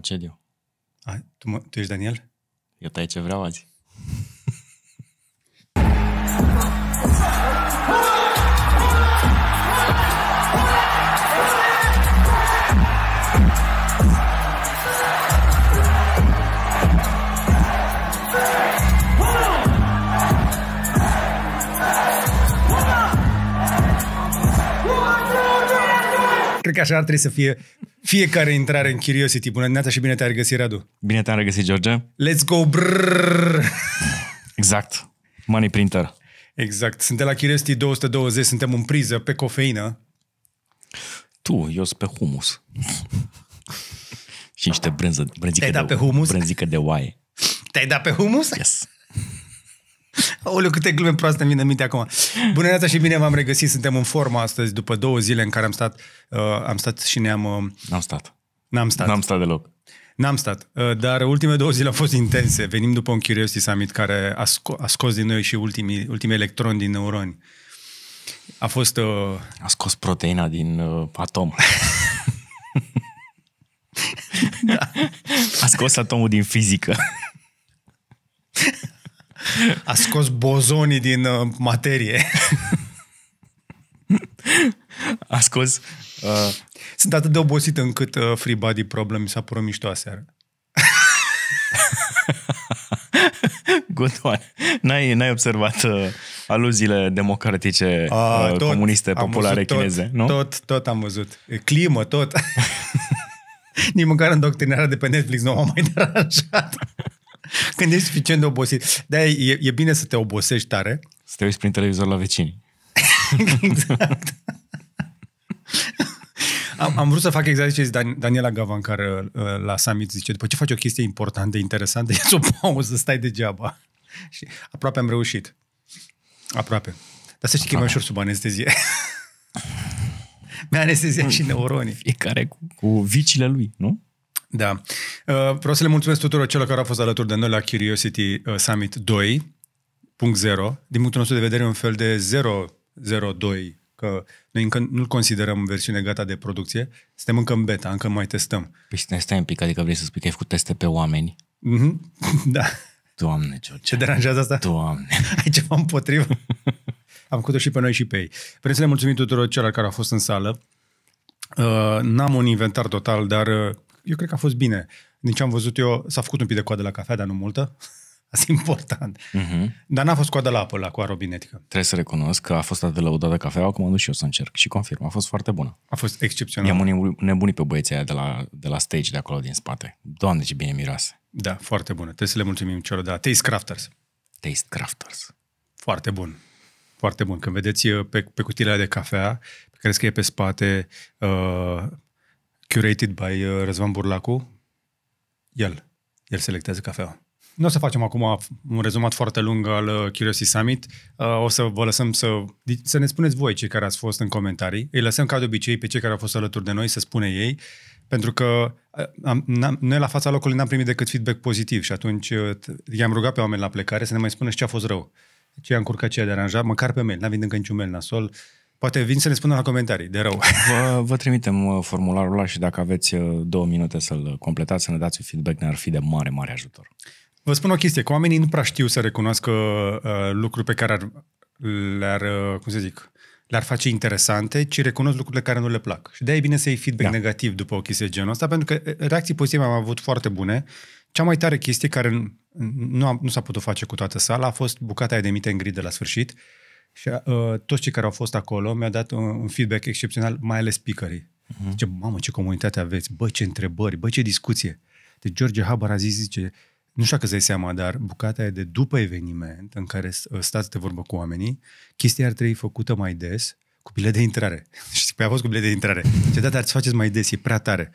concediu. A, tu, mă, tu ești Daniel? Eu tai ce vreau azi. cred că așa ar trebui să fie fiecare intrare în Curiosity. Bună dimineața și bine te-ai regăsit, Radu. Bine te-am regăsit, George. Let's go brrrr. Exact. Money Printer. Exact. Suntem la Curiosity 220, suntem în priză, pe cofeină. Tu, eu sunt pe humus. și niște brânză, brânzică, te de, pe humus? brânzică de oaie. Te-ai dat pe humus? Yes. Oleu, câte glume proaste îmi vin în minte acum. Bună dimineața și bine v-am regăsit. Suntem în formă astăzi după două zile în care am stat, uh, am stat și ne-am... Uh, N-am stat. N-am stat. N-am stat deloc. N-am stat, uh, dar ultimele două zile au fost intense. Venim după un Curiosity Summit care a, sco- a scos din noi și ultimii, ultimii electroni din neuroni. A fost... Uh... A scos proteina din uh, atom. da. A scos atomul din fizică. A scos bozonii din uh, materie. A scos... Uh... Sunt atât de obosit încât uh, Free Body Problem mi s-a părut mișto aseară. Good one. N-ai, n-ai observat uh, aluziile democratice, uh, tot, comuniste, populare tot, chineze, nu? Tot, tot am văzut. Climă, tot. Nici măcar în doctrinarea de pe Netflix nu m-a mai deranjat. Când ești suficient de obosit. de e, e bine să te obosești tare. Să te uiți prin televizor la vecini. exact. Am, am vrut să fac exact ce zice Daniela Gavan, care uh, la summit zice, după ce faci o chestie importantă, interesantă, ia o pauză, stai degeaba. Și aproape am reușit. Aproape. Dar să știi aproape. că e mai ușor sub anestezie. Mi-a anestezia și neuronii. Fiecare cu, cu vicile lui, nu? Da. Uh, vreau să le mulțumesc tuturor celor care au fost alături de noi la Curiosity uh, Summit 2.0. Din punctul nostru de vedere, un fel de 002, că noi încă nu-l considerăm versiune gata de producție, suntem încă în beta, încă mai testăm. Păi stai, stai un pic, adică vrei să spui că ai făcut teste pe oameni? Mm-hmm. Da. Doamne, George. Ce deranjează asta? Doamne. Ai ceva împotrivă? Am făcut-o și pe noi și pe ei. Vreau să le mulțumim tuturor celor care au fost în sală. Uh, n-am un inventar total, dar uh, eu cred că a fost bine. Din ce am văzut eu, s-a făcut un pic de coadă la cafea, dar nu multă. Asta e important. Uh-huh. Dar n-a fost coadă la apă la cu arobinetică. Trebuie să recunosc că a fost atât de lăudată cafea, acum am dus și eu să încerc și confirm. A fost foarte bună. A fost excepțional. I-am nebunit pe băieții aia de la, de la stage, de acolo din spate. Doamne, ce bine miroase. Da, foarte bună. Trebuie să le mulțumim celor de la Taste Crafters. Taste Crafters. Foarte bun. Foarte bun. Când vedeți uh, pe, pe cutiile de cafea, pe care scrie pe spate uh, curated by uh, Răzvan Burlacu, el, el selectează cafeaua. Nu o să facem acum un rezumat foarte lung al uh, Curiosity Summit. Uh, o să vă lăsăm să, să ne spuneți voi cei care ați fost în comentarii. Îi lăsăm ca de obicei pe cei care au fost alături de noi să spune ei, pentru că am, noi la fața locului n-am primit decât feedback pozitiv și atunci i-am rugat pe oameni la plecare să ne mai spună și ce a fost rău. Ce deci a încurcat, ce a deranjat, măcar pe mail. N-am venit încă niciun mail nasol. Uh, Poate vin să ne spună la comentarii, de rău. Vă, vă trimitem uh, formularul ăla și dacă aveți uh, două minute să-l uh, completați, să ne dați un feedback, ne-ar fi de mare, mare ajutor. Vă spun o chestie, că oamenii nu prea știu să recunoască uh, lucruri pe care ar, le-ar, cum să zic, le-ar face interesante, ci recunosc lucrurile care nu le plac. Și de e bine să iei feedback da. negativ după o chestie genul ăsta, pentru că reacții pozitive am avut foarte bune. Cea mai tare chestie care nu, nu s-a putut face cu toată sala a fost bucata aia de mite în grid de la sfârșit, și uh, toți cei care au fost acolo mi-au dat un, un feedback excepțional, mai ales speakerii. Uh-huh. Mhm. Zice, mamă, ce comunitate aveți, bă, ce întrebări, bă, ce discuție. Deci George Habar a zis, zice, nu știu dacă îți seama, dar bucata e de după eveniment, în care uh, stați de vorbă cu oamenii, chestia ar trebui făcută mai des cu bilet de intrare. Și păi a fost cu bilet de intrare. Ce data ar să faceți mai des, e prea tare.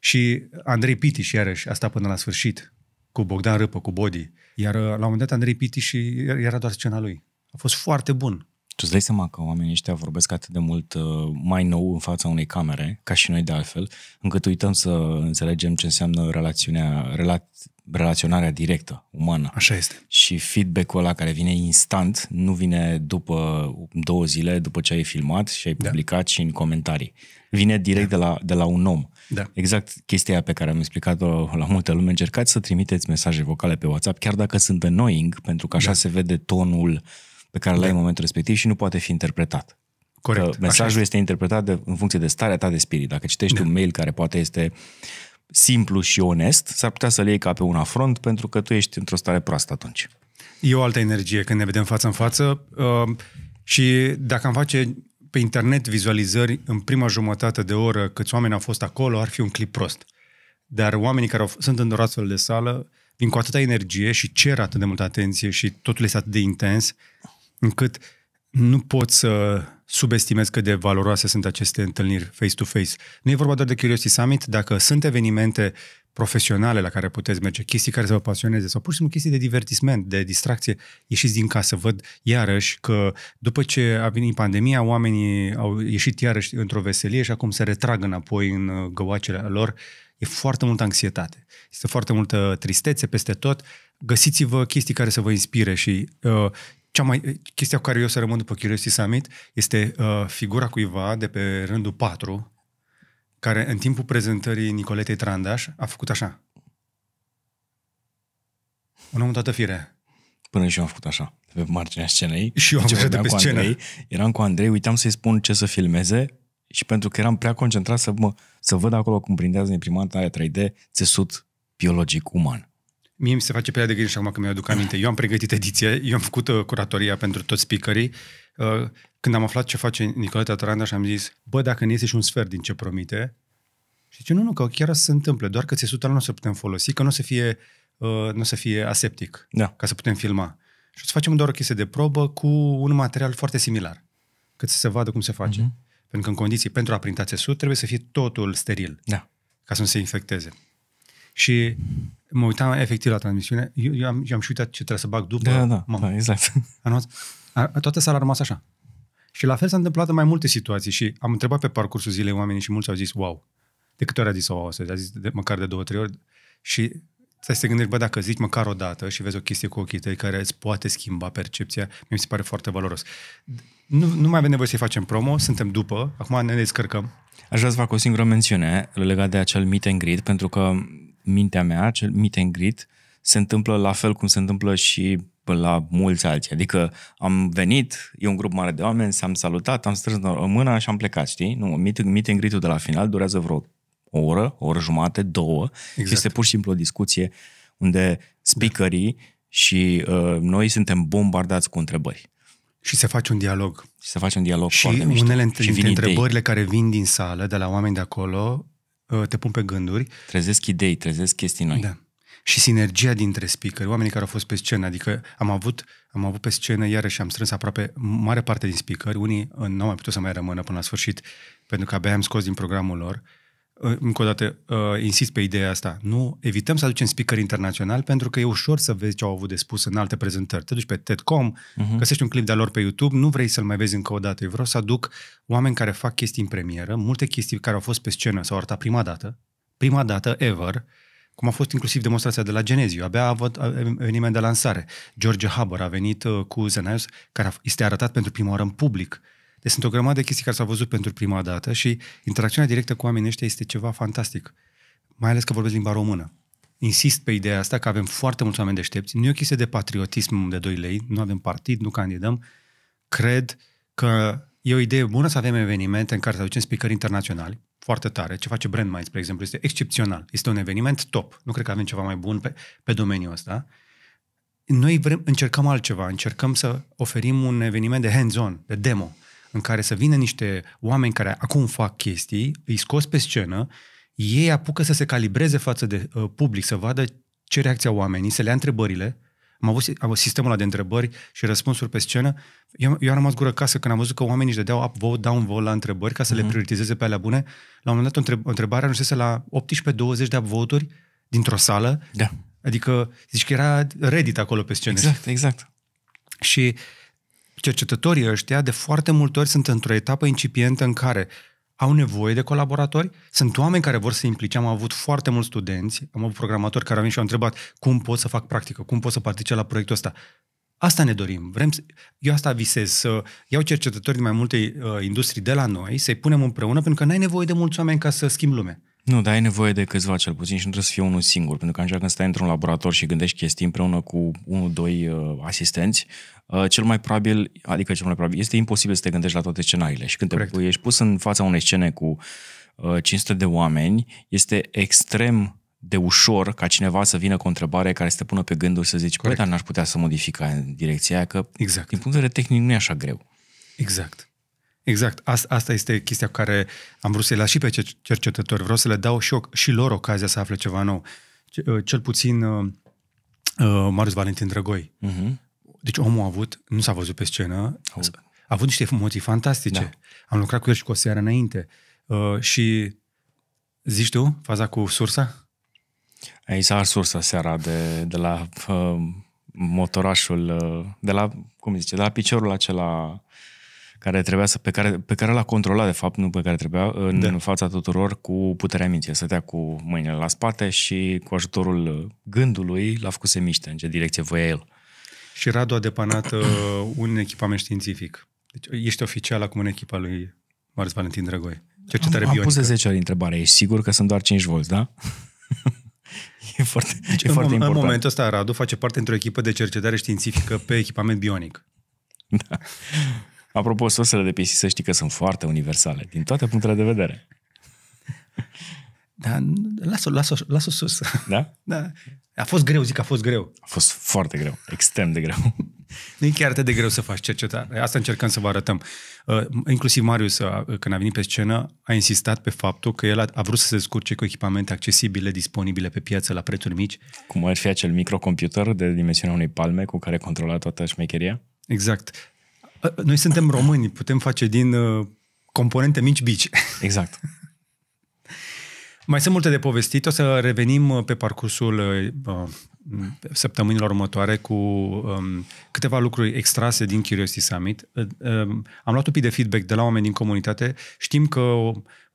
Și Andrei Pitiș, iarăși, a stat până la sfârșit cu Bogdan Râpă, cu Body. Iar uh, la un moment dat Andrei Pitiș era doar scena lui. A fost foarte bun. Tu îți dai seama că oamenii ăștia vorbesc atât de mult uh, mai nou în fața unei camere, ca și noi de altfel, încât uităm să înțelegem ce înseamnă relațiunea, rela- relaționarea directă, umană. Așa este. Și feedback-ul ăla care vine instant, nu vine după două zile, după ce ai filmat și ai da. publicat da. și în comentarii. Vine direct da. de, la, de la un om. Da. Exact chestia pe care am explicat-o la multă lume. Încercați să trimiteți mesaje vocale pe WhatsApp, chiar dacă sunt annoying, pentru că așa da. se vede tonul uh, pe care l ai da. în momentul respectiv și nu poate fi interpretat. Corect. Că mesajul este interpretat de, în funcție de starea ta de spirit. Dacă citești da. un mail care poate este simplu și onest, s-ar putea să-l iei ca pe un afront pentru că tu ești într-o stare proastă atunci. E o altă energie când ne vedem față în față uh, și dacă am face pe internet vizualizări în prima jumătate de oră câți oameni au fost acolo, ar fi un clip prost. Dar oamenii care sunt în o astfel de sală vin cu atâta energie și cer atât de multă atenție și totul este atât de intens încât nu pot să subestimez cât de valoroase sunt aceste întâlniri face-to-face. Nu e vorba doar de Curiosity Summit, dacă sunt evenimente profesionale la care puteți merge, chestii care să vă pasioneze sau pur și simplu chestii de divertisment, de distracție, ieșiți din casă. Văd iarăși că după ce a venit pandemia, oamenii au ieșit iarăși într-o veselie și acum se retrag înapoi în uh, găoacele lor. E foarte multă anxietate, este foarte multă tristețe peste tot. Găsiți-vă chestii care să vă inspire și uh, cea mai, chestia cu care eu să rămân după Curiosity Summit este uh, figura cuiva de pe rândul 4, care în timpul prezentării Nicoletei Trandaș a făcut așa. Un om toată firea. Până și eu am făcut așa, de pe marginea scenei. Și eu am făcut de pe scenă. Andrei, eram cu Andrei, uitam să-i spun ce să filmeze și pentru că eram prea concentrat să, mă, să văd acolo cum prindează imprimanta aia 3D țesut biologic uman. Mie mi se face pe de grijă și acum că mi-aduc aminte. Eu am pregătit ediția, eu am făcut uh, curatoria pentru toți speakerii. Uh, când am aflat ce face Nicoleta și am zis, bă, dacă ne iese și un sfert din ce promite, și zice, nu, nu, că chiar să se întâmple, doar că țesutul nu o să putem folosi, că nu o să fie, uh, nu o să fie aseptic, da. ca să putem filma. Și o să facem doar o chestie de probă cu un material foarte similar, cât să se vadă cum se face. Uh-huh. Pentru că în condiții pentru a printa țesut trebuie să fie totul steril, da. ca să nu se infecteze. Și mă uitam efectiv la transmisiune, eu, eu, am, eu am și uitat ce trebuie să bag după. Da, da, mamă. da exact. Anunț, a, toată sala a rămas așa. Și la fel s-a întâmplat în mai multe situații și am întrebat pe parcursul zilei oamenii și mulți au zis wow. De câte ori a zis wow astăzi? A zis de, măcar de două, trei ori. Și să te gândești, bă, dacă zici măcar o dată și vezi o chestie cu ochii tăi care îți poate schimba percepția, mi se pare foarte valoros. Nu, nu mai avem nevoie să-i facem promo, suntem după, acum ne descărcăm. Aș vrea să fac o singură mențiune legat de acel meet and greet, pentru că mintea mea, acel meet and greet, se întâmplă la fel cum se întâmplă și la mulți alții. Adică am venit, e un grup mare de oameni, s-am salutat, am strâns o mână și am plecat, știi? Nu, meet, meet and greet de la final durează vreo o oră, o oră jumate, două. Exact. Este pur și simplu o discuție unde speakerii da. și uh, noi suntem bombardați cu întrebări. Și se face un dialog. Și se face un dialog și foarte unele dintre întrebările care vin din sală, de la oameni de acolo, Uh, te pun pe gânduri. Trezesc idei, trezesc chestii noi. Da. Și sinergia dintre speaker, oamenii care au fost pe scenă, adică am avut, am avut pe scenă iarăși am strâns aproape mare parte din speaker, unii uh, nu au mai putut să mai rămână până la sfârșit, pentru că abia am scos din programul lor, încă o dată uh, insist pe ideea asta, nu evităm să aducem speaker internațional pentru că e ușor să vezi ce au avut de spus în alte prezentări. Te duci pe TED.com, uh-huh. Mhm. găsești un clip de al lor pe YouTube, nu vrei să-l mai vezi încă o dată. Eu vreau să aduc oameni care fac chestii în premieră, multe chestii care au fost pe scenă, sau au arătat prima dată, prima dată ever, cum a fost inclusiv demonstrația de la Genezio, abia a avut eveniment de lansare. George Haber a venit uh, cu Zenaios, care a, este arătat pentru prima oară în public. Deci sunt o grămadă de chestii care s-au văzut pentru prima dată și interacțiunea directă cu oamenii ăștia este ceva fantastic. Mai ales că vorbesc limba română. Insist pe ideea asta că avem foarte mulți oameni deștepți. Nu e o chestie de patriotism de 2 lei, nu avem partid, nu candidăm. Cred că e o idee bună să avem evenimente în care să aducem speakeri internaționali, foarte tare. Ce face Brand Minds, spre exemplu, este excepțional. Este un eveniment top. Nu cred că avem ceva mai bun pe, pe domeniul ăsta. Noi vrem, încercăm altceva, încercăm să oferim un eveniment de hands-on, de demo, în care să vină niște oameni care acum fac chestii, îi scos pe scenă, ei apucă să se calibreze față de uh, public, să vadă ce reacția oamenii, să le ia întrebările. Am avut, am avut sistemul ăla de întrebări și răspunsuri pe scenă. Eu, eu am rămas gură casă când am văzut că oamenii își dădeau upvote, downvote la întrebări ca să uh-huh. le mhm. prioritizeze pe alea bune. La un moment dat o, întreb- o întrebare ajunsese la 18-20 de upvote-uri dintr-o sală. Da. Adică zici că era Reddit acolo pe scenă. Exact, exact. Și uh, cercetătorii ăștia de foarte multe ori sunt într-o etapă incipientă în care au nevoie de colaboratori, sunt oameni care vor să se implice. Am avut foarte mulți studenți, am avut programatori care au venit și au întrebat cum pot să fac practică, cum pot să particip la proiectul ăsta. Asta ne dorim. Vrem să, eu asta visez, să iau cercetători din mai multe uh, industrii de la noi, să-i punem împreună, pentru că n-ai nevoie de mulți oameni ca să schimbi lumea. Nu, dar ai nevoie de câțiva cel puțin și nu trebuie să fie unul singur, pentru că așa când stai într-un laborator și gândești chestii împreună cu unul, doi uh, asistenți, uh, cel mai probabil, adică cel mai probabil, este imposibil să te gândești la toate scenariile și când Correct. te, ești pus în fața unei scene cu uh, 500 de oameni, este extrem de ușor ca cineva să vină cu o întrebare care să te pună pe gândul să zici, păi, dar n-aș putea să modifica în direcția aia, că exact. din punct de vedere tehnic nu e așa greu. Exact. Exact, asta este chestia cu care am vrut să-i las și pe cercetători. Vreau să le dau și, și lor ocazia să afle ceva nou. Uh, cel puțin uh, uh, Marius Valentin Drăgoi. Uh-huh. Deci omul a avut, nu s-a văzut pe scenă, a avut niște emoții fantastice. Da. Am lucrat cu el și cu o seară înainte. Uh, și zici tu, faza cu sursa? Aici s-a ars sursa seara de, de la uh, motorașul, uh, de la, cum zice, de la piciorul acela care trebuia să, pe, care, pe care l-a controlat, de fapt, nu pe care trebuia, în da. fața tuturor cu puterea minții. Stătea cu mâinile la spate și cu ajutorul gândului l-a făcut să miște în ce direcție voia el. Și Radu a depanat uh, un echipament științific. Deci ești oficial acum în echipa lui Marți Valentin Drăgoi. Cercetare am, am pus de 10 ori întrebarea. Ești sigur că sunt doar 5 volți, da? e foarte, deci, e în, foarte în important. În momentul ăsta Radu face parte într-o echipă de cercetare științifică pe echipament bionic. Da. Apropo, sosele de PC să știi că sunt foarte universale, din toate punctele de vedere. Da, las-o, las-o, las-o sus. Da? Da. A fost greu, zic că a fost greu. A fost foarte greu, extrem de greu. Nu e chiar atât de greu să faci cercetare. Asta încercăm să vă arătăm. Uh, inclusiv Marius, uh, când a venit pe scenă, a insistat pe faptul că el a, a vrut să se scurce cu echipamente accesibile, disponibile pe piață, la prețuri mici. Cum ar fi acel microcomputer de dimensiunea unei palme cu care controla toată șmecheria? Exact. Noi suntem români, putem face din uh, componente mici bici. Exact. Mai sunt multe de povestit, o să revenim uh, pe parcursul uh, săptămânilor următoare cu um, câteva lucruri extrase din Curiosity Summit. um, am luat un pic de feedback de la oameni din comunitate. Știm că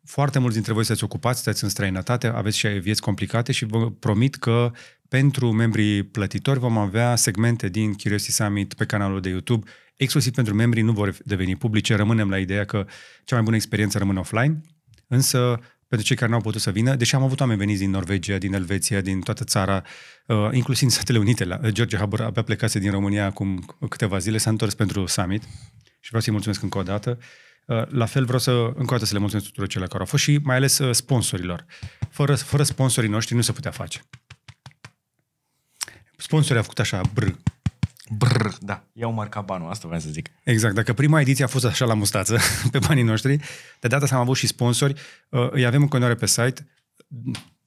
foarte mulți dintre voi sunteți ocupați, sunteți în străinătate, aveți și vieți complicate și vă promit că pentru membrii plătitori vom avea segmente din Curiosity Summit pe canalul de YouTube, exclusiv pentru membrii, nu vor deveni publice, rămânem la ideea că cea mai bună experiență rămâne offline, însă pentru cei care nu au putut să vină, deși am avut oameni veniți din Norvegia, din Elveția, din toată țara, uh, inclusiv în Statele Unite. La, uh, George Haber abia plecase din România acum câteva zile, s-a întors pentru summit și vreau să-i mulțumesc încă o dată. Uh, la fel vreau să, încă o dată să le mulțumesc tuturor celor care au fost și mai ales uh, sponsorilor. Fără, fără sponsorii noștri nu se putea face. Sponsorii au făcut așa, brr. Brr, da. iau marca banul, asta vreau să zic. Exact. Dacă prima ediție a fost așa la mustață, pe banii noștri, de data asta am avut și sponsori, uh, îi avem în continuare pe site.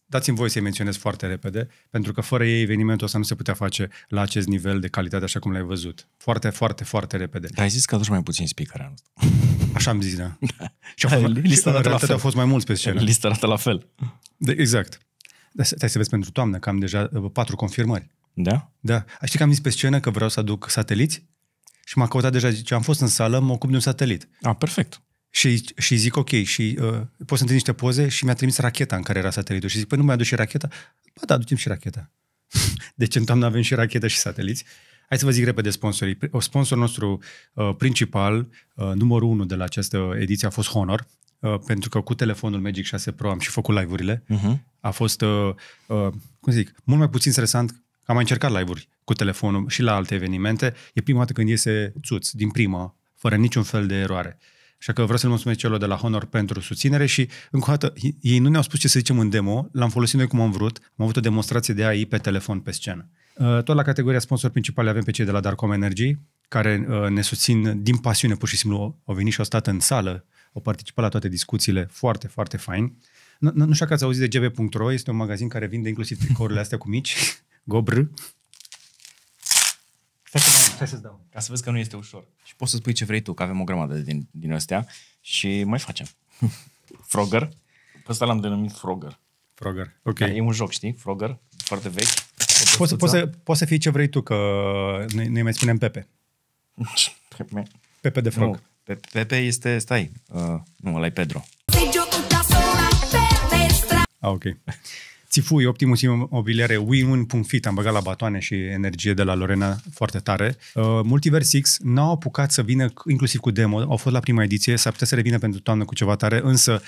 Dați-mi voi să-i menționez foarte repede, pentru că fără ei evenimentul ăsta nu se putea face la acest nivel de calitate așa cum l-ai văzut. Foarte, foarte, foarte repede. Dar ai zis că aduci mai puțin speaker anul ăsta. Așa am zis, da. da. Și au fost, la fel. au fost mai mulți pe scenă. Lista la fel. De, exact. Dar stai să vezi pentru toamnă, că am deja uh, patru confirmări. Da? Da. A știi că am zis pe scenă că vreau să aduc sateliți? Și m-a căutat deja, zice, am fost în sală, mă ocup de un satelit. A, perfect. Și, și zic, ok, și uh, poți să întâlni niște poze și mi-a trimis racheta în care era satelitul. Și zic, păi nu mi aduci și racheta? Bă, da, aducem și racheta. deci în toamnă avem și rachetă și sateliți. Hai să vă zic repede sponsorii. Uh, sponsorul nostru uh, principal, uh, numărul unu de la această ediție a fost Honor, uh, pentru că cu telefonul Magic 6 Pro am și făcut live-urile. Uh-huh. A fost, uh, uh, cum zic, mult mai puțin stresant am mai încercat live-uri cu telefonul și la alte evenimente. E prima dată când iese țuț, din prima, fără niciun fel de eroare. Așa că vreau să l mulțumesc celor de la Honor pentru susținere și, încă o dată, ei nu ne-au spus ce să zicem în demo, l-am folosit noi cum am vrut, am avut o demonstrație de AI pe telefon pe scenă. Uh, tot la categoria sponsor principale avem pe cei de la Darkom Energy, care uh, ne susțin din pasiune, pur și simplu au venit și au stat în sală, au participat la toate discuțiile, foarte, foarte fain. Nu, știu că ați auzit de gb.ro, este un magazin care vinde inclusiv tricourile astea cu mici Gobr. Stai să ți dau. Ca să vezi că nu este ușor. Și poți să spui ce vrei tu, că avem o grămadă din, din astea și mai facem. Frogger. Pe ăsta l-am denumit Frogger. Frogger, ok. Da, e un joc, știi? Frogger, foarte vechi. Poți, poți, să, poți să fii ce vrei tu, că noi, noi mai spunem Pepe. Pepe. Pepe de Frog. Nu, Pepe este, stai, uh, nu, ăla Pedro. Ah, ok. Țifui, Optimus Imobiliare, WinWin.fit, am băgat la batoane și energie de la Lorena foarte tare. Uh, Multiverse X n-au apucat să vină inclusiv cu demo, au fost la prima ediție, s-ar putea să revină pentru toamnă cu ceva tare, însă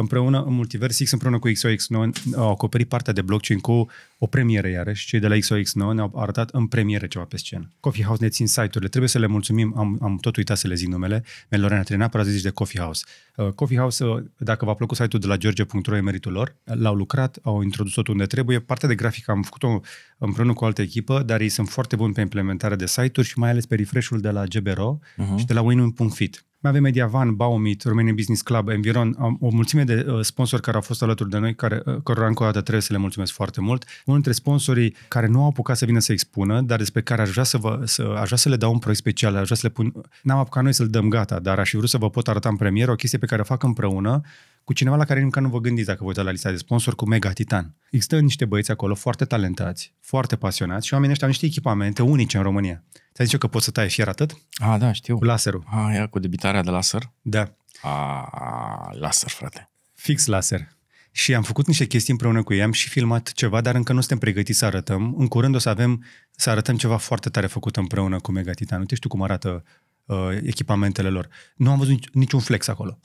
împreună în Multiverse X, împreună cu XOX9, au acoperit partea de blockchain cu o premieră iarăși. Cei de la XOX9 ne-au arătat în premieră ceva pe scenă. Coffee House ne țin site-urile, trebuie să le mulțumim, am, am tot uitat să le zic numele. Melorena Trena, să zici de Coffee House. Uh, Coffee House, uh, dacă v-a plăcut site-ul de la george.ro, e meritul lor. L-au lucrat, au introdus tot unde trebuie. Partea de grafică am făcut-o împreună cu o altă echipă, dar ei sunt foarte buni pe implementarea de site-uri și mai ales pe refresh-ul de la GBRO uh-huh. Mhm. și de la winwin.fit. Mai avem Mediavan, Baumit, Romanian Business Club, Environ, o mulțime de uh, sponsori care au fost alături de noi, care, uh, cărora încă o dată trebuie să le mulțumesc foarte mult. Unul dintre sponsorii care nu au apucat să vină să expună, dar despre care aș vrea să, vă, să, aș vrea să le dau un proiect special, aș vrea să le pun... N-am apucat noi să-l dăm gata, dar aș fi vrut să vă pot arăta în premieră o chestie pe care o fac împreună cu cineva la care încă nu vă gândiți dacă vă uitați la lista de sponsor cu Mega Titan. Există niște băieți acolo foarte talentați, foarte pasionați și oamenii ăștia au niște echipamente unice în România. ți a zis că poți să tai fier atât? A, da, știu. Cu laserul. A, ea cu debitarea de laser? Da. A, laser, frate. Fix laser. Și am făcut niște chestii împreună cu ei, am și filmat ceva, dar încă nu suntem pregătiți să arătăm. În curând o să avem, să arătăm ceva foarte tare făcut împreună cu Mega Titan. Uite, știu cum arată uh, echipamentele lor. Nu am văzut niciun flex acolo.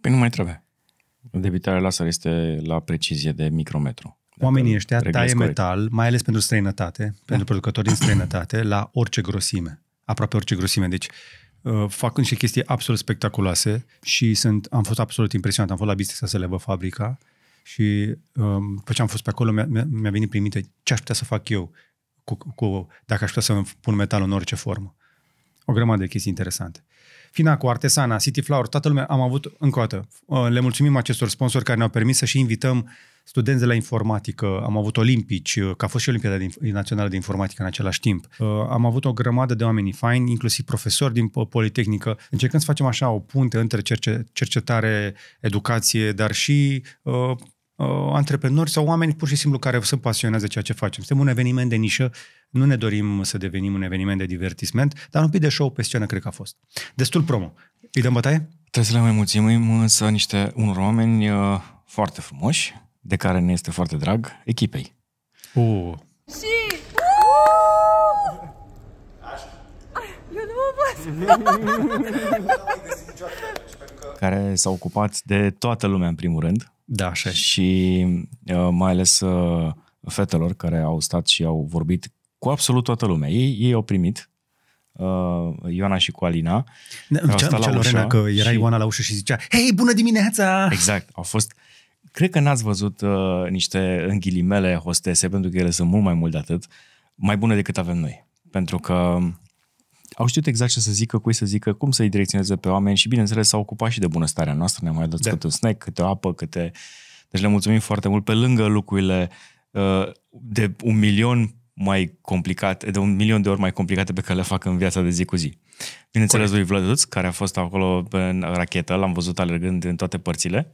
Păi nu mai trebuie. Debitarea laser este la precizie de micrometru. Oamenii ăștia taie metal, mai ales pentru străinătate, da. pentru producători din străinătate, la orice grosime, aproape orice grosime. Deci uh, fac niște chestii absolut spectaculoase și sunt, am fost absolut impresionat. Am fost la business să le vă fabrica și după um, ce am fost pe acolo mi-a, mi-a venit prin minte ce aș putea să fac eu cu, cu, dacă aș putea să pun metal în orice formă. O grămadă de chestii interesante. Fina cu Artesana, City Flower, toată lumea am avut încă o dată. Uh, le mulțumim acestor sponsori care ne-au permis să și invităm studenți de la informatică, am avut olimpici, uh, că a fost și Olimpiada Națională de Informatică în același timp. Uh, am avut o grămadă de oameni fine, inclusiv profesori din Politehnică. Încercăm să facem așa o punte între cercetare, educație, dar și antreprenori sau oameni pur și simplu care sunt pasionați de ceea ce facem. Suntem un eveniment de nișă nu ne dorim să devenim un eveniment de divertisment, dar un pic de show pe scenă cred că a fost. Destul promo. Îi dăm bătaie? Trebuie să le mai mulțumim însă niște unor oameni uh, foarte frumoși, de care ne este foarte drag, echipei. Uh. Și... Eu nu mă pot! care s-au ocupat de toată lumea în primul rând. Da, așa. Și uh, mai ales uh, fetelor care au stat și au vorbit cu absolut toată lumea. Ei, ei au primit, uh, Ioana și cu Alina. Ce la Lorena că era și... Ioana la ușă și zicea, hei, bună dimineața! Exact, au fost... Cred că n-ați văzut uh, niște înghilimele hostese, pentru că ele sunt mult mai mult de atât, mai bune decât avem noi. Pentru că au știut exact ce să zică, cui să zică, cum să-i direcționeze pe oameni și, bineînțeles, s-au ocupat și de bunăstarea noastră, ne-au mai dat da. câte un snack, câte o apă, câte... Deci le mulțumim foarte mult pe lângă lucrurile uh, de un milion mai complicate, de un milion de ori mai complicate pe care le fac în viața de zi cu zi. Bineînțeles Corect. lui Vlăduț, care a fost acolo în rachetă, l-am văzut alergând în toate părțile.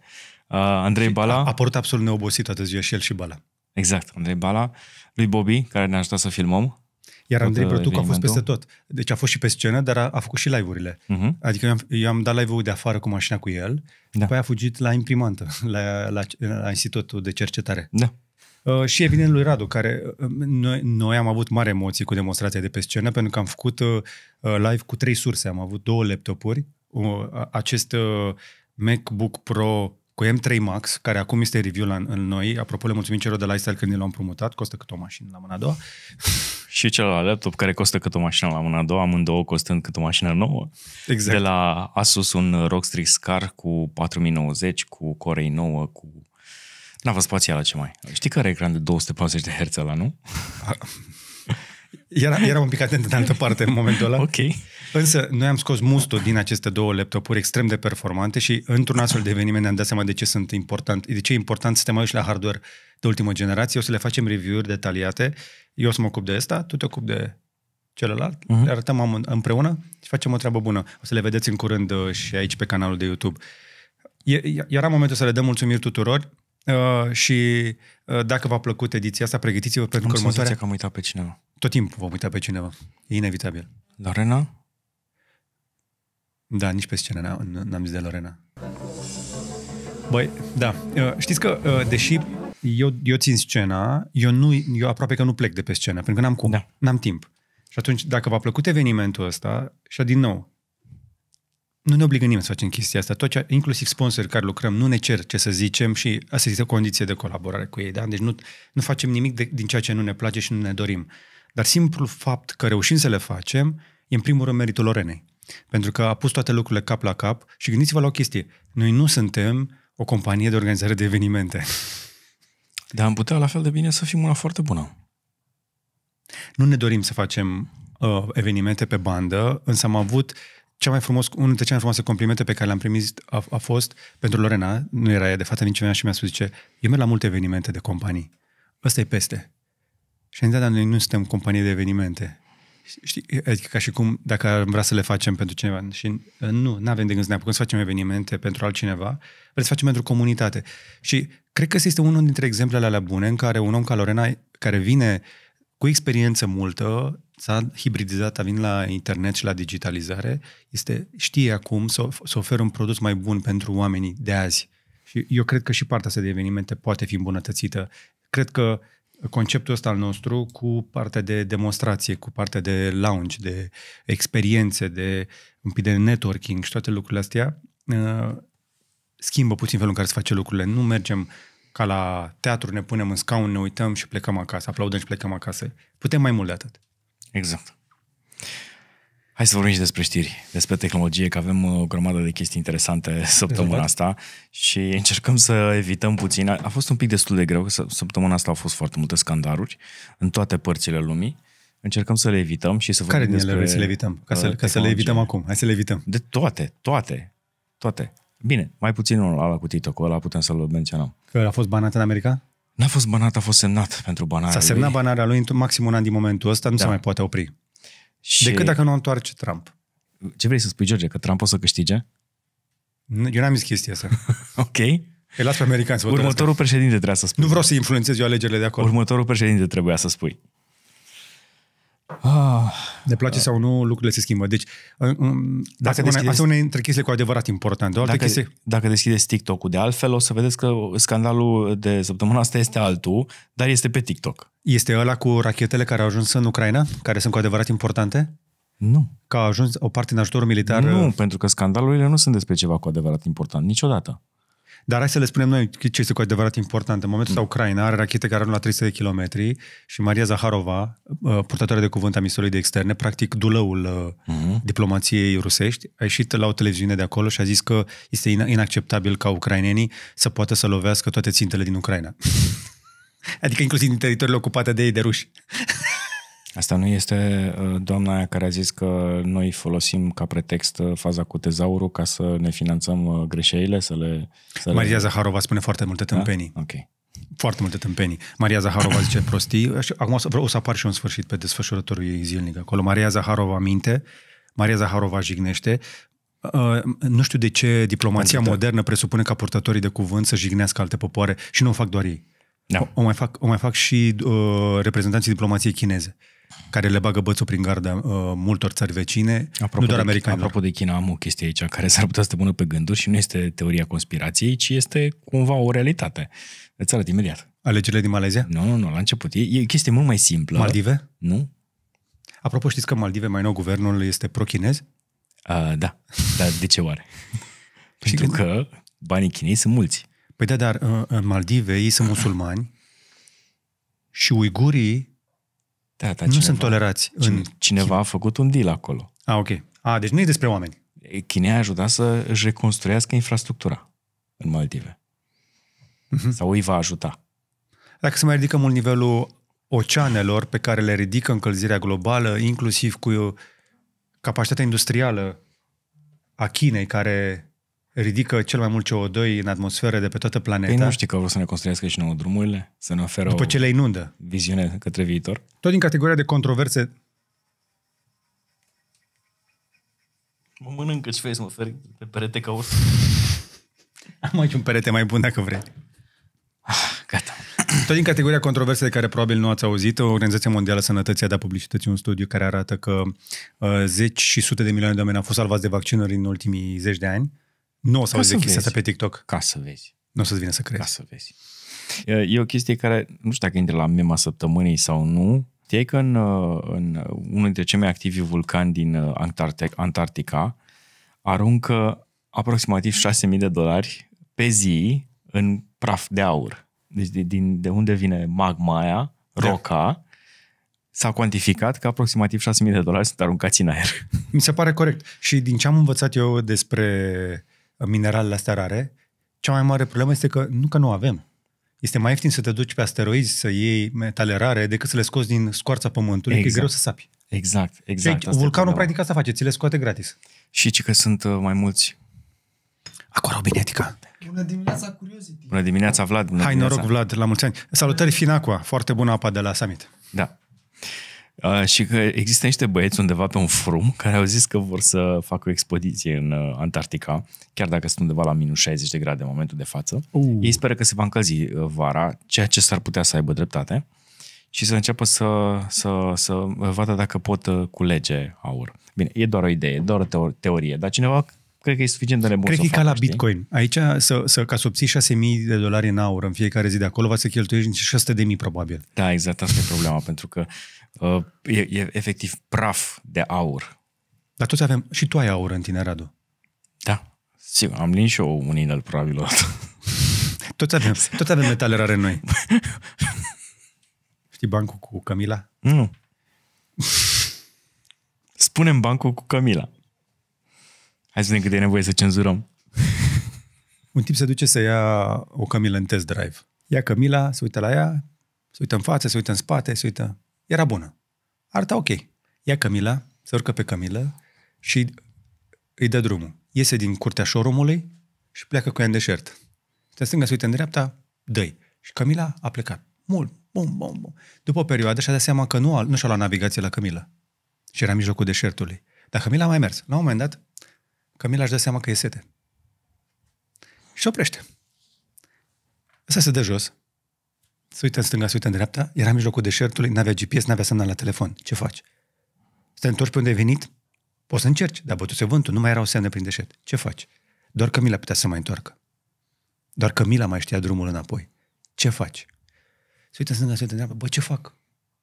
Uh, Andrei și Bala... A părut absolut neobosit toată ziua și el și Bala. Exact, Andrei Bala. Lui Bobby, care ne-a ajutat să filmăm. Iar Andrei uh, Brătuc a fost peste tot. Deci a fost și pe scenă, dar a, a făcut și live-urile. Uh-huh. Adică eu am, eu am dat live-ul de afară cu mașina cu el, da. după aia a fugit la imprimantă, la, la, la, la institutul de cercetare. Da. Uh, și evident lui Radu, care uh, noi, noi am avut mare emoții cu demonstrația de pe scenă, pentru că am făcut uh, uh live cu trei surse. Am avut două laptopuri, uh, acest MacBook Pro cu M3 Max, care acum este review la, în noi. Apropo, le mulțumim celor de la Lifestyle când l am promutat, Costă cât o mașină la mâna a doua. și celălalt laptop care costă cât o mașină la mâna a doua, amândouă costând cât o mașină nouă. Exact. De la Asus un Rockstrix Scar cu 4090, cu Core i9, cu Nava spațială ce mai. Știi care ecran de 240 de Hz la nu? Era, era un pic atent în altă parte în momentul ăla. Ok. Însă noi am scos mustul din aceste două laptopuri extrem de performante și într-un astfel de eveniment ne-am dat seama de ce sunt important, de ce e important să te mai uiți la hardware de ultimă generație. O să le facem review-uri detaliate. Eu o să mă ocup de asta, tu te ocupi de celălalt, uh-huh. le arătăm împreună și facem o treabă bună. O să le vedeți în curând uh, și aici pe canalul de YouTube. E, era momentul să le dăm mulțumiri tuturor. Uh, și uh, dacă v-a plăcut ediția asta, pregătiți-vă pentru următoarea. că am uitat pe cineva. Tot timpul vom uita pe cineva. E inevitabil. Lorena? Da, nici pe scenă n-am zis de Lorena. Băi, da. Uh, știți că, uh, deși eu, eu țin scena, eu, nu, eu aproape că nu plec de pe scenă, pentru că n-am cum, da. n-am timp. Și atunci, dacă v-a plăcut evenimentul ăsta, și din nou, nu ne obligă nimeni să facem chestia asta. Tot ce, inclusiv sponsori care lucrăm nu ne cer ce să zicem și asta este o condiție de colaborare cu ei. Da? Deci nu, nu facem nimic de, din ceea ce nu ne place și nu ne dorim. Dar simplul fapt că reușim să le facem e în primul rând meritul Lorenei. Pentru că a pus toate lucrurile cap la cap și gândiți-vă la o chestie. Noi nu suntem o companie de organizare de evenimente. Dar am putea la fel de bine să fim una foarte bună. Nu ne dorim să facem uh, evenimente pe bandă, însă am avut uh, cea mai frumos, unul dintre cele mai frumoase complimente pe care le-am primit a, a fost pentru Lorena, nu era ea de față nici mea și mi-a spus, zice, eu merg la multe evenimente de companii, ăsta e peste. Și am zis, da, dar noi nu suntem companie de evenimente. Știi, adică ca și cum dacă am vrea să le facem pentru cineva. Și uh, nu, nu avem de gând să ne apucăm să facem evenimente pentru altcineva, vrem să facem pentru comunitate. Și cred că este unul dintre exemplele alea bune în care un om ca Lorena, care vine cu experiență multă, s-a hibridizat, a venit la internet și la digitalizare, este, știe acum să, să oferă un produs mai bun pentru oamenii de azi. Și eu cred că și partea asta de evenimente poate fi îmbunătățită. Cred că conceptul ăsta al nostru cu partea de demonstrație, cu partea de lounge, de experiențe, de un pic de networking și toate lucrurile astea, uh, schimbă puțin felul în care se face lucrurile. Nu mergem ca la teatru, ne punem în scaun, ne uităm și plecăm acasă, aplaudăm și plecăm acasă. Putem mai mult de atât. Exact. Hai să vorbim și despre știri, despre tehnologie, că avem uh, o grămadă de chestii interesante săptămâna exact. asta și încercăm să evităm puțin. A fost un pic destul de greu, că săptămâna asta au fost foarte multe scandaluri în toate părțile lumii. Încercăm să le evităm și să Care din ele vrei să le evităm? Ca uh, să, ca să le evităm acum. Hai să le evităm. De toate, toate, toate. Bine, mai puțin unul ala cu TikTok, ăla putem să-l menționăm. Că a fost banat în America? N-a fost banat, a fost semnat pentru banarea S-a semnat lui. banarea lui maxim un an din momentul ăsta, nu da. se mai poate opri. Și... Decât dacă nu întoarce Trump. Ce vrei să spui, George, că Trump o să câștige? Eu n-am zis chestia asta. ok. Îi las pe americani să Următorul președinte trebuia să spui. Nu vreau să influențez eu alegerile de acolo. Următorul președinte trebuia să spui. Ah, ne place da. sau nu, lucrurile se schimbă. Deci, dacă dacă deschideți, asta una dintre chestiile cu adevărat importante. Dacă, chestii... dacă deschideți TikTok-ul de altfel, o să vedeți că scandalul de săptămâna asta este altul, dar este pe TikTok. Este ăla cu rachetele care au ajuns în Ucraina, care sunt cu adevărat importante? Nu. Că au ajuns o parte în ajutorul militar? Nu, uh, pentru că scandalurile nu sunt despre ceva cu adevărat important, niciodată. Dar hai să le spunem noi ce este cu adevărat important. În momentul ăsta mm. Ucraina are rachete care ajung la 300 de kilometri și Maria Zaharova, uh, purtătoare de cuvânt a misiunii de externe, practic dulăul uh, mm mm-hmm. diplomației rusești, a ieșit la o televiziune de acolo și a zis că este inacceptabil ca ucrainenii să poată să lovească toate țintele din Ucraina. adică inclusiv din teritoriile ocupate de ei de ruși. Asta nu este uh, doamna aia care a zis că noi folosim ca pretext uh, faza cu tezaurul ca să ne finanțăm uh, greșeile, să le... Să Maria le... Zaharova spune foarte multe da? tâmpenii. Da? Ok. Foarte multe tâmpenii. Maria Zaharova zice prostii. Acum o să, să apar și un sfârșit pe desfășurătorul ei zilnic acolo. Maria Zaharova minte, Maria Zaharova jignește, Uh, nu știu de ce diplomația Antită. Da. modernă presupune ca purtătorii de cuvânt să jignească alte popoare și nu o fac doar ei. Da. O, o, mai, fac, o mai fac și uh, reprezentanții diplomației chineze. Uh, care le bagă bățul prin garda uh, multor țări vecine, apropo nu doar americani. Apropo de China, am o chestie aici care s-ar putea să te pună pe gânduri și nu este teoria conspirației, ci este cumva o realitate. Îți arăt imediat. Alegerile din Malezia? Nu, nu, nu, la început. E, e chestie mult mai simplă. Maldive? Nu. Apropo, știți că Maldive, mai nou, guvernul este pro-chinez? Uh, da, dar de ce oare? Păi Pentru că banii chinei sunt mulți. Păi da, dar uh, în Maldive ei sunt musulmani și uigurii da, dar nu sunt tolerați. Cine, în... Cineva a făcut un deal acolo. A, ah, ok. A, deci nu e despre oameni. Chinea a ajutat să își reconstruiască infrastructura în Maldive. Uh-huh. Sau îi va ajuta. Dacă să mai ridicăm un nivelul oceanelor pe care le ridică încălzirea globală, inclusiv cu capacitatea industrială a Chinei, care ridică cel mai mult CO2 în atmosferă de pe toată planeta. Ei păi nu știi că vor să ne construiască și nouă drumurile, să ne oferă După ce le inundă. viziune către viitor. Tot din categoria de controverse... Mă mănâncă și vrei să mă oferi pe perete ca urs. Am aici un perete mai bun dacă vrei. Ah, gata. Tot din categoria controverse de care probabil nu ați auzit, Organizația Mondială a Sănătății a dat publicității un studiu care arată că uh, zeci și sute de milioane de oameni au fost salvați de vaccinuri în ultimii zeci de ani nu o să auzi chestia asta pe TikTok. Ca să vezi. Nu o să-ți vină să crezi. Ca să vezi. E o chestie care, nu știu dacă intră la mema săptămânii sau nu, e că în, uh, în unul dintre cei mai activi vulcani din uh, Antarctica aruncă aproximativ 6.000 de dolari pe zi în praf de aur. Deci de, din, de unde vine magma aia, da. roca, da. s-a cuantificat că aproximativ 6.000 de dolari sunt aruncați în aer. Mi se pare corect. Și din ce am învățat eu despre mineralele astea rare, cea mai mare problemă este că nu că nu avem. Este mai ieftin să te duci pe asteroizi să iei metale rare decât să le scoți din scoarța pământului, exact. că e greu să exact. sapi. Exact, exact. Deci, asta vulcanul practic asta face, ți le scoate gratis. Și ci că sunt uh, mai mulți. Acolo, binetica. Bună dimineața, Curiosity. Bună dimineața, Vlad. Bună Hai, dimineața. noroc, Vlad, la mulți ani. Salutări, Finacua, foarte bună apa de la Summit. Da. Uh, și că există niște băieți undeva pe un frum care au zis că vor să facă o expediție în uh, Antarctica, chiar dacă sunt undeva la minus 60 de grade în momentul de față. Uh. Ei speră că se va încălzi uh, vara, ceea ce s-ar putea să aibă dreptate, și să înceapă să, să, să vadă dacă pot culege aur. Bine, e doar o idee, doar o teorie, dar cineva cred că e suficient de nebun Cred că e ca la știi? Bitcoin. Aici, să, să, ca să obții 6.000 de dolari în aur în fiecare zi de acolo, va să cheltuiești nici 600.000 probabil. Da, exact, asta e problema, pentru că uh, e, e efectiv praf de aur. Dar toți avem, și tu ai aur în tine, Radu. Da, sigur, am lins și eu un inel probabil o toți avem, toți avem metale rare noi. Știi bancul cu Camila? Nu. Spunem bancul cu Camila. Hai să ne cât e nevoie să cenzurăm. Un tip se duce să ia o Camila în test drive. Ia Camila, se uită la ea, se uită în față, se uită în spate, se uită. Era bună. Arta ok. Ia Camila, se urcă pe Camila și îi dă drumul. Iese din curtea showroom și pleacă cu ea în deșert. Se în stânga, se uită în dreapta, dă Și Camila a plecat. Mult, bum, bum, bum. După o perioadă și-a dat seama că nu, a, nu și-a luat navigație la Camila. Și era în mijlocul deșertului. Dar Camila a mai mers. La un moment dat, Camila își dă da seama că e sete. Și oprește. Asta se dă jos. Se uită în stânga, se uită în dreapta. Era în mijlocul deșertului, n-avea GPS, n-avea semnal la telefon. Ce faci? Să te întorci pe unde ai venit? Poți să încerci, dar bătuse vântul, nu mai erau semne prin deșert. Ce faci? Doar Camila putea să mai întoarcă. Doar Camila mai știa drumul înapoi. Ce faci? Se uită în stânga, se uită în dreapta. Bă, ce fac?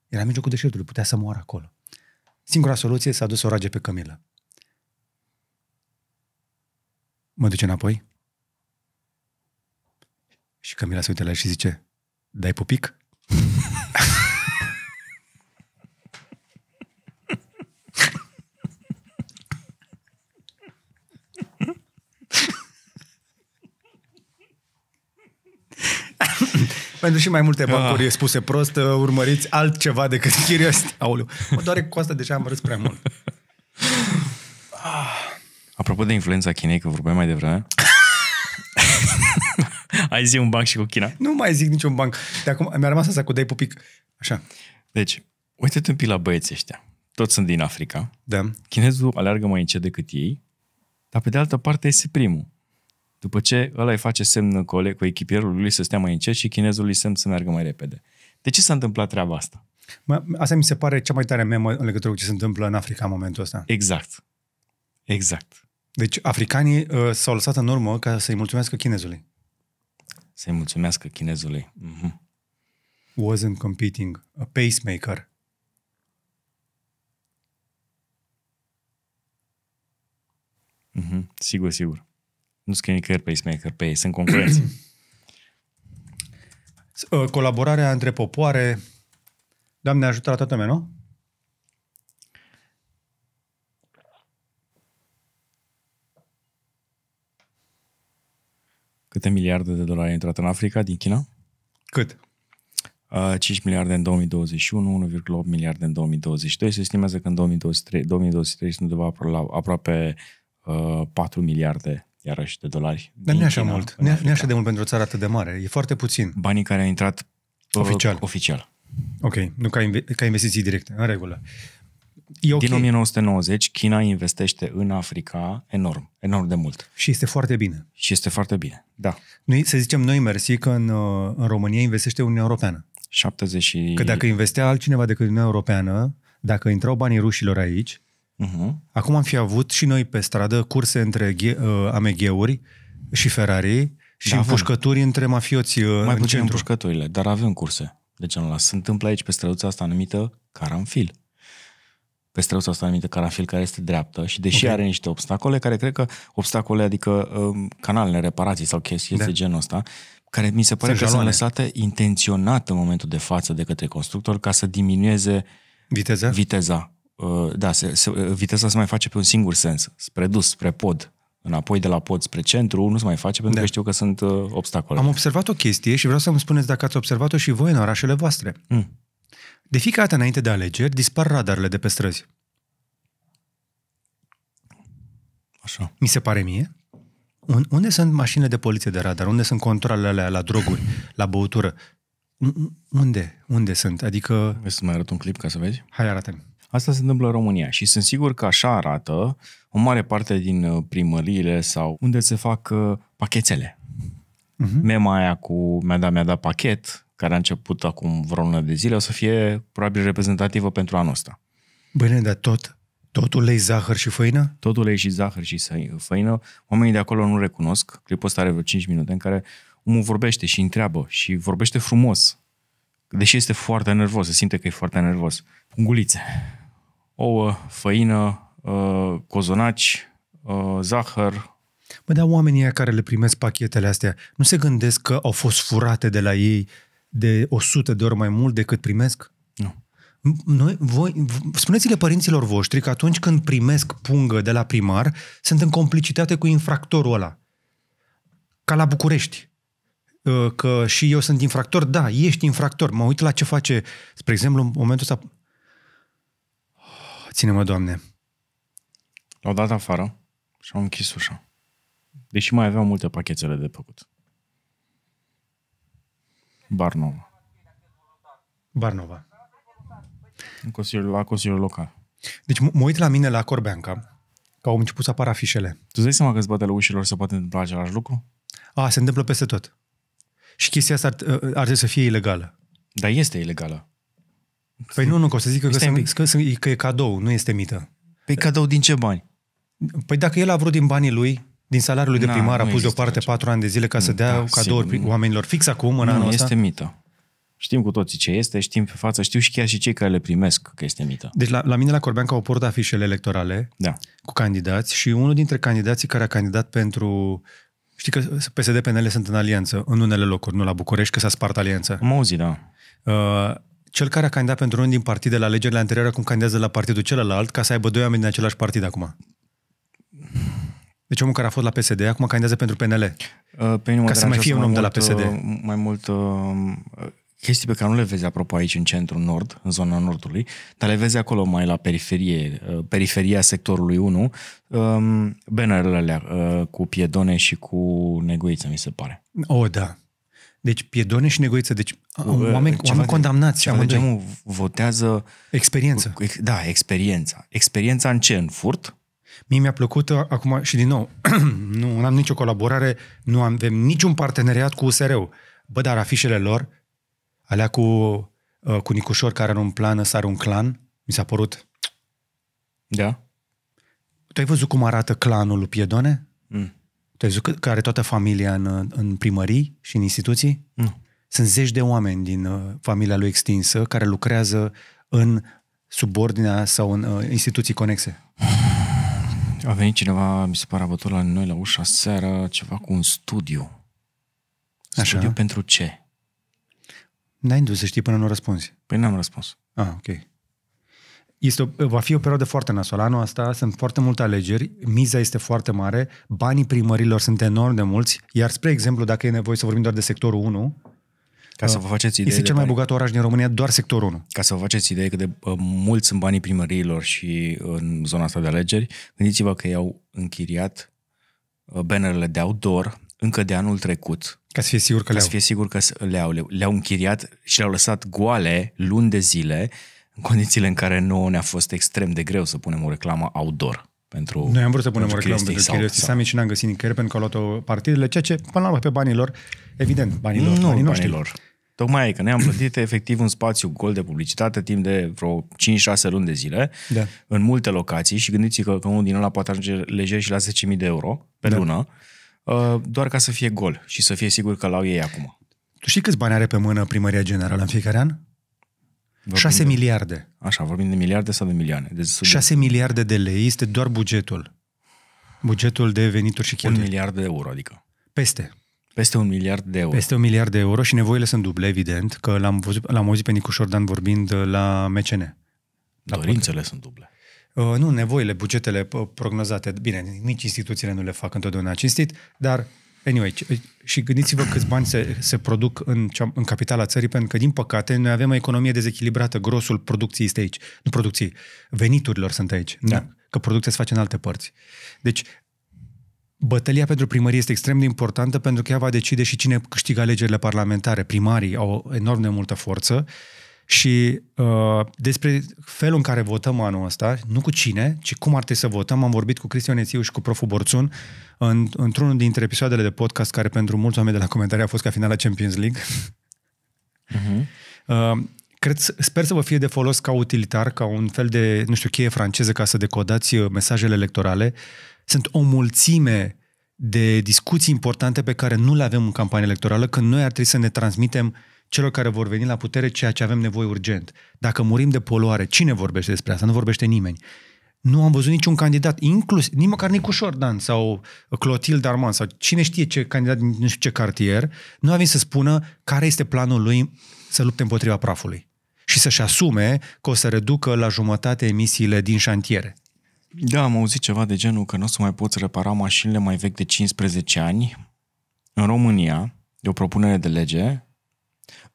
Era în mijlocul deșertului, putea să moară acolo. Singura soluție s-a dus o rage pe Camila. mă duce înapoi. Și Camila se uită la el și zice, dai pupic? Pentru și mai multe ah. bancuri ah. spuse prost, ă, urmăriți altceva decât curiosity. Aoleu, mă doare asta, deja am râs prea mult. Ah. Apropo de influența Chinei, că vorbeam mai devreme. Ai zi un banc și cu China. Nu mai zic niciun banc. De acum mi-a rămas asta cu dai pupic. Așa. Deci, uite-te un pic la băieții ăștia. Toți sunt din Africa. Da. Chinezul aleargă mai încet decât ei, dar pe de altă parte este primul. După ce ăla îi face semn cu, cu echipierul lui să stea mai încet și chinezul îi semn să meargă mai repede. De ce s-a întâmplat treaba asta? Mă, asta mi se pare cea mai tare memă în legătură cu ce se întâmplă în Africa în momentul ăsta. Exact. Exact. Deci africanii uh, s-au lăsat în urmă ca să-i mulțumească chinezului. Să-i mulțumească chinezului. Mm-hmm. Wasn't competing. A pacemaker. Mm-hmm. Sigur, sigur. Nu scrie nicăieri pacemaker pe ei, sunt concurenți. Uh, colaborarea între popoare. Doamne ajută la toată lumea, nu? Câte miliarde de dolari a intrat în Africa din China? Cât? 5 uh, miliarde în 2021, 1,8 miliarde în 2022. Se estimează că în 2023, 2023 sunt undeva apro- la aproape uh, 4 miliarde iarăși de dolari. Dar nu așa mult. Nu așa de mult pentru o țară atât de mare. E foarte puțin. Banii care au intrat uh, oficial. oficial. Ok, nu ca, inv- ca investiții directe, în regulă. E okay. Din 1990, China investește în Africa enorm, enorm de mult. Și este foarte bine. Și este foarte bine, da. Noi, să zicem, noi mersi că în, în România investește Uniunea Europeană. 70 Că dacă investea altcineva decât Uniunea Europeană, dacă intrau banii rușilor aici, uh-huh. acum am fi avut și noi pe stradă curse între uh, AMG-uri și Ferrari și da, împușcături avem. între mafioți uh, Mai în puțin centru. împușcăturile, dar avem curse de genul ăla. Se întâmplă aici pe străduța asta numită Caramfil pe străuța asta numită Carafil, care este dreaptă și deși okay. are niște obstacole, care cred că obstacole, adică um, canalele, reparații sau chestii da. de genul ăsta, care mi se pare sunt că jaloane. sunt lăsate intenționat în momentul de față de către constructor ca să diminueze viteza. viteza. Uh, da, se, se, uh, viteza se mai face pe un singur sens, spre dus, spre pod, înapoi de la pod spre centru, nu se mai face pentru da. că știu că sunt uh, obstacole. Am observat o chestie și vreau să-mi spuneți dacă ați observat-o și voi în orașele voastre. Mm. De fiecare dată înainte de alegeri dispar radarele de pe străzi. Așa. Mi se pare mie. Unde sunt mașinile de poliție de radar? Unde sunt controlele alea la droguri, la băutură? Unde? Unde sunt? Adică... Vreau să mai arăt un clip ca să vezi? Hai, arată-mi. Asta se întâmplă în România și sunt sigur că așa arată o mare parte din uh, primăriile sau unde se fac uh, pachetele. Uh-huh. Mema aia cu mi-a dat, mi-a dat pachet, care a început acum vreo lună de zile, o să fie probabil reprezentativă pentru anul ăsta. Bine, dar tot, tot ulei, zahăr și făină? Tot ulei și zahăr și făină. Oamenii de acolo nu recunosc. Clipul ăsta are vreo 5 minute în care omul vorbește și întreabă și vorbește frumos. Deși este foarte nervos, se simte că e foarte nervos. Pungulițe, ouă, făină, ă, cozonaci, ă, zahăr, Bă, dar oamenii care le primesc pachetele astea nu se gândesc că au fost furate de la ei de 100 de ori mai mult decât primesc? Nu. Noi, voi, spuneți-le părinților voștri că atunci când primesc pungă de la primar, sunt în complicitate cu infractorul ăla. Ca la București. Ă, că și eu sunt infractor? Da, ești infractor. Mă uit la ce face, spre exemplu, în momentul ăsta... Ah, ține-mă, Doamne! L-au dat afară și au închis ușa. Deși mai aveau multe pachetele de făcut. Barnova. Barnova. În consiliul, la Consiliul Local. Deci mă m- uit la mine la Corbeanca, că au început să apară afișele. Tu zici dai seama că în spatele ușilor se poate întâmpla același lucru? A, se întâmplă peste tot. Și chestia asta ar, ă, ar trebui să fie ilegală. Dar este ilegală. Păi nu, nu, că o să zic că, că, sunt, că, sunt, că e cadou, nu este mită. Păi cadou din ce bani? Păi dacă el a vrut din banii lui, din salariul de primar a pus deoparte așa. patru ani de zile ca să dea da, cadouri sigur, oamenilor fix acum, în nu, anul ăsta? este mită. Știm cu toții ce este, știm pe față, știu și chiar și cei care le primesc că este mită. Deci la, la mine la Corbeanca au portat afișele electorale da. cu candidați și unul dintre candidații care a candidat pentru... Știi că PSD-PNL sunt în alianță în unele locuri, nu la București, că s-a spart alianța. Am auzit, da. Uh, cel care a candidat pentru unul din partide la alegerile anterioare acum candidează la partidul celălalt ca să aibă doi oameni din același partid acum. Deci omul care a fost la PSD, acum candidează pentru PNL. Uh, pe mine Ca să mai fie un om de la PSD. Uh, mai mult uh, chestii pe care nu le vezi, apropo, aici în centru nord, în zona nordului, dar le vezi acolo mai la periferie, uh, periferia sectorului 1, um, bannerele alea uh, cu piedone și cu negoiță, mi se pare. Oh, da. Deci piedone și negoiță, deci uh, uh, oameni, oameni de, condamnați. Ceva amândoi. de votează... Experiență. Da, experiența. Experiența în ce? În furt? Mie mi-a plăcut uh, acum și din nou, nu am nicio colaborare, nu avem niciun parteneriat cu USR-ul. Bă, dar afișele lor, alea cu, uh, cu Nicușor care are un plan să are un clan, mi s-a părut... Da. Tu ai văzut cum arată clanul lui Piedone? Mm. Tu ai văzut că are toată familia în, uh, în primării și în instituții? Mm. Sunt zeci de oameni din uh, familia lui extinsă care lucrează în subordinea sau în uh, instituții conexe. A venit cineva, mi se pare, a bătut la noi la ușa seară ceva cu un studiu. Așa. Studiu pentru ce? N-ai să știi până nu răspunzi. Păi n-am răspuns. Ah, ok. Este o, va fi o perioadă foarte nasoală. Anul asta sunt foarte multe alegeri, miza este foarte mare, banii primărilor sunt enorm de mulți, iar spre exemplu, dacă e nevoie să vorbim doar de sectorul 1, ca să da. vă faceți idee. Este cel mai bogat oraș din România, doar sectorul 1. Ca să vă faceți idee cât de mulți sunt banii primăriilor și în zona asta de alegeri, gândiți-vă că i-au închiriat uh, bannerele de outdoor încă de anul trecut. Ca să fie sigur că, le-au. Ca să fie sigur că le-au. Le-au închiriat și le-au lăsat goale luni de zile, în condițiile în care nouă ne-a fost extrem de greu să punem o reclamă outdoor pentru Noi am vrut să punem o reclamă pentru Chiriostis Summit și n-am găsit nicăieri pentru că au luat-o partidele, ceea ce, până la urmă, pe banilor, evident, banilor, nu, banilor, banilor Tocmai e că ne-am plătit efectiv un spațiu gol de publicitate timp de vreo 5-6 luni de zile, da. în multe locații și gândiți-vă că, că unul din ăla poate ajunge lejer și la 10.000 de euro pe da. lună, uh, doar ca să fie gol și să fie sigur că l-au ei acum. Tu știi câți bani are pe mână primăria generală în fiecare an? Vorbim 6 de, miliarde. Așa, vorbim de miliarde sau de milioane? De deci 6 miliarde de lei este doar bugetul. Bugetul de venituri și cheltuieli. Un miliard de euro, adică. Peste. Peste un miliard de euro. Peste un miliard de euro și nevoile sunt duble, evident, că l-am, văzut, l-am auzit pe Nicu Șordan vorbind uh, la MCN. La Dorințele podcast. sunt duble. Uh, nu, nevoile, bugetele prognozate, bine, nici instituțiile nu le fac întotdeauna cinstit, dar, anyway, și gândiți-vă câți bani se, se produc în, cea, în capitala țării, pentru că, din păcate, noi avem o economie dezechilibrată, grosul producției este aici, nu producției, veniturilor sunt aici, da. nu, că producția se face în alte părți. Deci, Bătălia pentru primărie este extrem de importantă pentru că ea va decide și cine câștigă alegerile parlamentare. Primarii au enorm de multă forță și uh, despre felul în care votăm anul ăsta, nu cu cine, ci cum ar trebui să votăm, am vorbit cu Cristian Ețiu și cu proful Borțun în, într-unul dintre episoadele de podcast care pentru mulți oameni de la comentarii a fost ca finala Champions League. Uh-huh. Uh, Cred, sper să vă fie de folos ca utilitar, ca un fel de, nu știu, cheie franceză ca să decodați uh, mesajele electorale. Sunt o mulțime de discuții importante pe care nu le avem în campanie electorală, când noi ar trebui să ne transmitem celor care vor veni la putere ceea ce avem nevoie urgent. Dacă murim de poluare, cine vorbește despre asta? Nu vorbește nimeni. Nu am văzut niciun candidat, inclus, nici măcar Nicușor Dan sau uh, Clotilde Arman sau cine știe ce candidat din nu știu ce cartier, nu a venit să spună care este planul lui să lupte împotriva prafului și să-și asume că o să reducă la jumătate emisiile din șantiere. Da, am auzit ceva de genul că nu o să mai poți repara mașinile mai vechi de 15 ani în România, de o propunere de lege,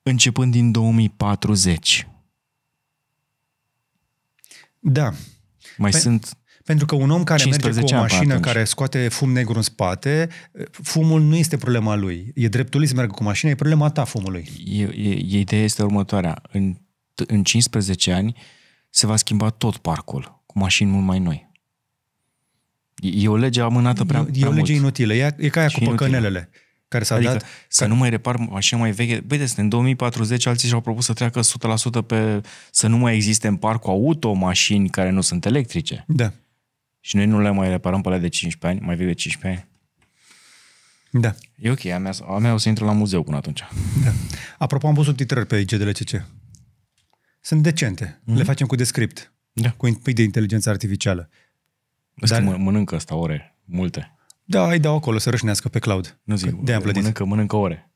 începând din 2040. Da. Mai Pe- sunt pentru că un om care merge cu o mașină atunci. care scoate fum negru în spate, fumul nu este problema lui. E dreptul lui să meargă cu mașina, e problema ta fumului. E, e, ideea este următoarea. În în 15 ani se va schimba tot parcul, cu mașini mult mai noi. E o lege amânată prea, prea E o lege mult. inutilă. E, e ca aia cu păcănelele. Care s-a adică dat, să ca... nu mai repar mașina mai veche. Băi, deci, în 2040 alții și-au propus să treacă 100% pe... să nu mai existe în parcul auto mașini care nu sunt electrice. Da. Și noi nu le mai reparăm pe alea de 15 ani, mai vechi de 15 ani. Da. E ok, a mea, a mea o să intre la muzeu până atunci. Da. Apropo, am pus titrări pe IGDLCC sunt decente. Mm-hmm. Le mhm. facem cu Descript, da. cu un pic de inteligență artificială. Dar... Mă, mănâncă asta ore, multe. Da, îi dau acolo să rășnească pe cloud. Nu zic, de mănâncă, mănâncă ore.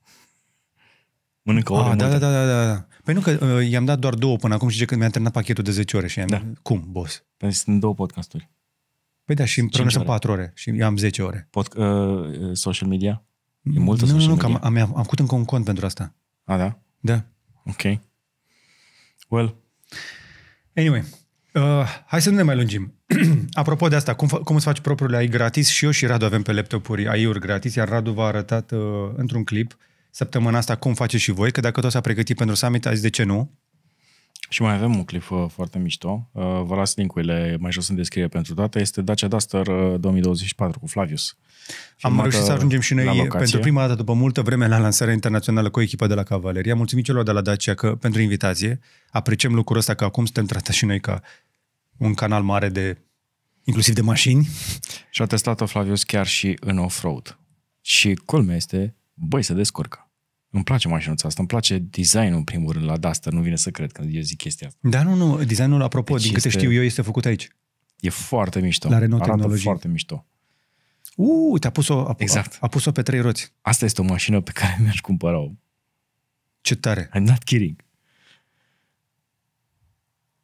Mănâncă ore ah, A, da, multe. da, da, da, da, da. Păi nu că uh, i-am dat doar două până acum și zice că mi-a terminat pachetul de 10 ore și am da. Cum, boss? Păi sunt două podcasturi. Păi da, și îmi promis 4 ore și am 10 ore. Pot, uh, uh, social media? E multă nu, social nu, nu, că am, am, am făcut încă un cont pentru asta. A, da? Da. Ok. Well. Anyway, uh, hai să nu ne mai lungim. Apropo de asta, cum, cum îți faci propriul AI gratis? Și eu și Radu avem pe laptopuri AI-uri gratis, iar Radu v-a arătat uh, într-un clip săptămâna asta cum faceți și voi, că dacă tot s-a pregătit pentru summit, azi de ce nu? Și mai avem un clip uh, foarte mișto. Uh, vă las linkurile mai jos în descriere pentru data. Este Dacia Duster 2024 uh, cu Flavius. Am reușit să ajungem și noi pentru prima dată după multă vreme la lansarea internațională cu echipa de la Cavaleria. Mulțumim celor de la Dacia că, pentru invitație. Apreciem lucrul ăsta că acum suntem tratați și noi ca un canal mare de inclusiv de mașini. Și a testat-o Flavius chiar și în off-road. Și culmea este, băi, se descurcă. Îmi place mașinuța asta, îmi place designul în primul rând la Duster, nu vine să cred când eu zic chestia asta. Da, nu, nu, designul, apropo, deci din câte este, știu eu, este făcut aici. E foarte mișto. La Renault Arată Technology. foarte mișto. Uuu, te-a pus-o, a, exact. a, a pus-o pe trei roți. Asta este o mașină pe care mi-aș cumpăra-o. Ce tare. I'm not kidding.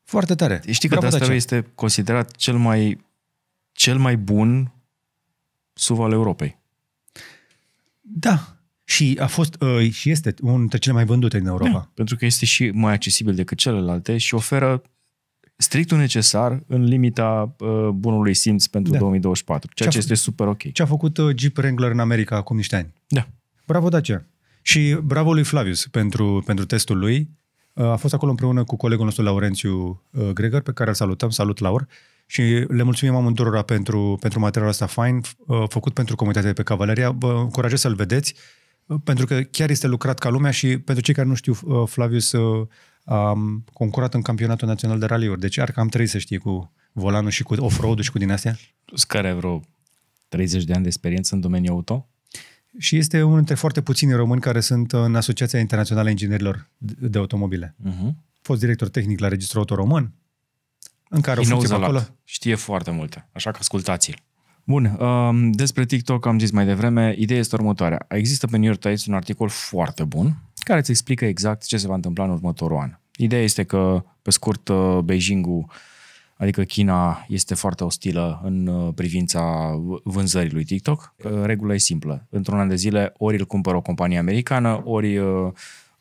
Foarte tare. Știi că Bravo, este considerat cel mai, cel mai bun SUV al Europei. Da, și a fost uh, și este unul dintre cele mai vândute din Europa. Da, pentru că este și mai accesibil decât celelalte și oferă strictul necesar în limita uh, bunului simț pentru da. 2024, ceea ce, ce este super ok. Ce a făcut uh, Jeep Wrangler în America acum niște ani. Da. Bravo Dacia. Și bravo lui Flavius pentru, pentru testul lui. Uh, a fost acolo împreună cu colegul nostru Laurențiu uh, Gregor, pe care îl salutăm. Salut, Laur! Și le mulțumim amândurora pentru, pentru materialul ăsta fain, uh, făcut pentru comunitatea pe Cavaleria. Vă încurajez să-l vedeți. Uh, pentru că chiar este lucrat ca lumea și pentru cei care nu știu, uh, Flavius uh, a concurat în campionatul național de raliuri, deci ar cam trebui să știi cu volanul și cu off-road și cu din astea. Care vreo 30 de ani de experiență în domeniul auto? Și este unul dintre foarte puțini români care sunt în Asociația Internațională a Inginerilor de Automobile. Uh-huh. Fost director tehnic la Registrul Auto Român, în care o acolo. Știe foarte multe, așa că ascultați-l. Bun, um, despre TikTok am zis mai devreme, ideea este următoarea. Există pe New York Times un articol foarte bun care îți explică exact ce se va întâmpla în următorul an. Ideea este că, pe scurt, uh, beijing adică China, este foarte ostilă în uh, privința vânzării lui TikTok. Uh, regula e simplă. Într-un an de zile, ori îl cumpără o companie americană, ori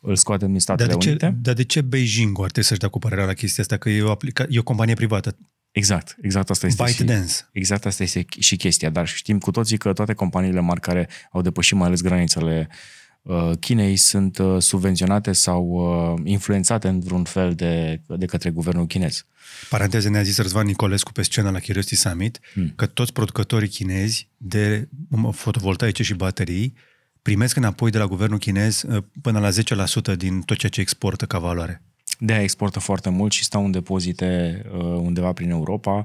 îl scoatem din Statele dar de ce, Unite. Dar de ce Beijing ar trebui să-și dea cu părerea la chestia asta? Că e o, aplica- e o companie privată. Exact, exact asta este. Byte Și, exact asta este și chestia, dar știm cu toții că toate companiile mari care au depășit mai ales granițele uh, Chinei sunt uh, subvenționate sau uh, influențate în vreun fel de, de către guvernul chinez. Paranteze, ne-a zis Răzvan Nicolescu pe scenă la Curiosity Summit hmm. că toți producătorii chinezi de um, fotovoltaice și baterii primesc înapoi de la guvernul chinez uh, până la 10% din tot ceea ce exportă ca valoare de exportă foarte mult și stau în depozite uh, undeva prin Europa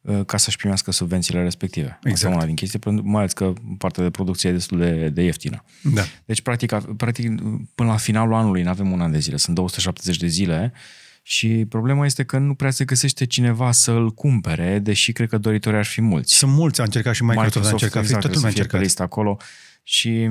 uh, ca să-și primească subvențiile respective. Exact. Asta una din chestii, mai ales că partea de producție e destul de, de ieftină. Da. Deci, practic, practic, până la finalul anului, nu avem un an de zile, sunt 270 de zile și problema este că nu prea se găsește cineva să-l cumpere, deși cred că doritorii ar fi mulți. Sunt mulți, a încercat și Microsoft, Microsoft păi exact, a încercat, exact, totul a încercat. acolo și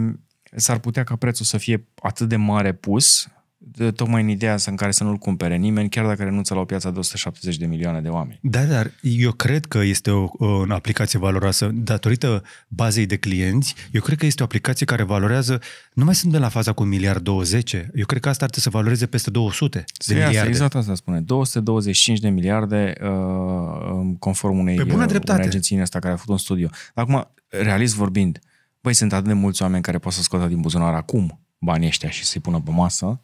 s-ar putea ca prețul să fie atât de mare pus de, tocmai în ideea în care să nu-l cumpere nimeni, chiar dacă renunță la o piață de 170 de milioane de oameni. Da, dar eu cred că este o, o aplicație valoroasă datorită bazei de clienți. Eu cred că este o aplicație care valorează, nu mai suntem la faza cu un miliard 20, eu cred că asta ar trebui să valoreze peste 200 de miliarde. Asta, exact asta spune, 225 de miliarde uh, um, conform unei, Pe bună uh, dreptate. unei agenții asta care a făcut un studiu. Acum, realist vorbind, băi, sunt atât de mulți oameni care pot să scoată din buzunar acum banii ăștia și să-i pună pe masă,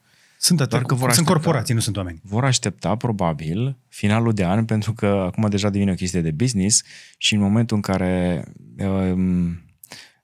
sunt atât, că vor sunt aștepta, corporații, nu sunt oameni. Vor aștepta, probabil, finalul de an, pentru că acum deja devine o chestie de business și în momentul în care um,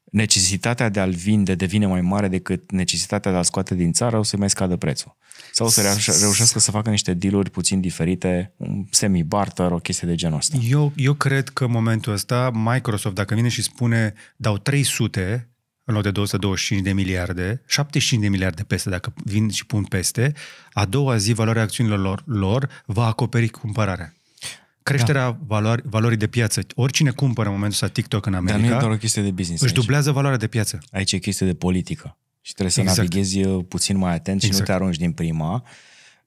necesitatea de a-l vinde devine mai mare decât necesitatea de a-l scoate din țară, o să mai scadă prețul. Sau o să reușească să facă niște dealuri puțin diferite, un semi-barter, o chestie de genul ăsta. Eu, eu cred că în momentul ăsta Microsoft, dacă vine și spune dau 300 în loc de 225 de miliarde, 75 de miliarde peste, dacă vin și pun peste, a doua zi valoarea acțiunilor lor, lor va acoperi cumpărarea. Creșterea da. valori, valorii de piață. Oricine cumpără în momentul ăsta TikTok în America, Dar nu e doar o chestie de business își aici. dublează valoarea de piață. Aici e chestie de politică. Și trebuie să exact. navighezi uh, puțin mai atent exact. nu te arunci din prima.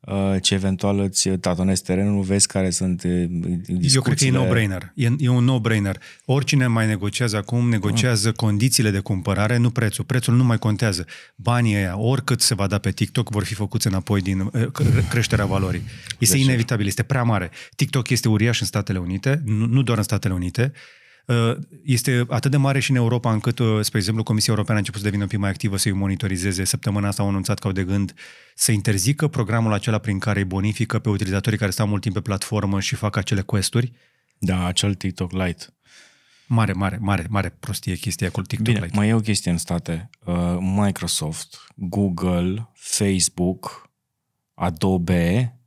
Uh, ce eventual îți tatonezi terenul, vezi care sunt discuțiile. Uh, Eu cred că e no-brainer. E, e un no-brainer. Oricine mai negociază acum, negociază mm. condițiile de cumpărare, nu prețul. Prețul nu mai contează. Banii ăia, oricât se va da pe TikTok, vor fi făcuți înapoi din uh, mm. creșterea valorii. Este deci, inevitabil, este prea mare. TikTok este uriaș în Statele Unite, nu, nu doar în Statele Unite, Uh, este atât de mare și în Europa încât, uh, spre exemplu, Comisia Europeană a început să devină un pic mai activă să-i monitorizeze. Săptămâna asta au anunțat că au de gând să interzică programul acela prin care îi bonifică pe utilizatorii care stau mult timp pe platformă și fac acele questuri. Da, acel TikTok Lite. Mare, mare, mare, mare prostie chestia cu TikTok Bine, Lite. mai e o chestie în state. Uh, Microsoft, Google, Facebook, Adobe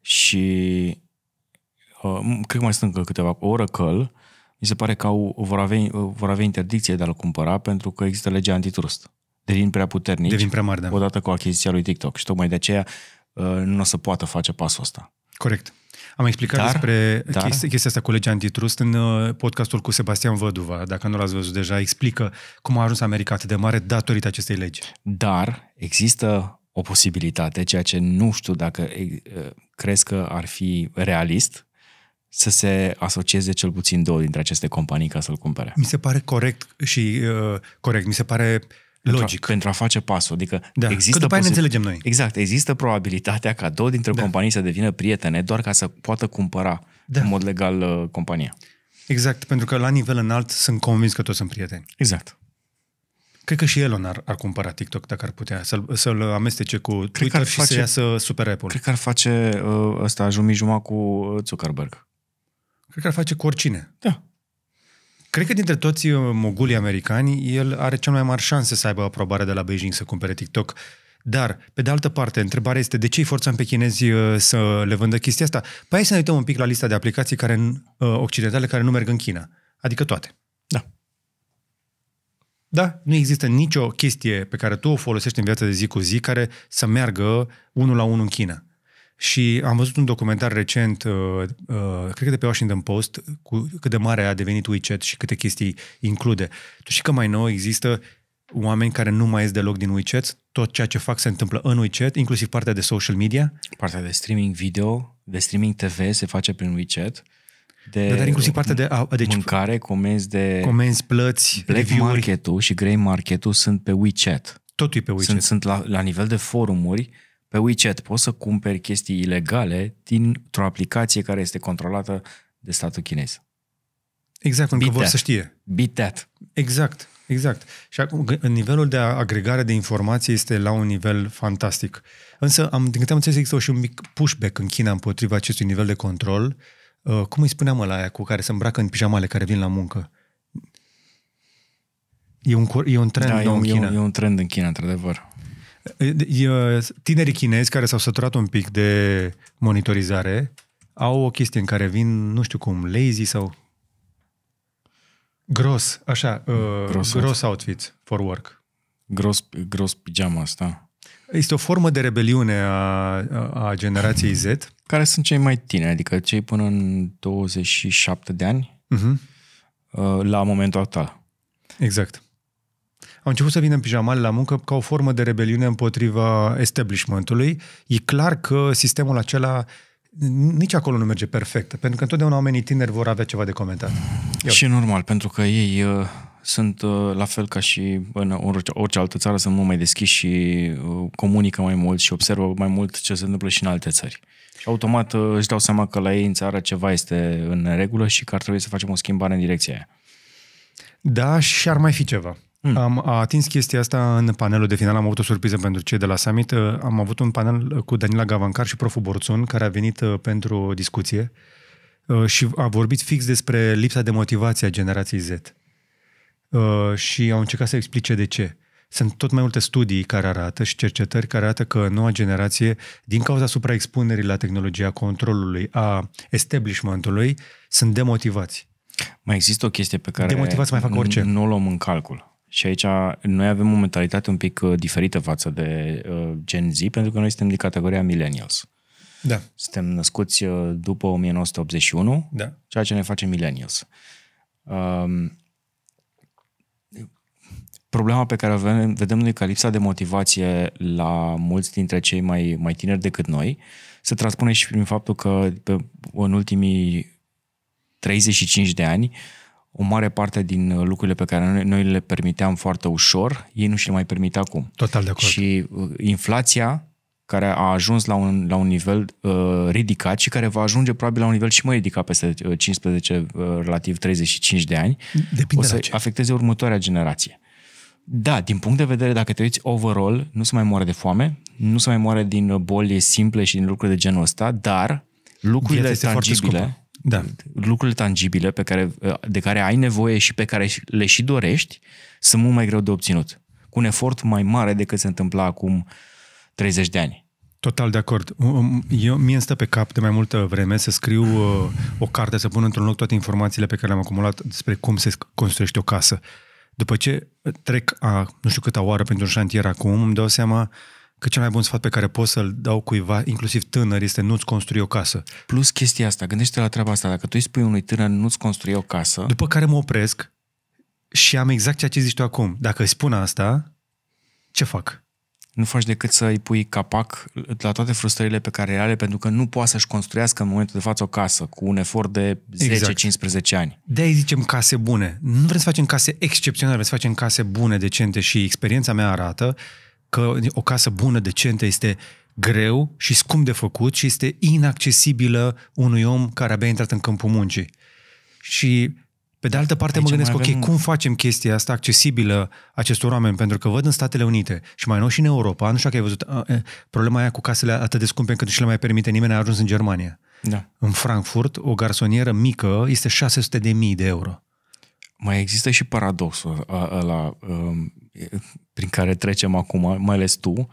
și cred că mai sunt încă câteva, Oracle mi se pare că au, vor, avea, vor avea interdicție de a-l cumpăra pentru că există legea antitrust. Devin prea puternici Devin prea mari, da. odată cu achiziția lui TikTok și tocmai de aceea uh, nu o să poată face pasul ăsta. Corect. Am explicat dar, despre dar... chestia asta cu legea antitrust în uh, podcastul cu Sebastian Văduva. Dacă nu l-ați văzut deja, explică cum a ajuns America atât de mare datorită acestei legi. Dar există o posibilitate, ceea ce nu știu dacă uh, crezi că ar fi realist, să se asocieze cel puțin două dintre aceste companii ca să-l cumpere. Mi se pare corect și uh, corect, mi se pare pentru logic. A, pentru a face pasul. Adică da. există că după posi... ne înțelegem noi. Exact. Există probabilitatea ca două dintre da. companii să devină prietene doar ca să poată cumpăra da. în mod legal uh, compania. Exact. Pentru că la nivel înalt sunt convins că toți sunt prieteni. Exact. Cred că și Elon ar, ar cumpăra TikTok dacă ar putea să-l, să-l amestece cu cred Twitter și face, să iasă super Apple. Cred că ar face uh, ăsta jumătate cu Zuckerberg. Cred că ar face cu oricine. Da. Cred că dintre toți uh, mogulii americani, el are cel mai mari șanse să aibă aprobare de la Beijing să cumpere TikTok. Dar, pe de altă parte, întrebarea este de ce îi forțăm pe chinezi uh, să le vândă chestia asta? Păi hai să ne uităm un pic la lista de aplicații care, uh, occidentale care nu merg în China. Adică toate. Da. Da, nu există nicio chestie pe care tu o folosești în viața de zi cu zi care să meargă unul la unul în China. Și am văzut un documentar recent, uh, uh, cred că de pe Washington Post, cu cât de mare a devenit WeChat și câte chestii include. Tu știi că mai nou există oameni care nu mai ies deloc din WeChat, tot ceea ce fac se întâmplă în WeChat, inclusiv partea de social media? Partea de streaming video, de streaming TV se face prin WeChat. De dar, dar inclusiv partea de deci, mâncare, comenzi de comenzi, plăți, black review market-ul și grey market-ul sunt pe WeChat. Totul e pe WeChat. Sunt, sunt la, la nivel de forumuri, pe WeChat poți să cumperi chestii ilegale dintr-o aplicație care este controlată de statul chinez. Exact, pentru că vor să știe. Beat that. Exact, exact. Și acum, nivelul de agregare de informații este la un nivel fantastic. Însă, am, din câte am înțeles, există și un mic pushback în China împotriva acestui nivel de control. Uh, cum îi spuneam la aia cu care se îmbracă în pijamale care vin la muncă? E un, e un trend da, nou e un, în China. E un, e un trend în China, într-adevăr. Tinerii chinezi care s-au săturat un pic de monitorizare au o chestie în care vin, nu știu cum, lazy sau... Gros, așa, uh, gros, gros outfits for work. Gros, gros pijama asta. Este o formă de rebeliune a, a generației Z. Care sunt cei mai tineri, adică cei până în 27 de ani, uh-huh. la momentul actual. Exact au început să vină în pijamale la muncă ca o formă de rebeliune împotriva establishmentului. E clar că sistemul acela nici acolo nu merge perfect, pentru că întotdeauna oamenii tineri vor avea ceva de comentat. Eu. Și normal, pentru că ei uh, sunt uh, la fel ca și în orice, orice altă țară, sunt mult mai deschiși și uh, comunică mai mult și observă mai mult ce se întâmplă și în alte țări. Și automat își dau seama că la ei în țară ceva este în regulă și că ar trebui să facem o schimbare în direcția aia. Da, și ar mai fi ceva. Hmm. Am atins chestia asta în panelul de final, am avut o surpriză pentru cei de la Summit. Uh, am avut un panel uh, cu Daniela Gavancar și proful Borțun, care a venit uh, pentru discuție și a vorbit fix despre lipsa de motivație a generației Z. Și au încercat să explice de ce. Sunt tot mai multe studii care arată și cercetări care arată că noua generație, din cauza supraexpunerii la tehnologia controlului, a establishmentului, sunt demotivați. Mai există o chestie pe care demotivați mai fac orice. nu o luăm în calcul. Și aici noi avem o mentalitate un pic uh, diferită față de uh, Gen Z, pentru că noi suntem din categoria millennials. Da. Suntem născuți uh, după 1981, da. ceea ce ne face millennials. Um, problema pe care o vedem noi ca lipsa de motivație la mulți dintre cei mai, mai tineri decât noi se transpune și prin faptul că pe, în ultimii 35 de ani uh, o mare parte din uh, lucrurile pe care noi, le permiteam foarte ușor, ei nu și le mai permit acum. Total de acord. Și uh, inflația care a ajuns la un, la un nivel uh, ridicat și care va ajunge probabil la un nivel și mai ridicat peste 15, uh, uh, relativ 35 de ani, Depinde o să afecteze următoarea generație. Da, din punct de vedere, dacă te uiți overall, nu se mai moare de foame, nu se mai moare din boli simple și din lucruri de genul ăsta, dar lucrurile tangibile da. lucrurile tangibile pe care, uh, de care ai nevoie și pe care le și dorești, sunt mult mai greu de obținut. Cu un efort mai mare decât se întâmpla acum 30 de ani. Total de acord. Um, um, eu, mie îmi stă pe cap de mai multă vreme să scriu uh, o carte, să pun într-un loc toate informațiile pe care le-am acumulat despre cum se construiește o casă. După ce trec a nu știu câta oară pentru un șantier acum, îmi dau seama că cel mai bun sfat pe care pot să-l dau cuiva, inclusiv tânăr, este nu-ți construi o casă. Plus chestia asta, gândește la treaba asta, dacă tu îi spui unui tânăr nu-ți construi o casă... După care mă opresc și am exact ceea ce zici tu acum. Dacă îi spun asta, ce fac? Nu faci decât să îi pui capac la toate frustrările pe care le are, pentru că nu poate să-și construiască în momentul de față o casă cu un efort de 10-15 exact. ani. De-aia zicem case bune. Nu vrem să facem case excepționale, vrem să facem case bune, decente și experiența mea arată că o casă bună, decentă, este greu și scump de făcut și este inaccesibilă unui om care abia a intrat în câmpul muncii. Și pe de altă parte Aici mă gândesc, avem... ok, cum facem chestia asta accesibilă acestor oameni? Pentru că văd în Statele Unite și mai nou și în Europa, nu știu că ai văzut, problema aia cu casele atât de scumpe încât nu și le mai permite nimeni a ajuns în Germania. Da. În Frankfurt, o garsonieră mică este 600 de mii de euro. Mai există și paradoxul ăla, um, prin care trecem acum, mai ales tu,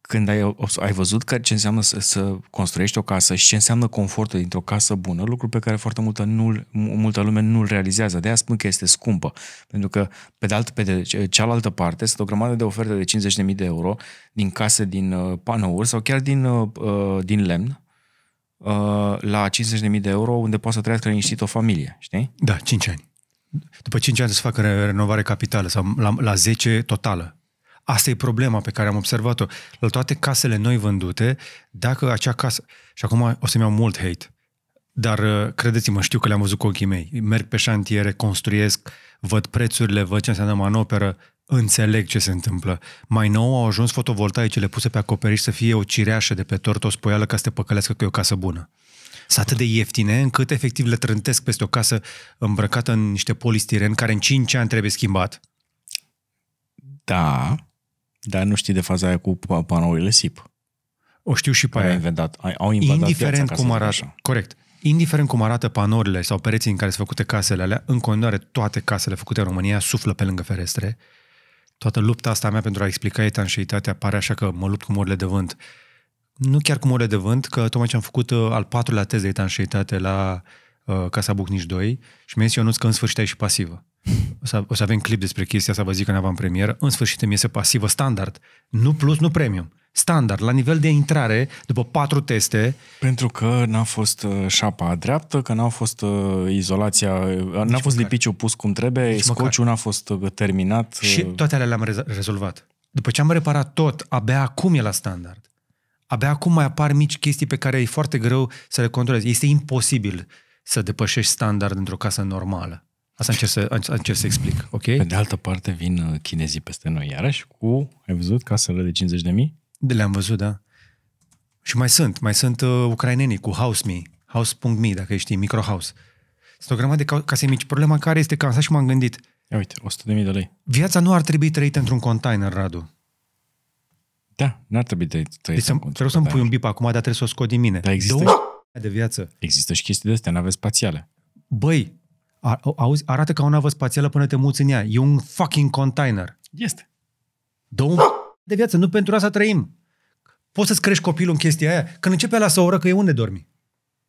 când ai, ai văzut că ce înseamnă să, să construiești o casă și ce înseamnă confortul dintr-o casă bună, lucru pe care foarte multă, nu, multă lume nu-l realizează. De-aia spun că este scumpă. Pentru că, pe de, alt, pe de cealaltă parte, sunt o grămadă de oferte de 50.000 de euro din case din uh, panouri sau chiar din, uh, uh din lemn uh, la 50.000 de euro unde poate să trăiască liniștit o familie, știi? Da, 5 ani după 5 ani să facă renovare capitală sau la, la 10 totală. Asta e problema pe care am observat-o. La toate casele noi vândute, dacă acea casă... Și acum o să-mi iau mult hate. Dar uh, credeți-mă, știu că le-am văzut cu ochii mei. Merg pe șantiere, construiesc, văd prețurile, văd ce înseamnă manoperă, înțeleg ce se întâmplă. Mai nou au ajuns fotovoltaicele puse pe acoperiș să fie o cireașă de pe tort, o spoială ca să te păcălească că e o casă bună sunt atât de ieftine încât efectiv le trântesc peste o casă îmbrăcată în niște polistiren care în 5 ani trebuie schimbat. Da, dar nu știi de faza aia cu panourile SIP. O știu și pe aia. Inventat, au inventat Indiferent cum arată. Corect. Indiferent cum arată panourile sau pereții în care sunt făcute casele alea, în continuare toate casele făcute în România suflă pe lângă ferestre. Toată lupta asta mea pentru a explica etanșeitatea pare așa că mă lupt cu morile de vânt. Uh, nu chiar cu more de vânt, că tocmai ce am făcut uh, al patrulea tez de etanșeitate la uh, Casa Bucnici 2 și mi-a zis Ionuț că în sfârșit ai și pasivă. O să, o să avem clip despre chestia asta, vă zic că ne-am premieră. În sfârșit mi e pasivă standard. Nu plus, nu premium standard, la nivel de intrare, după patru teste. Pentru că n-a fost uh, șapa dreaptă, că n-a fost uh, izolația, uh, n-a fost măcar. lipiciu pus cum trebuie, scociul n-a fost terminat. Și toate alea le-am rezolvat. După ce am reparat tot, abia acum e la standard abia acum mai apar mici chestii pe care e foarte greu să le controlezi. Este imposibil să depășești standard într-o casă normală. Asta încerc să, încerc să explic, ok? Pe de altă parte vin uh, chinezii peste noi iarăși cu, ai văzut, casele de 50 de mii? De le-am văzut, da. Și mai sunt, mai sunt uh, ucrainenii cu House.me, House.me, dacă știi, microhouse. Sunt o grămadă de case mici. Problema care este că am stat și m-am gândit. Ia uite, mii de lei. Viața nu ar trebui trăită într-un container, Radu. Da, n-ar trebui de tăiat deci, Trebuie să-mi pui un bip acum, dar trebuie să o scot din mine. Dar există, de, și... de viață. Există și chestii de astea, nave spațiale. Băi, auzi, arată ca o navă spațială până te muți în ea. E un fucking container. Este. Dă un de viață, nu pentru asta trăim. Poți să-ți crești copilul în chestia aia. Când începe la să oră, că e unde dormi?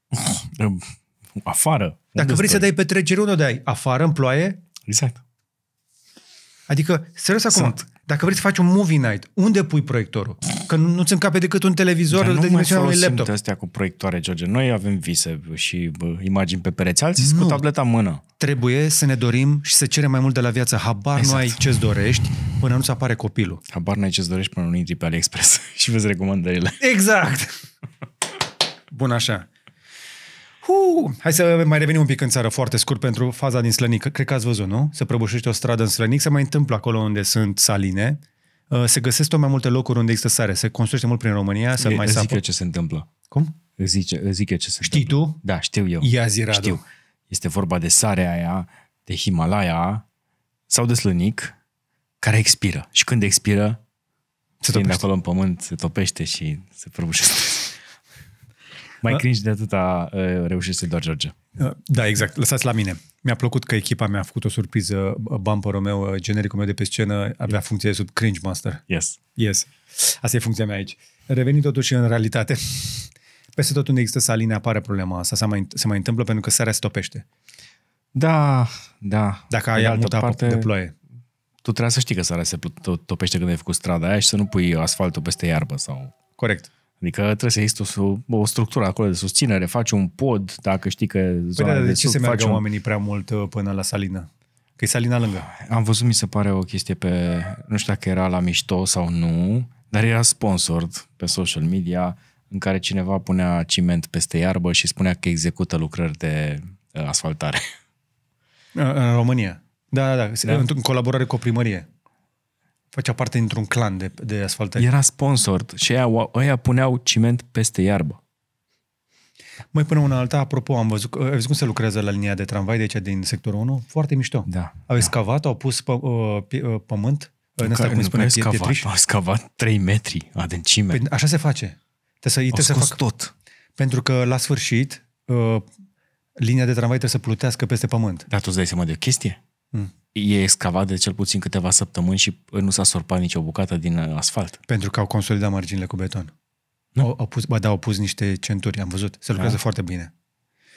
Afară. Unde Dacă vrei să dai petrecere unde o dai? Afară, în ploaie? Exact. Adică, serios acum, Sunt dacă vrei să faci un movie night, unde pui proiectorul? Că nu-ți încape decât un televizor Dar de dimensiunea unui laptop. Nu astea cu proiectoare, George. Noi avem vise și bă, imagini pe pereți, alții nu. cu tableta în mână. Trebuie să ne dorim și să cerem mai mult de la viață. Habar exact. nu ai exact. ce-ți dorești până nu-ți apare copilul. Habar nu ai ce-ți dorești până nu intri pe AliExpress și vezi recomandările. Exact! Bun așa. Uhu! Hai să mai revenim un pic în țară, foarte scurt, pentru faza din Slănic. Cred că ați văzut, nu? Se prăbușește o stradă în Slănic, se mai întâmplă acolo unde sunt saline. Uh, se găsesc tot mai multe locuri unde există sare. Se construiește mult prin România, să mai sapă. Zic ce se întâmplă. Cum? Zice, zic ce se Știi întâmplă. tu? Da, știu eu. Ia zi, Radu. Știu. Este vorba de sarea aia, de Himalaya sau de Slănic, care expiră. Și când expiră, se topește. acolo în pământ, se topește și se prăbușește. Mai cringe de atâta uh, reușise doar George. Uh, da, exact. Lăsați la mine. Mi-a plăcut că echipa mi-a făcut o surpriză. Uh, bumperul meu, genericul meu de pe scenă, avea funcție sub Cringe Master. Yes. Yes. Asta e funcția mea aici. Revenind totuși în realitate, peste tot unde există saline apare problema asta. Se mai, se mai întâmplă pentru că seara se Da, da. Dacă ai altă parte de ploaie. Tu trebuie să știi că seara se topește când ai făcut strada aia și să nu pui asfaltul peste iarbă sau... Corect. Adică trebuie să există o, o structură acolo de susținere, faci un pod, dacă știi că păi zona păi, de, de ce se merg un... oamenii prea mult uh, până la salină? Că e salina lângă. Am văzut, mi se pare o chestie pe, nu știu dacă era la mișto sau nu, dar era sponsored pe social media în care cineva punea ciment peste iarbă și spunea că execută lucrări de uh, asfaltare. În România. Da, da, da. da. În colaborare cu o primărie. Făcea parte dintr-un clan de, de asfaltări. Era sponsored și aia, aia puneau ciment peste iarbă. Mai până una alta, apropo, am văzut, uh, ai văzut cum se lucrează la linia de tramvai de aici din sectorul 1? Foarte mișto. Da. Au da. excavat, da. au pus pă, p- uh, p- uh, pământ, în asta cum spune pietriș. au excavat 3 metri adâncime. Păi, așa se face. Trebuie să, trebuie să fac tot. Pentru că la sfârșit linia de tramvai trebuie să plutească peste pământ. Dar tu îți dai seama de o chestie? Mm e excavat de cel puțin câteva săptămâni și nu s-a sorpat nicio bucată din uh, asfalt. Pentru că au consolidat marginile cu beton. Nu? Au, au pus, ba da, au pus niște centuri, am văzut. Se lucrează da. foarte bine.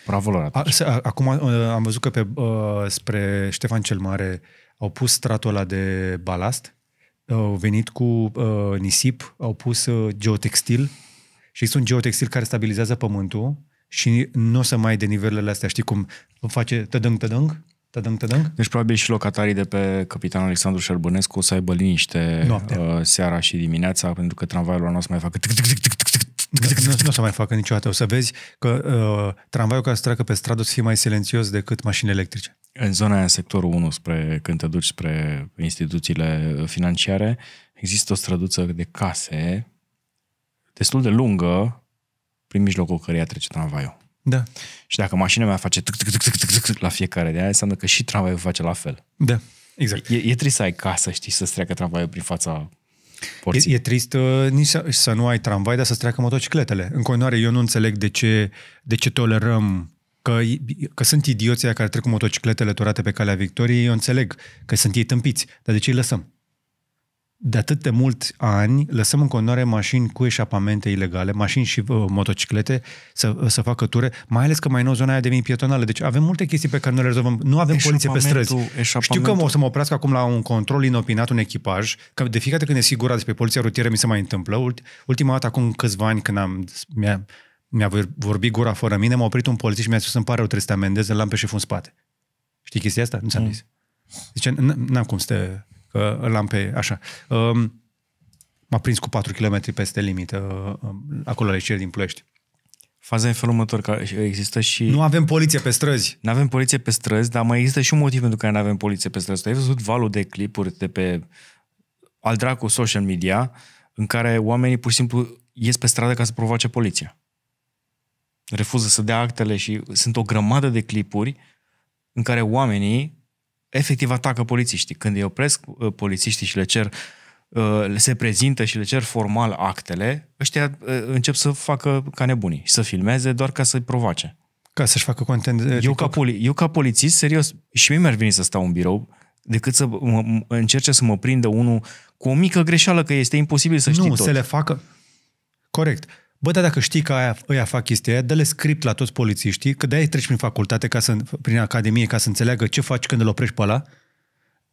Bravo lor atunci. A, acum uh, am văzut că pe, uh, spre Ștefan cel Mare au pus stratul ăla de balast, au venit cu nisip, au pus geotextil și este un geotextil care stabilizează pământul și nu o să mai de nivelele astea. Știi cum face tădâng, tădâng? Tădâng, tădâng. Deci probabil și locatarii de pe Capitanul Alexandru Șerbănescu o să aibă liniște Noaptea. Uh, seara și dimineața, pentru că tramvaiul nu o să mai facă nu o să mai facă niciodată. O să vezi că uh, tramvaiul care să treacă pe stradă o să fie mai silențios decât mașini electrice. În zona aia, sectorul 1, spre, când te duci spre instituțiile financiare, există o străduță de case destul de lungă prin mijlocul căreia trece tramvaiul. Da. Și dacă mașina mea face tuc, tuc, tuc, tuc, tuc, tuc, la fiecare de aia, înseamnă că și tramvaiul face la fel. Da, exact. E, e trist să ai casă, știi, să-ți treacă tramvaiul prin fața E, e trist uh, nici să, să nu ai tramvai, dar să-ți treacă motocicletele. În continuare, eu nu înțeleg de ce, de ce tolerăm că, că sunt idioții care trec cu motocicletele turate pe calea victoriei, eu înțeleg că sunt ei tâmpiți, dar de ce îi lăsăm? de atât de mulți ani lăsăm în continuare mașini cu eșapamente ilegale, mașini și uh, motociclete să, uh, să facă ture, mai ales că mai nou zona aia devine pietonală. Deci avem multe chestii pe care nu le rezolvăm. Nu avem poliție pe străzi. Știu că o să mă oprească acum la un control inopinat, un echipaj, că de fiecare dată când e sigur despre poliția rutieră mi se mai întâmplă. Ultima dată, acum câțiva ani, când am, mi-a, mi-a vorbit gura fără mine, m-a oprit un polițist și mi-a spus, îmi pare rău, trebuie să te amendez, l-am pe șeful în spate. Știi chestia asta? Nu ți-am mm. zis. Zice, deci, n-am cum să te uh, îl am pe... Așa. m-a prins cu 4 km peste limită acolo la ieșire din Ploiești. Faza e felul următor, că există și... Nu avem poliție pe străzi. Nu avem poliție pe străzi, dar mai există și un motiv pentru care nu avem poliție pe străzi. Tu ai văzut valul de clipuri de pe al dracu social media în care oamenii pur și simplu ies pe stradă ca să provoace poliția. Refuză să dea actele și sunt o grămadă de clipuri în care oamenii efectiv atacă polițiștii. Când îi opresc uh, polițiștii și le cer uh, se prezintă și le cer formal actele, ăștia uh, încep să facă ca nebunii și să filmeze doar ca să-i provoace. Ca să-și facă content eu ca, poli- eu ca polițist, serios, și mie mi-ar veni să stau în birou decât să încerce să mă prindă unul cu o mică greșeală, că este imposibil să știi Nu, tot. să le facă. Corect Bă, dar dacă știi că aia, aia fac chestia aia, dă-le script la toți polițiștii, că de-aia treci prin facultate, ca să, prin academie, ca să înțeleagă ce faci când îl oprești pe ăla.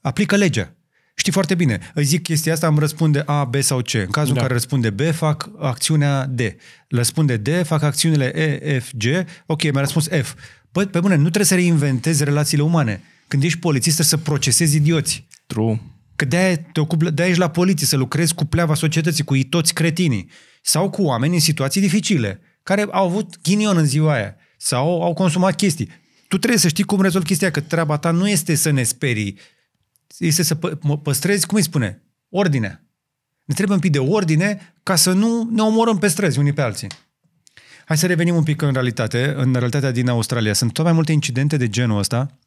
Aplică legea. Știi foarte bine, îi zic chestia asta, îmi răspunde A, B sau C. În cazul da. în care răspunde B, fac acțiunea D. Răspunde D, fac acțiunile E, F, G. Ok, mi-a răspuns F. Bă, pe bune, nu trebuie să reinventezi relațiile umane. Când ești polițist, trebuie să procesezi idioți. True. Că de-aia, te ocupi, de ești la poliție, să lucrezi cu pleava societății, cu toți cretinii sau cu oameni în situații dificile, care au avut ghinion în ziua aia sau au consumat chestii. Tu trebuie să știi cum rezolvi chestia, că treaba ta nu este să ne sperii, este să pă- păstrezi, cum îi spune, ordine. Ne trebuie un pic de ordine ca să nu ne omorăm pe străzi unii pe alții. Hai să revenim un pic în realitate, în realitatea din Australia. Sunt tot mai multe incidente de genul ăsta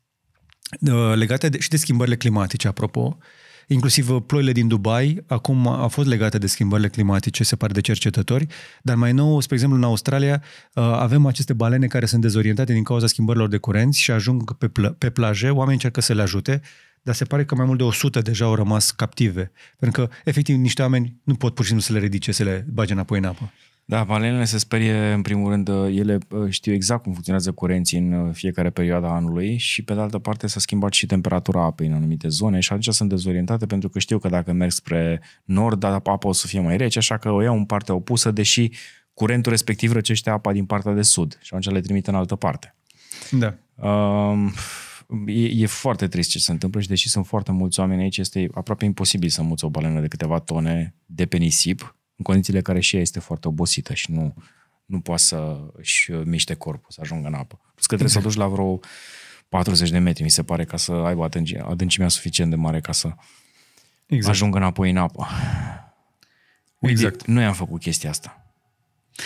uh, legate de, și de schimbările climatice, apropo, uh, Inclusiv uh, ploile din Dubai acum au fost legate de schimbările climatice, se pare de cercetători, dar mai nou, spre exemplu, în Australia uh, avem aceste balene care sunt dezorientate din cauza schimbărilor de curenți și ajung pe, pl- pe plaje, oamenii încearcă să le ajute, dar se pare că mai mult de 100 deja au rămas captive, pentru că efectiv niște oameni nu pot pur și simplu să le ridice, să le bage înapoi în apă. Da, balenele se sperie, în primul rând, uh, ele uh, știu exact cum funcționează curenții în uh, fiecare perioadă a anului și, pe de altă parte, s-a schimbat și temperatura apei în anumite zone și atunci sunt dezorientate pentru că știu că dacă merg spre nord, da, apa o să fie mai rece, așa că o iau în partea opusă, deși curentul respectiv răcește apa din partea de sud și atunci le trimite în altă parte. Da. Um, e, e foarte trist ce se întâmplă și deși sunt foarte mulți oameni aici, este aproape imposibil să muți o balenă de câteva tone de pe nisip în condițiile în care și ea este foarte obosită și nu, nu poate să își miște corpul, să ajungă în apă. Plus că trebuie exact. să duci la vreo 40 de metri, mi se pare, ca să aibă adâncimea suficient de mare ca să exact. ajungă înapoi în apă. Uite, exact. noi am făcut chestia asta.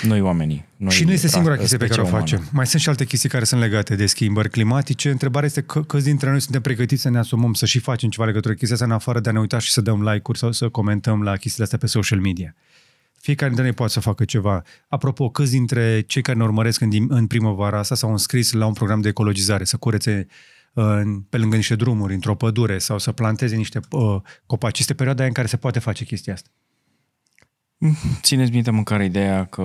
Noi oamenii. Noi și nu este singura chestie pe care o facem. Mai sunt și alte chestii care sunt legate de schimbări climatice. Întrebarea este că, câți dintre noi suntem pregătiți să ne asumăm, să și facem ceva legătură cu chestia asta, în afară de a ne uita și să dăm like-uri sau să comentăm la chestiile astea pe social media. Uh, fiecare dintre noi poate să facă ceva. Apropo, câți dintre cei care ne urmăresc în, în primăvara asta s-au înscris la un program de ecologizare, să curețe uh, pe lângă niște drumuri, într-o pădure sau să planteze niște uh, copaci. Este perioada în care se poate face chestia asta. Țineți minte măcar ideea că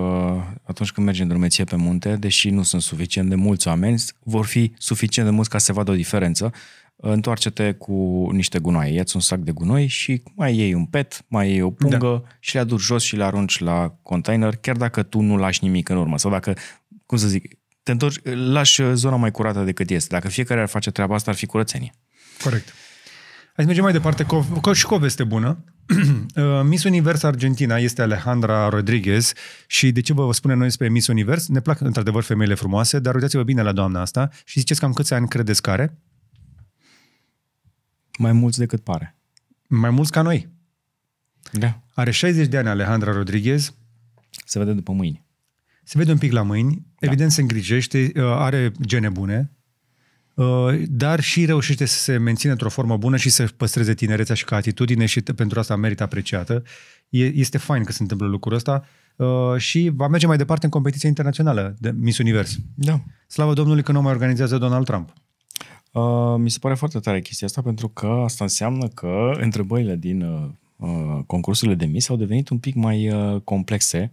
atunci când mergi în drumeție pe munte, deși nu sunt suficient de mulți oameni, vor fi suficient de mulți ca să se vadă o diferență, întoarce-te cu niște gunoi, ia-ți un sac de gunoi și mai iei un pet, mai iei o da. pungă da. și le aduci jos și le arunci la container, chiar dacă tu nu lași nimic în urmă sau dacă, cum să zic, te întorci, lași zona mai curată decât este. Dacă fiecare ar face treaba asta, ar fi curățenie. Corect. Hai să mergem mai departe. Co- și Cove este bună. Uh, Miss Univers Argentina este Alejandra Rodriguez și de ce vă spunem noi despre Miss Univers? Ne plac într-adevăr femeile frumoase, dar uitați-vă bine la doamna asta și ziceți cam câți ani credeți că are? Mai mulți decât pare. Mai mulți ca noi. Da. Are 60 de ani Alejandra Rodriguez. Se vede după mâini. Se vede un pic la mâini. Da. Evident se îngrijește, uh, are gene bune, uh, dar și reușește să se mențină într-o formă bună și să păstreze tinerețea și ca atitudine și pentru asta merită apreciată. Este fain că se întâmplă lucrul ăsta uh, și va merge mai departe în competiția internațională de Miss Univers. Da. Slavă Domnului că nu mai organizează Donald Trump. Uh, mi se pare foarte tare chestia asta pentru că asta înseamnă că întrebările din uh, uh concursurile de mis au devenit un pic mai uh, complexe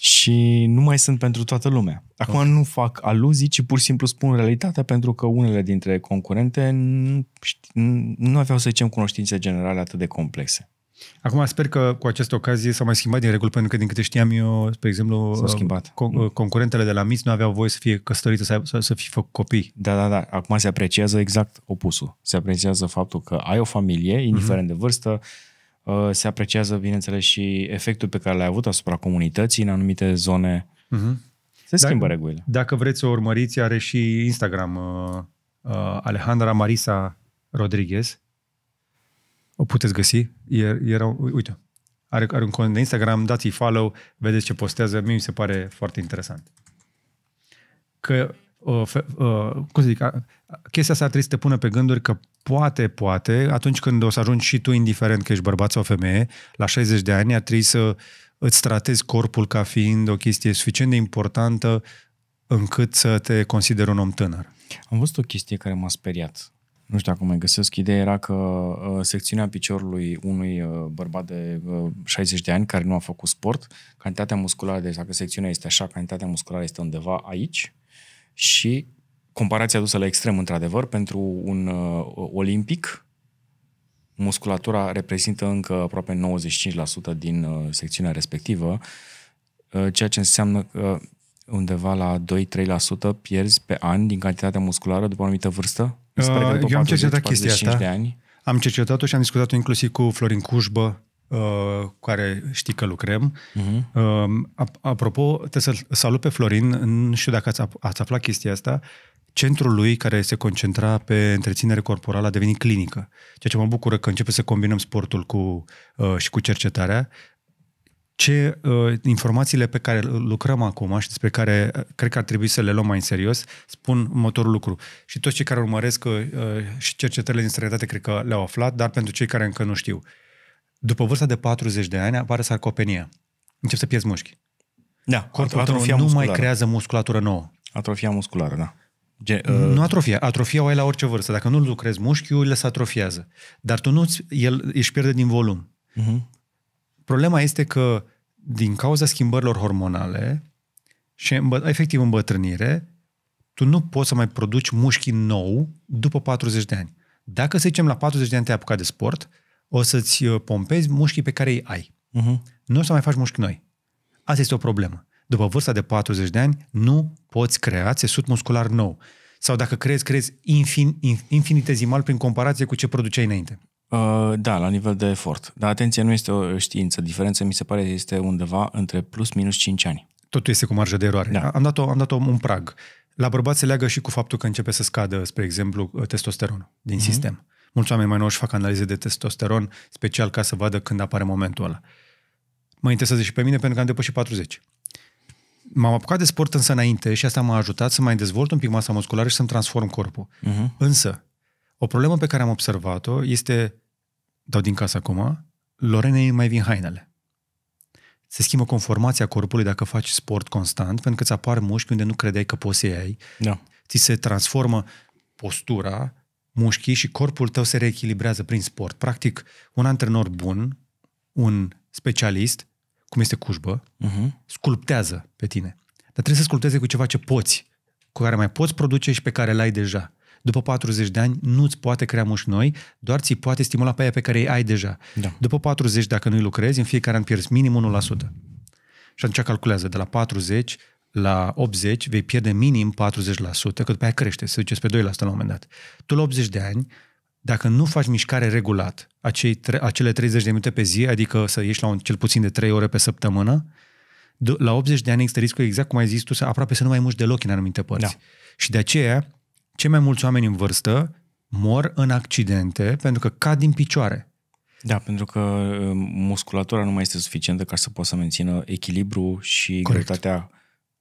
și nu mai sunt pentru toată lumea. Acum okay. nu fac aluzii, ci pur și simplu spun realitatea pentru că unele dintre concurente nu, nu aveau, să zicem, cunoștințe generale atât de complexe. Acum sper că cu această ocazie s-au mai schimbat din reguli, pentru că din câte știam eu, spre exemplu, s-au uh, schimbat. Con- uh, mm. concurentele de la MIS nu aveau voie să fie căsătorite, să, să, să fie făcut copii. Da, da, da. Acum se apreciază exact opusul. Se apreciază faptul că ai o familie, mhm. indiferent mm-hmm. de vârstă, uh, se apreciază, bineînțeles, și efectul pe care l-ai avut asupra comunității în anumite zone. Mm-hmm. Se schimbă dacă, regulile. Dacă vreți să o urmăriți, are și Instagram uh, uh, Alejandra Marisa Rodriguez o puteți găsi. Era, uite, are, are un cont de Instagram, dați-i follow, vedeți ce postează, mie mi se pare foarte interesant. Că, uh, fe, uh, cum să zic, a, chestia asta ar trebui să te pună pe gânduri că poate, poate, atunci când o să ajungi și tu, indiferent că ești bărbat sau femeie, la 60 de ani ar trebui să îți tratezi corpul ca fiind o chestie suficient de importantă încât să te consideri un om tânăr. Am văzut o chestie care m-a speriat nu știu cum mai găsesc, ideea era că uh, secțiunea piciorului unui uh, bărbat de 60 uh, de ani care nu a făcut sport, cantitatea musculară, deci dacă secțiunea este așa, cantitatea musculară este undeva aici și comparația dusă la extrem, într-adevăr, pentru un uh, olimpic, musculatura reprezintă încă aproape 95% din uh, secțiunea respectivă, uh, ceea ce înseamnă că undeva la 2-3% pierzi pe an din cantitatea musculară după o anumită vârstă, uh, eu am cercetat chestia asta. De ani. Am cercetat-o și am discutat-o inclusiv cu Florin Cușbă, uh, cu care știi că lucrăm. Uh-huh. Uh, apropo, te să salut pe Florin. Nu știu dacă ați, ați aflat chestia asta. Centrul lui, care se concentra pe întreținere corporală, a devenit clinică. Ceea ce mă bucură că începe să combinăm sportul cu, uh, și cu cercetarea ce uh, informațiile pe care lucrăm acum și despre care uh, cred că ar trebui să le luăm mai în serios, spun următorul lucru. Și toți cei care urmăresc uh, și cercetările din străinătate cred că le-au aflat, dar pentru cei care încă nu știu. După vârsta de 40 de ani apare sarcopenia. Încep să pierzi mușchi. Da, corpul tău nu musculară. mai creează musculatură nouă. Atrofia musculară, da. Gen, uh... Nu atrofia. Atrofia o ai la orice vârstă. Dacă nu lucrezi mușchiul, le se atrofiază. Dar tu nu el își pierde din volum. Uh-huh. Problema este că din cauza schimbărilor hormonale și efectiv îmbătrânire, tu nu poți să mai produci mușchi nou după 40 de ani. Dacă, să zicem, la 40 de ani te-ai apucat de sport, o să-ți uh, pompezi mușchii pe care îi ai. Uh-huh. Nu o să mai faci mușchi noi. Asta este o problemă. După vârsta de 40 de ani, nu poți crea țesut muscular nou. Sau dacă crezi, crezi infin, infinitezimal prin comparație cu ce produceai înainte. Uh, da, la nivel de efort. Dar atenție, nu este o știință. Diferența mi se pare este undeva între plus minus 5 ani. Totul este cu marjă de eroare. Da. Am dat-o, am dat o un prag. La bărbați se leagă și cu faptul că începe să scadă, spre exemplu, uh, testosteronul din mm-hmm. sistem. Mulți oameni mai nou își fac analize de testosteron special ca să vadă când apare momentul ăla. Mă interesează și pe mine pentru că am depășit 40. M-am apucat de sport însă înainte și asta m-a ajutat să mai dezvolt un pic masa musculară și să-mi transform corpul. Uh-huh. Însă, o problemă pe care am observat-o este, dau din casă acum, Lorenei mai vin hainele. Se schimbă conformația corpului dacă faci sport constant, pentru că îți apar mușchi unde nu credeai că poți să ai. Da. Ți se transformă postura, mușchii și corpul tău se reechilibrează prin sport. Practic, un antrenor bun, un specialist, cum este cușbă, uh-huh. sculptează pe tine. Dar trebuie să sculpteze cu ceva ce poți, cu care mai poți produce și pe care l-ai deja după 40 de ani nu-ți poate crea mușchi noi, doar ți poate stimula pe aia pe care îi ai deja. Da. După 40, dacă nu-i lucrezi, în fiecare an pierzi minim 1%. Și atunci calculează, de la 40 la 80 vei pierde minim 40%, că după aia crește, se duce spre 2% la un moment dat. Tu la 80 de ani, dacă nu faci mișcare regulat, acei, acele 30 de minute pe zi, adică să ieși la un, cel puțin de 3 ore pe săptămână, la 80 de ani există riscul, exact cum ai zis tu, să aproape să nu mai muști deloc în anumite părți. Da. Și de aceea, cei mai mulți oameni în vârstă mor în accidente pentru că cad din picioare. Da, pentru că uh, musculatura nu mai este suficientă ca să poată să mențină echilibru și Corect. greutatea,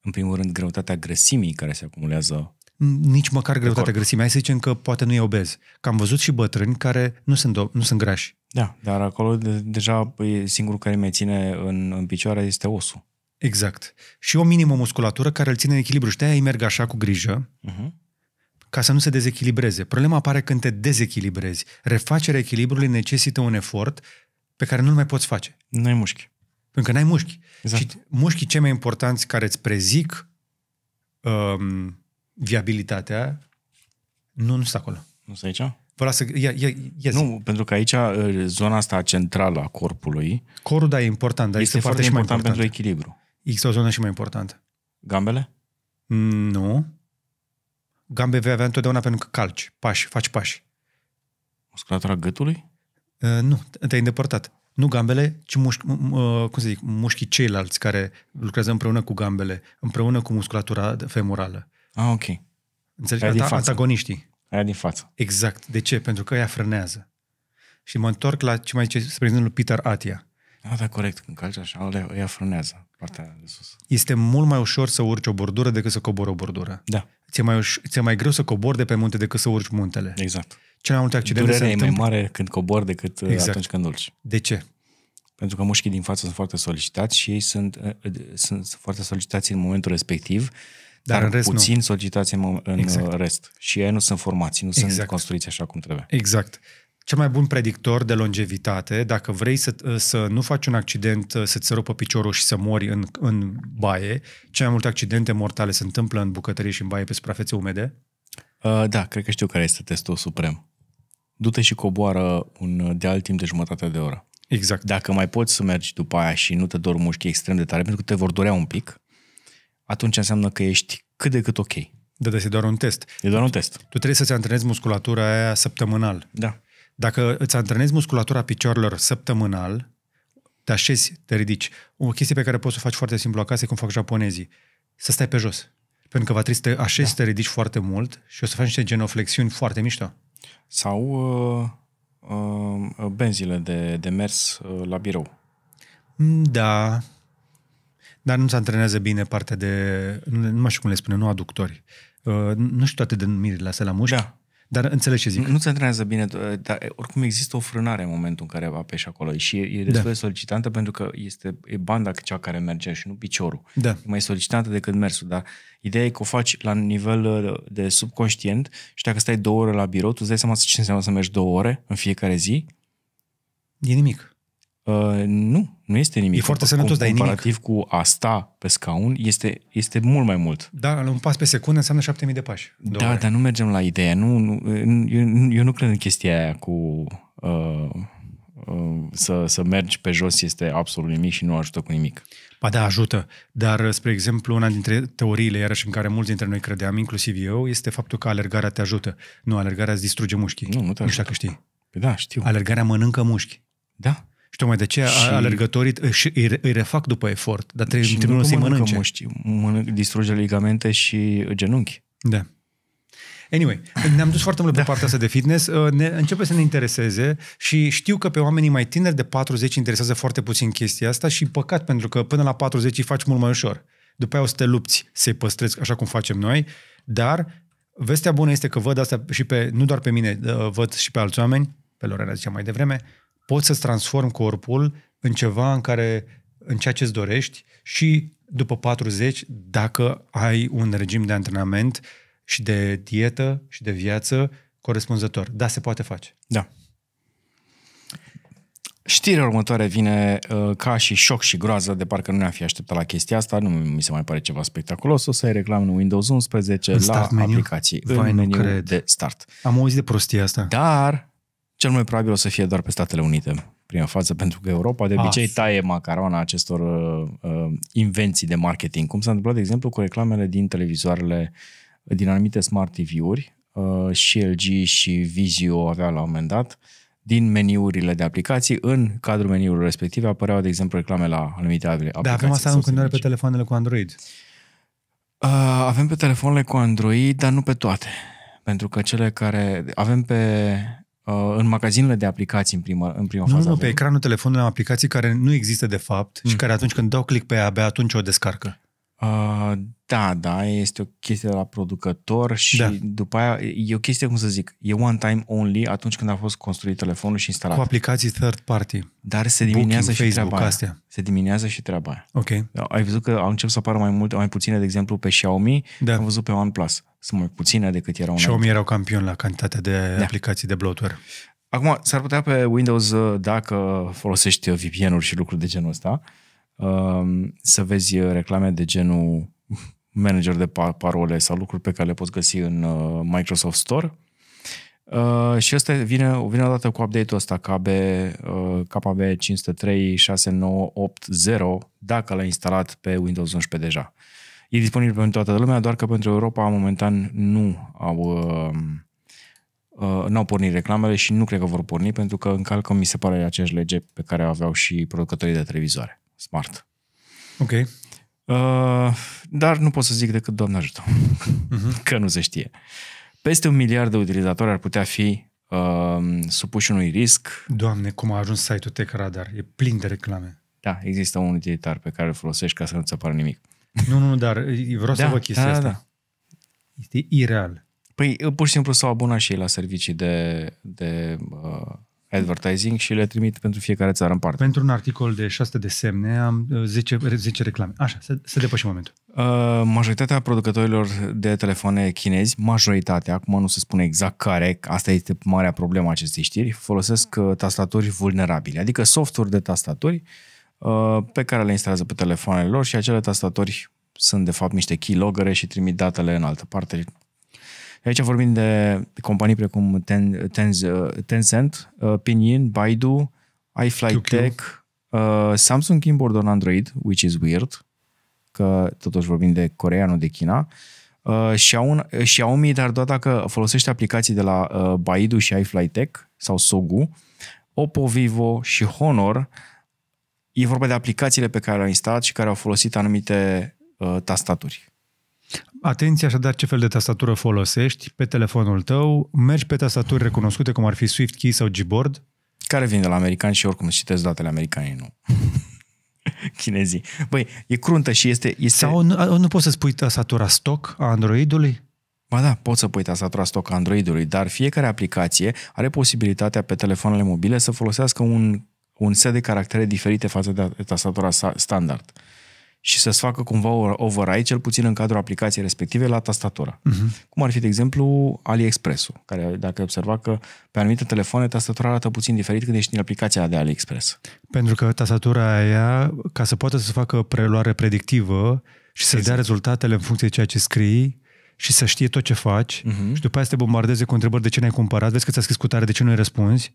în primul rând, greutatea grăsimii care se acumulează. Nici măcar greutatea grăsimii. Hai să zicem că poate nu e obez. Că am văzut și bătrâni care nu sunt, nu sunt grași. Da, dar acolo de, deja păi, singurul care mai ține în, în picioare este osul. Exact. Și o minimă musculatură care îl ține în echilibru. Și de-aia îi merg așa cu grijă. Uh-huh ca să nu se dezechilibreze. Problema apare când te dezechilibrezi. Refacerea echilibrului necesită un efort pe care nu-l mai poți face. Nu ai mușchi. Pentru că n-ai mușchi. Exact. Și mușchii cei mai importanți care îți prezic um, viabilitatea nu, nu sunt acolo. Nu sunt aici? Vă lasă, Ia, ia, ia nu, pentru că aici uh, zona asta centrală a corpului... Corul, da, e important, dar este, este foarte, foarte important, important pentru echilibru. Există o zonă și mai importantă. Gambele? Mm, nu. Gambe vei avea întotdeauna pentru că calci, pași, faci pași. Musculatura gâtului? Uh, nu, te-ai îndepărtat. Nu gambele, ci mușchi, uh, cum să zic, mușchii ceilalți care lucrează împreună cu gambele, împreună cu musculatura femorală. Ah, ok. Înțelegi? Aia Anta- antagoniștii. Aia din față. Exact. De ce? Pentru că ea frânează. Și mă întorc la ce mai zice, spre exemplu, Peter Atia. Da, ah, da, corect. Când calci așa, ea frânează partea de sus. Este mult mai ușor să urci o bordură decât să cobori o bordură. Da. Ți-e mai, uș- ți-e mai greu să cobori de pe munte decât să urci muntele. Exact. Cele mai multe accidente Durerea se întâmplă... e mai mare când cobori decât uh, exact. atunci când urci. De ce? Pentru că mușchii din față sunt foarte solicitați și ei sunt, uh, uh, sunt foarte solicitați în momentul respectiv, dar, dar în rest puțin nu. solicitați în, în exact. rest. Și ei nu sunt formați, nu exact. sunt construiți așa cum trebuie. Exact cel mai bun predictor de longevitate, dacă vrei să, ă, să nu faci un accident, ă, să-ți rupă piciorul și să mori în, în baie, ce mai multe accidente mortale se întâmplă în bucătărie și în baie pe suprafețe umede? Uh, da, cred că știu care este testul suprem. Du-te și coboară un deal timp de jumătate de oră. Exact. Dacă mai poți să mergi după aia și nu te dor mușchii extrem de tare, pentru că te vor dorea un pic, atunci înseamnă că ești cât de cât ok. Da, dar este doar un test. E doar un test. Tu trebuie să-ți antrenezi musculatura aia săptămânal. Da. Dacă îți antrenezi musculatura picioarelor săptămânal, te așezi, te ridici. O chestie pe care poți să o faci foarte simplu acasă, cum fac japonezii, să stai pe jos. Pentru că va trebui să te așezi, da. te ridici foarte mult și o să faci niște genoflexiuni foarte mișto. Sau uh, uh, benzile de, de mers uh, la birou. Mm, da, dar nu se antrenează bine partea de, nu, nu mai știu cum le spune, nu aductori. Uh, nu știu toate denumirile astea la mușchi. Da. Dar înțeleg ce zic. Nu se antrenează bine, dar oricum există o frânare în momentul în care apeși acolo și e, e destul da. de solicitantă pentru că este e banda cea care merge și nu piciorul. Da. E mai solicitantă decât mersul, dar ideea e că o faci la nivel uh, de subconștient și dacă stai două ore la birou, tu îți dai seama ce înseamnă să mergi două ore în fiecare zi? E nimic. Uh, nu, nu este nimic. E foarte sănătos, dar e Comparativ cu a sta pe scaun, este, este mult mai mult. Da, un pas pe secundă înseamnă 7000 de pași. Da, dar nu mergem la ideea. Nu, nu, eu, eu nu cred în chestia aia cu uh, uh, să, să mergi pe jos este absolut nimic și nu ajută cu nimic. Ba da, ajută. Dar, uh, spre exemplu, una dintre teoriile, iarăși, în care mulți dintre noi credeam, inclusiv eu, este faptul că alergarea te ajută. Nu, alergarea îți distruge mușchii. Nu, nu te ajută. Nu știu dacă știi. Păi da, știu. Alergarea mănâncă mușchi. Da. Și tocmai de ce și... alergătorii își, îi, îi refac după efort, dar trebuie și nu să mănâncă mușchi, mănâncă, distruge ligamente și uh, genunchi. Da. Anyway, ne-am dus foarte mult pe da. partea asta de fitness. Uh, ne, începe să ne intereseze și știu că pe oamenii mai tineri de 40 interesează foarte puțin chestia asta și păcat pentru că până la 40 îi faci mult mai ușor. După aia o să te lupți să-i păstrezi așa cum facem noi, dar vestea bună este că văd asta și pe, nu doar pe mine, uh, văd și pe alți oameni, pe Lorena zicea mai devreme, poți să-ți transformi corpul în ceva în care, în ceea ce-ți dorești și după 40, dacă ai un regim de antrenament și de dietă și de viață corespunzător. Da, se poate face. Da. Știrea următoare vine uh, ca și șoc și groază, de parcă nu ne-am fi așteptat la chestia asta, nu mi se mai pare ceva spectaculos. O să ai reclamă în Windows 11 în la menu? aplicații, Vai, în meniu cred. de start. Am auzit de prostia asta. Dar cel mai probabil o să fie doar pe Statele Unite, prima față, pentru că Europa de ah. obicei ah. taie macarona acestor uh, uh, invenții de marketing, cum s-a întâmplat, de exemplu, cu reclamele din televizoarele din anumite smart TV-uri, uh, și LG și Vizio avea la un moment dat, din meniurile de aplicații, în cadrul meniurilor respective apăreau, de exemplu, reclame la anumite aplicații. Da, avem asta în continuare pe telefoanele cu Android. Uh, avem pe telefoanele cu Android, dar nu pe toate. Pentru că cele care... Avem pe Uh, în magazinele de aplicații în prima, în prima nu, fază. Nu, nu pe ecranul telefonului am aplicații care nu există de fapt mm. și care atunci când dau click pe ea, abia atunci o descarcă. Uh, da, da, este o chestie de la producător și da. după aia e o chestie, cum să zic, e one time only atunci când a fost construit telefonul și instalat. Cu aplicații third party. Dar se diminuează Booking, și Facebook, treaba astea. Aia. Se diminuează și treaba aia. Ok. Ai văzut că au început să apară mai multe, mai puține, de exemplu, pe Xiaomi, da. am văzut pe OnePlus sunt mai puține decât erau Și Xiaomi erau campion la cantitatea de da. aplicații de bloatware. Acum, s-ar putea pe Windows, uh, dacă folosești uh, VPN-uri și lucruri de genul ăsta, um, să vezi uh, reclame de genul manager de parole sau lucruri pe care le poți găsi în Microsoft Store. Și ăsta vine, vine odată cu update-ul ăsta KB, KB 503 6980 dacă l-ai instalat pe Windows 11 deja. E disponibil pentru toată lumea, doar că pentru Europa momentan nu au uh, uh, n-au pornit reclamele și nu cred că vor porni pentru că încalcă, mi se pare, aceeași lege pe care o aveau și producătorii de televizoare. Smart. Ok. Uh, dar nu pot să zic decât Doamne ajută, uh-huh. că nu se știe. Peste un miliard de utilizatori ar putea fi uh, supuși unui risc. Doamne, cum a ajuns site-ul Tech Radar? E plin de reclame. Da, există un utilitar pe care îl folosești ca să nu-ți apară nimic. Uh, nu, nu, dar vreau da, să vă da, chestia da, asta. Da. Este ireal. Păi pur și simplu s-au abonat și ei la servicii de, de uh, advertising și le trimit pentru fiecare țară în parte. Pentru un articol de 600 de semne am 10, uh, 10 reclame. Așa, să, să depășim momentul. Uh, majoritatea producătorilor de telefoane chinezi, majoritatea, acum nu se spune exact care, asta este marea problemă acestei știri, folosesc uh, tastaturi vulnerabile, adică softuri de tastaturi uh, Uh, pe care le instalează pe telefoanele lor și acele tastatori sunt de fapt niște keyloggere și trimit datele în altă parte. Aici vorbim de companii precum Ten, uh, Tencent, uh, Pinyin, Baidu, iFlyTech, Samsung Keyboard on Android, which is weird, că totuși vorbim de Corea, nu de China, Xiaomi, dar doar dacă folosește aplicații de la Baidu și iFlyTech sau Sogu, Oppo, Vivo și Honor E vorba de aplicațiile pe care le-au instalat și care au folosit anumite uh, tastaturi. Atenție așadar ce fel de tastatură folosești pe telefonul tău. Mergi pe tastaturi recunoscute cum ar fi SwiftKey sau Gboard? Care vin de la americani și oricum citesc datele americane, nu. Chinezii. Băi, e cruntă și este... este... Sau nu, nu poți să-ți tastatura stock a Androidului? Ba da, poți să pui tastatura stock a Androidului, dar fiecare aplicație are posibilitatea pe telefoanele mobile să folosească un un set de caractere diferite față de tastatura standard și să-ți facă cumva o override, cel puțin în cadrul aplicației respective, la tastatura. Uh-huh. Mhm. Cum ar fi, de exemplu, AliExpress-ul, care, dacă observa că pe anumite telefoane tastatura arată puțin diferit când ești în aplicația de AliExpress. Pentru că tastatura aia, ca să poată să facă preluare predictivă și să-ți exact. dea rezultatele în funcție de ceea ce scrii, și să știe tot ce faci uh-huh. și după aceea să te bombardeze cu întrebări de ce n-ai cumpărat, vezi că ți-a scris cu tare, de ce nu-i răspunzi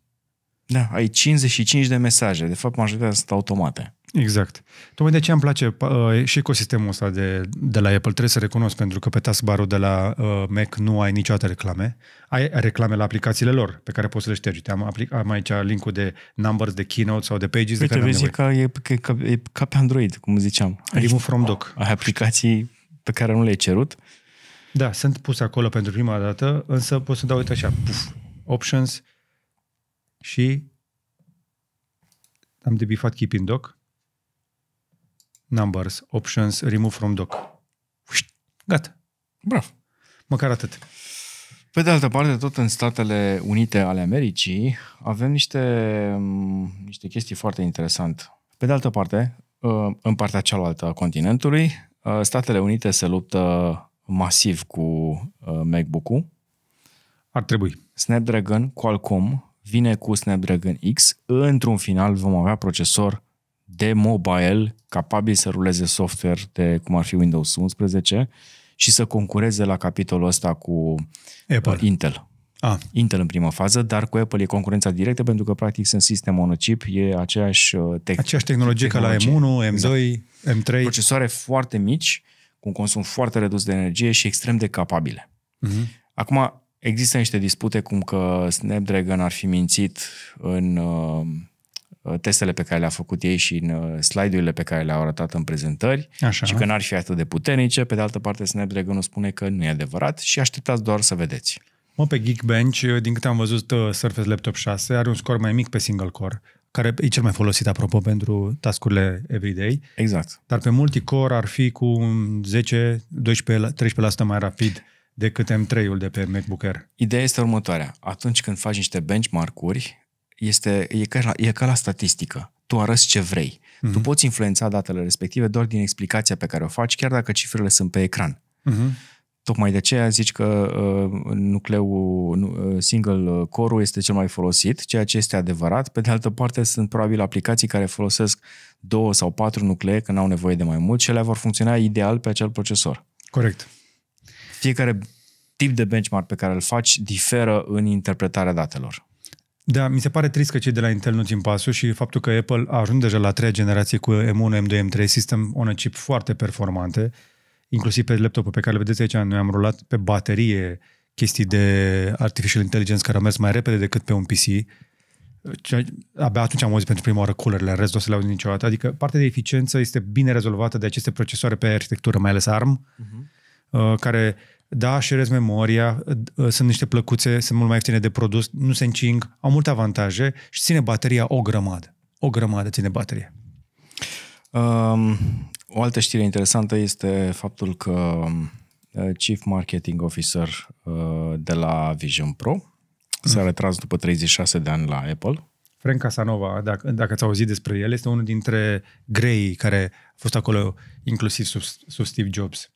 da, ai 55 de mesaje. De fapt, majoritatea sunt automate. Exact. Tocmai de ce îmi place uh, și ecosistemul ăsta de, de la Apple, trebuie să recunosc, pentru că pe taskbar de la uh, Mac nu ai niciodată reclame. Ai reclame la aplicațiile lor, pe care poți să le ștergi. am, aplic- am aici link-ul de numbers, de keynote sau de pages Uite, de care vezi că e, că, ca, e ca pe Android, cum ziceam. Remove from doc. Ai aplicații pe care nu le-ai cerut. Da, sunt puse acolo pentru prima dată, însă poți să dau, uite așa, puf, options, uh, și am debifat keep in doc, numbers, options, remove from doc. Gata. Bravo. Măcar atât. Pe de altă parte, tot în Statele Unite ale Americii avem niște, mm, niște chestii foarte interesante. Pe de altă parte, ă, în partea cealaltă a continentului, ă, Statele Unite se luptă masiv cu ă, MacBook-ul. Ar trebui. Snapdragon, Qualcomm, vine cu Snapdragon X. Într-un final vom avea procesor de mobile capabil să ruleze software de cum ar fi Windows 11 și să concureze la capitolul ăsta cu uh, Apple. Intel. A. Ah. Intel în primă fază, dar cu Apple e concurența directă pentru că practic sunt sistem monocip, e aceeași uh, tec- aceeași tehnologie, tehnologie ca la M1, M2, M3. Procesoare foarte mici, cu un consum foarte redus de energie și extrem de capabile. Uh-huh. Acum, Există niște dispute cum că Snapdragon ar fi mințit în uh, testele pe care le-a făcut ei și în uh, slide-urile pe care le-au arătat în prezentări Așa. și că n-ar fi atât de puternice. Pe de altă parte, Snapdragon nu spune că nu e adevărat și așteptați doar să vedeți. Mă, pe Geekbench, din câte am văzut, uh, Surface Laptop 6 are un scor mai mic pe single core, care e cel mai folosit, apropo, pentru tascurile everyday. Exact. Dar pe multicore ar fi cu 10, 12, 13% mai rapid decât M3-ul de pe MacBook Air. Ideea este următoarea. Atunci când faci niște benchmark-uri, este, e, ca la, e ca la statistică. Tu arăți ce vrei. Uh-huh. Tu mhm. poți influența datele respective doar din explicația pe care o faci, chiar dacă cifrele sunt pe ecran. Uh-huh. Tocmai de aceea zici că uh, nucleul uh, single uh, core este cel mai folosit, ceea ce este adevărat. Pe de altă parte, sunt probabil aplicații care folosesc două sau patru nuclee, că n-au nevoie de mai mult, și ele vor funcționa ideal pe acel procesor. Corect fiecare tip de benchmark pe care îl faci diferă în interpretarea datelor. Da, mi se pare trist că cei de la Intel nu țin pasul și faptul că Apple a ajuns deja la treia generație cu M1, M2, M3, sistem on a chip foarte performante, inclusiv pe laptopul pe care le vedeți aici, noi am rulat pe baterie chestii de artificial intelligence care au mers mai repede decât pe un PC. Abia atunci am auzit pentru prima oară coolerele, în rest nu se le niciodată. Adică partea de eficiență este bine rezolvată de aceste procesoare pe arhitectură, mai ales ARM. Uh-huh mhm. Uh, care da, șerezi memoria, uh, sunt niște plăcuțe, sunt mult mai ieftine de produs, nu se încing, au multe avantaje și ține bateria o grămadă. O grămadă ține baterie. Um, o altă știre interesantă este faptul că uh, Chief Marketing Officer de la Vision Pro s-a mm. retras după 36 de ani la Apple. Frank Casanova, dacă, dacă ți-a auzit despre el, este unul dintre grei care a fost acolo inclusiv sub, sub Steve Jobs.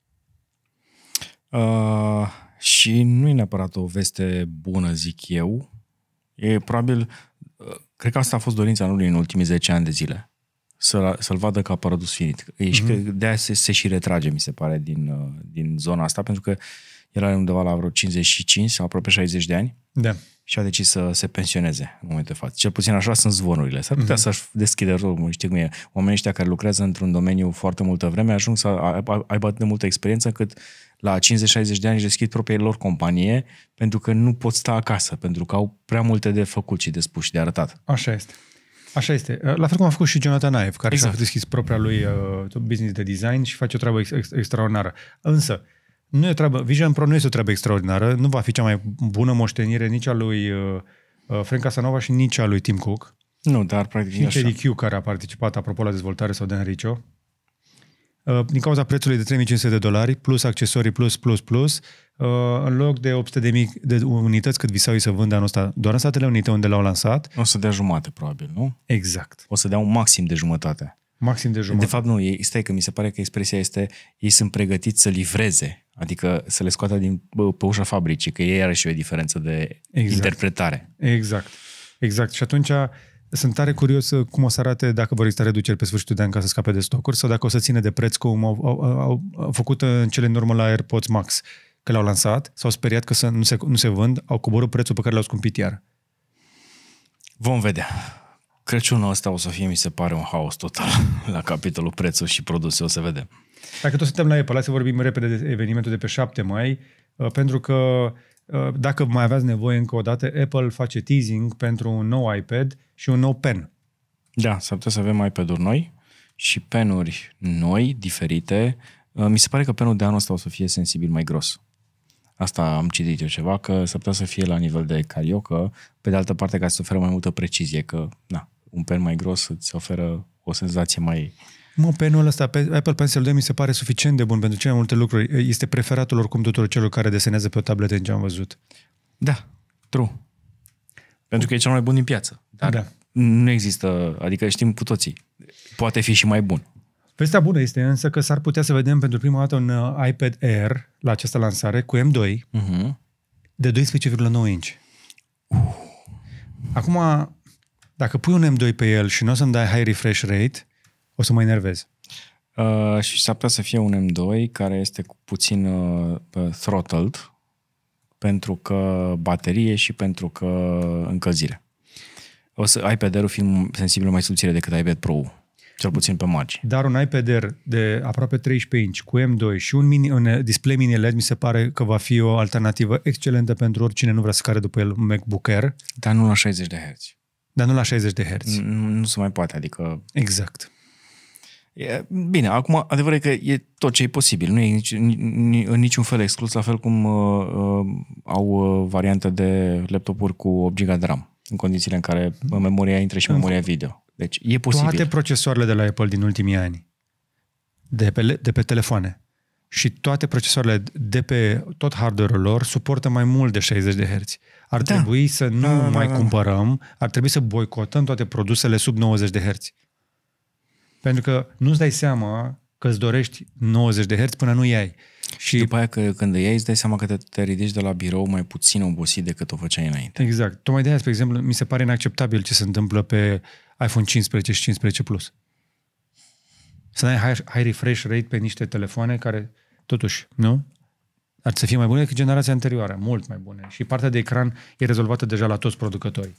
Uh, și nu e neapărat o veste bună, zic eu. E probabil, uh, cred că asta a fost dorința lui în ultimii 10 ani de zile. Să, să-l vadă ca produs finit. E, uh Și mhm. că de aia se, se și retrage, mi se pare, din, uh, din zona asta, pentru că el are undeva la vreo 55 sau aproape 60 de ani. Da. Și a decis să se pensioneze în momentul de față. Cel puțin așa sunt zvonurile. S-ar putea uh-huh. să-și deschidă rogul, știi cum e. Oamenii ăștia care lucrează într-un domeniu foarte multă vreme ajung să aibă atât de multă experiență cât la 50-60 de ani își deschid propria lor companie pentru că nu pot sta acasă, pentru că au prea multe de făcut și de spus și de arătat. Așa este. Așa este. La fel cum a făcut și Jonathan Ive, care exact. și-a deschis propria lui uh, business de design și face o treabă ex- ex- extraordinară. Însă, nu e o treabă, Vision Pro nu este o treabă extraordinară, nu va fi cea mai bună moștenire nici a lui uh, uh Frank Casanova și nici a lui Tim Cook. Nu, dar practic și nici Eddie Q, care a participat, apropo, la dezvoltare sau de Enricio, Uh, din cauza prețului de 3500 de dolari, plus accesorii, plus, plus, plus, uh, în loc de 800 de, mii de unități cât visau ei să vândă anul ăsta, doar în Statele Unite unde l-au lansat. O să dea jumate, probabil, nu? Exact. O să dea un maxim de jumătate. Maxim de jumătate. De fapt, nu, ei, stai că mi se pare că expresia este ei sunt pregătiți să livreze, adică să le scoată din, pe ușa fabricii, că ei are și o diferență de exact. interpretare. Exact. Exact. Și atunci sunt tare curios uh, cum o să arate dacă vor exista reduceri pe sfârșitul de an ca să scape de stocuri sau dacă o să ține de preț cum au, au, au, au făcut în cele în urmă la AirPods Max, că l-au lansat, s-au speriat că să, nu, se, nu se vând, au coborât prețul pe care l-au scumpit iar. Vom vedea. Crăciunul ăsta o să fie, mi se pare, un haos total la capitolul prețul și produse, o să vedem. Dacă tot suntem la Apple, să vorbim repede de evenimentul de pe 7 mai, uh, pentru că Uh, dacă mai aveți nevoie încă o dată, Apple face teasing pentru un nou iPad și un nou pen. Da, s-ar putea să avem iPad-uri noi și penuri noi, diferite. Uh, mi se pare că penul de anul ăsta o să fie sensibil mai gros. Asta am citit eu ceva, că s-ar putea să fie la nivel de cariocă, pe de altă parte ca să oferă mai multă precizie, că na, un pen mai gros îți oferă o senzație mai Mă, penul ăsta, pe Apple Pencil 2 mi se pare suficient de bun pentru cele mai multe lucruri. Este preferatul oricum tuturor celor care desenează pe o tabletă în ce am văzut. Da, true. Pentru că e cel mai bun din piață. Dar da. nu există, adică știm cu toții. Poate fi și mai bun. Vestea bună este însă că s-ar putea să vedem pentru prima dată un uh, iPad Air la această lansare cu M2 uh-huh. Mhm. de 12,9 inch. Uh. Acum, dacă pui un M2 pe el și nu o să-mi dai high refresh rate, o să mă enervez. Uh, și s-ar putea să fie un M2 care este puțin uh, throttled pentru că baterie și pentru că încălzire. O să iPad-ul fiind sensibil mai subțire decât iPad pro cel puțin pe margini. Dar un iPad Air de aproape 13 inch cu M2 și un, mini, un display mini LED mi se pare că va fi o alternativă excelentă pentru oricine nu vrea să care după el un MacBook Air. Dar nu la 60 de Hz. Dar nu la 60 de Hz. Nu se mai poate, adică... Exact. E, bine, acum adevărul e că e tot ce e posibil, nu e nici, în niciun fel exclus, la fel cum uh, uh, au uh, variante de laptopuri cu 8 GB de RAM, în condițiile în care memoria intră și memoria video. Deci e posibil. Toate procesoarele de la Apple din ultimii ani, de pe, de pe telefoane, și toate procesoarele de pe tot hardware-ul lor suportă mai mult de 60 de Hz. Ar da. trebui să nu da, mai da, da. cumpărăm, ar trebui să boicotăm toate produsele sub 90 de Hz. Pentru că nu-ți dai seama că îți dorești 90 de herți până nu iai. Și, și după aia că, când îi îți dai seama că te, te ridici de la birou mai puțin obosit decât o făceai înainte. Exact. Tocmai de aia, spre exemplu, mi se pare inacceptabil ce se întâmplă pe iPhone 15 și 15 Plus. Să ai high, high refresh rate pe niște telefoane care, totuși, nu? Ar să fie mai bune decât generația anterioară, mult mai bune. Și partea de ecran e rezolvată deja la toți producătorii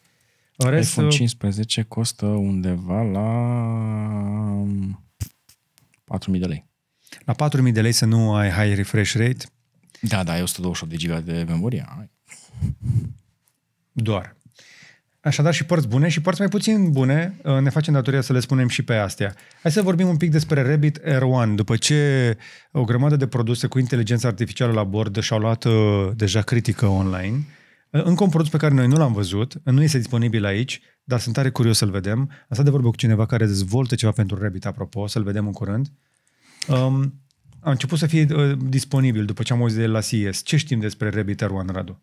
iPhone să... iPhone 15 costă undeva la 4.000 de lei. La 4.000 de lei să nu ai high refresh rate? Da, da, e 128 de giga de memorie. Doar. Așadar și părți bune și părți mai puțin bune, uh, ne facem datoria să le spunem și pe astea. Hai să vorbim un pic despre Rabbit R1. După ce o grămadă de produse cu inteligență artificială la bord și-au luat uh, deja critică online, încă un produs pe care noi nu l-am văzut, nu este disponibil aici, dar sunt tare curios să-l vedem. Asta de vorbă cu cineva care dezvoltă ceva pentru Rabbit, apropo, să-l vedem în curând. Um, a început să fie uh, disponibil după ce am auzit de la CES. Ce știm despre Rabbit One, Radu?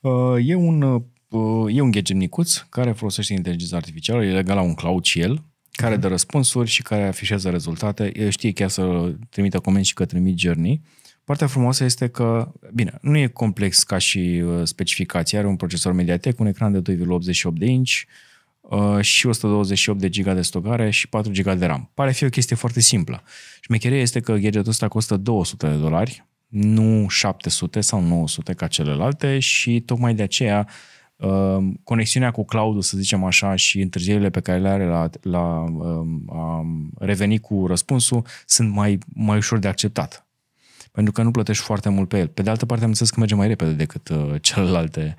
Uh, e un uh, e un gadget care folosește inteligența artificială, e legal la un cloud și el, care mhm. dă răspunsuri și care afișează rezultate. știe chiar să trimită comenzi și către Mid Journey. Uh, Partea frumoasă este că, bine, nu e complex ca și uh, specificația, are un procesor Mediatek, un ecran de 2,88 de inch uh, și 128 de giga de stocare și 4 giga de RAM. Pare fi o chestie foarte simplă. Șmecheria este că gadgetul ăsta costă 200 de dolari, nu 700 sau 900 ca celelalte și tocmai de aceea uh, conexiunea cu cloud să zicem așa, și întârzierile pe care le are la, la um, a reveni cu răspunsul sunt mai, mai ușor de acceptat pentru că nu plătești foarte mult pe el. Pe de altă parte, am înțeles că merge mai repede decât uh, celelalte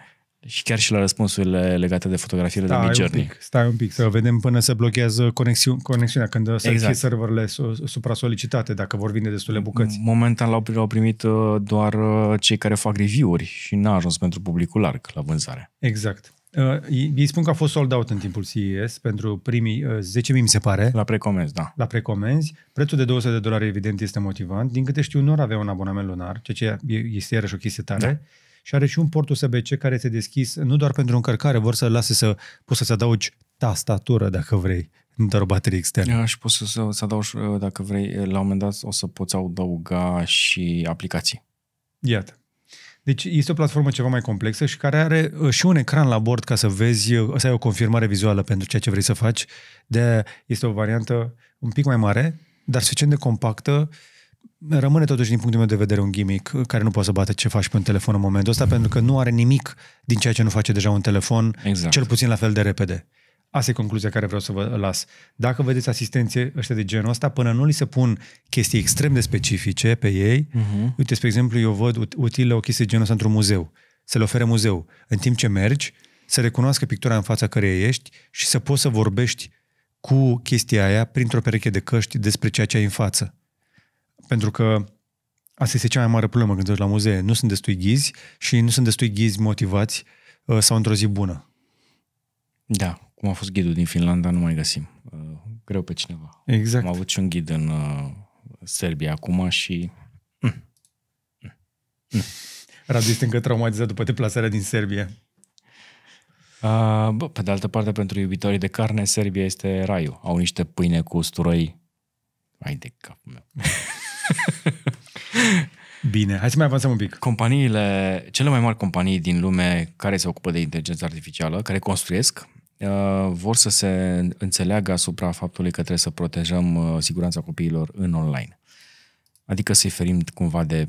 și chiar și la răspunsurile legate de fotografiile stai de Midjourney. Un pic, stai un pic să vedem până se blochează conexiu- conexiunea, când se exact. fie serverele supra-solicitate, dacă vor vine destule bucăți. Momentan l-au, l-au primit uh, doar uh, cei care fac review-uri și n-a ajuns pentru publicul larg la vânzare. Exact. Uh, ei spun că a fost sold out în timpul CES pentru primii uh, 10.000, mi se pare. La precomenzi, da. La precomenzi. Prețul de 200 de dolari, evident, este motivant. Din câte știu, nu avea un abonament lunar, ceea ce este iarăși o chestie tare. Da. Și are și un port USB-C care este deschis nu doar pentru încărcare, vor să lase să poți să-ți adaugi tastatură dacă vrei, nu doar o baterie externă. Și poți să, să adaugi, uh, dacă vrei, uh, la un moment dat o să poți adăuga și aplicații. Iată. Deci este o platformă ceva mai complexă și care are uh, și un ecran la bord ca să vezi, uh, să ai o confirmare vizuală pentru ceea ce vrei să faci. De este o variantă un pic mai mare, dar suficient de compactă. Rămâne totuși din punctul meu de vedere un gimmick uh, care nu poate să bate ce faci pe un telefon în momentul ăsta mm-hmm. pentru că nu are nimic din ceea ce nu face deja un telefon, exact. cel puțin la fel de repede. Asta e concluzia care vreau să vă las. Dacă vedeți asistențe ăștia de genul ăsta, până nu li se pun chestii extrem de specifice pe ei, uh-huh. uite, spre exemplu, eu văd utile o chestie de genul ăsta într-un muzeu, să le ofere muzeu. În timp ce mergi, să recunoască pictura în fața care ești și să poți să vorbești cu chestia aia printr-o pereche de căști despre ceea ce ai în față. Pentru că asta este cea mai mare problemă când ești la muzee. Nu sunt destui ghizi și nu sunt destui ghizi motivați uh, sau într-o zi bună. Da, cum a fost ghidul din Finlanda, nu mai găsim. Uh, greu pe cineva. Exact. Am avut și un ghid în uh, Serbia acum și... Mm, mm, mm. Radu este încă traumatizat după deplasarea din Serbia. Uh, bă, pe de altă parte, pentru iubitorii de carne, Serbia este raiul. Au niște pâine cu usturoi. Hai de capul meu. Bine, hai să mai avansăm un pic. Companiile, cele mai mari companii din lume care se ocupă de inteligență artificială, care construiesc Uh, vor să se înțeleagă asupra faptului că trebuie să protejăm uh, siguranța copiilor în online. Adică să-i ferim cumva de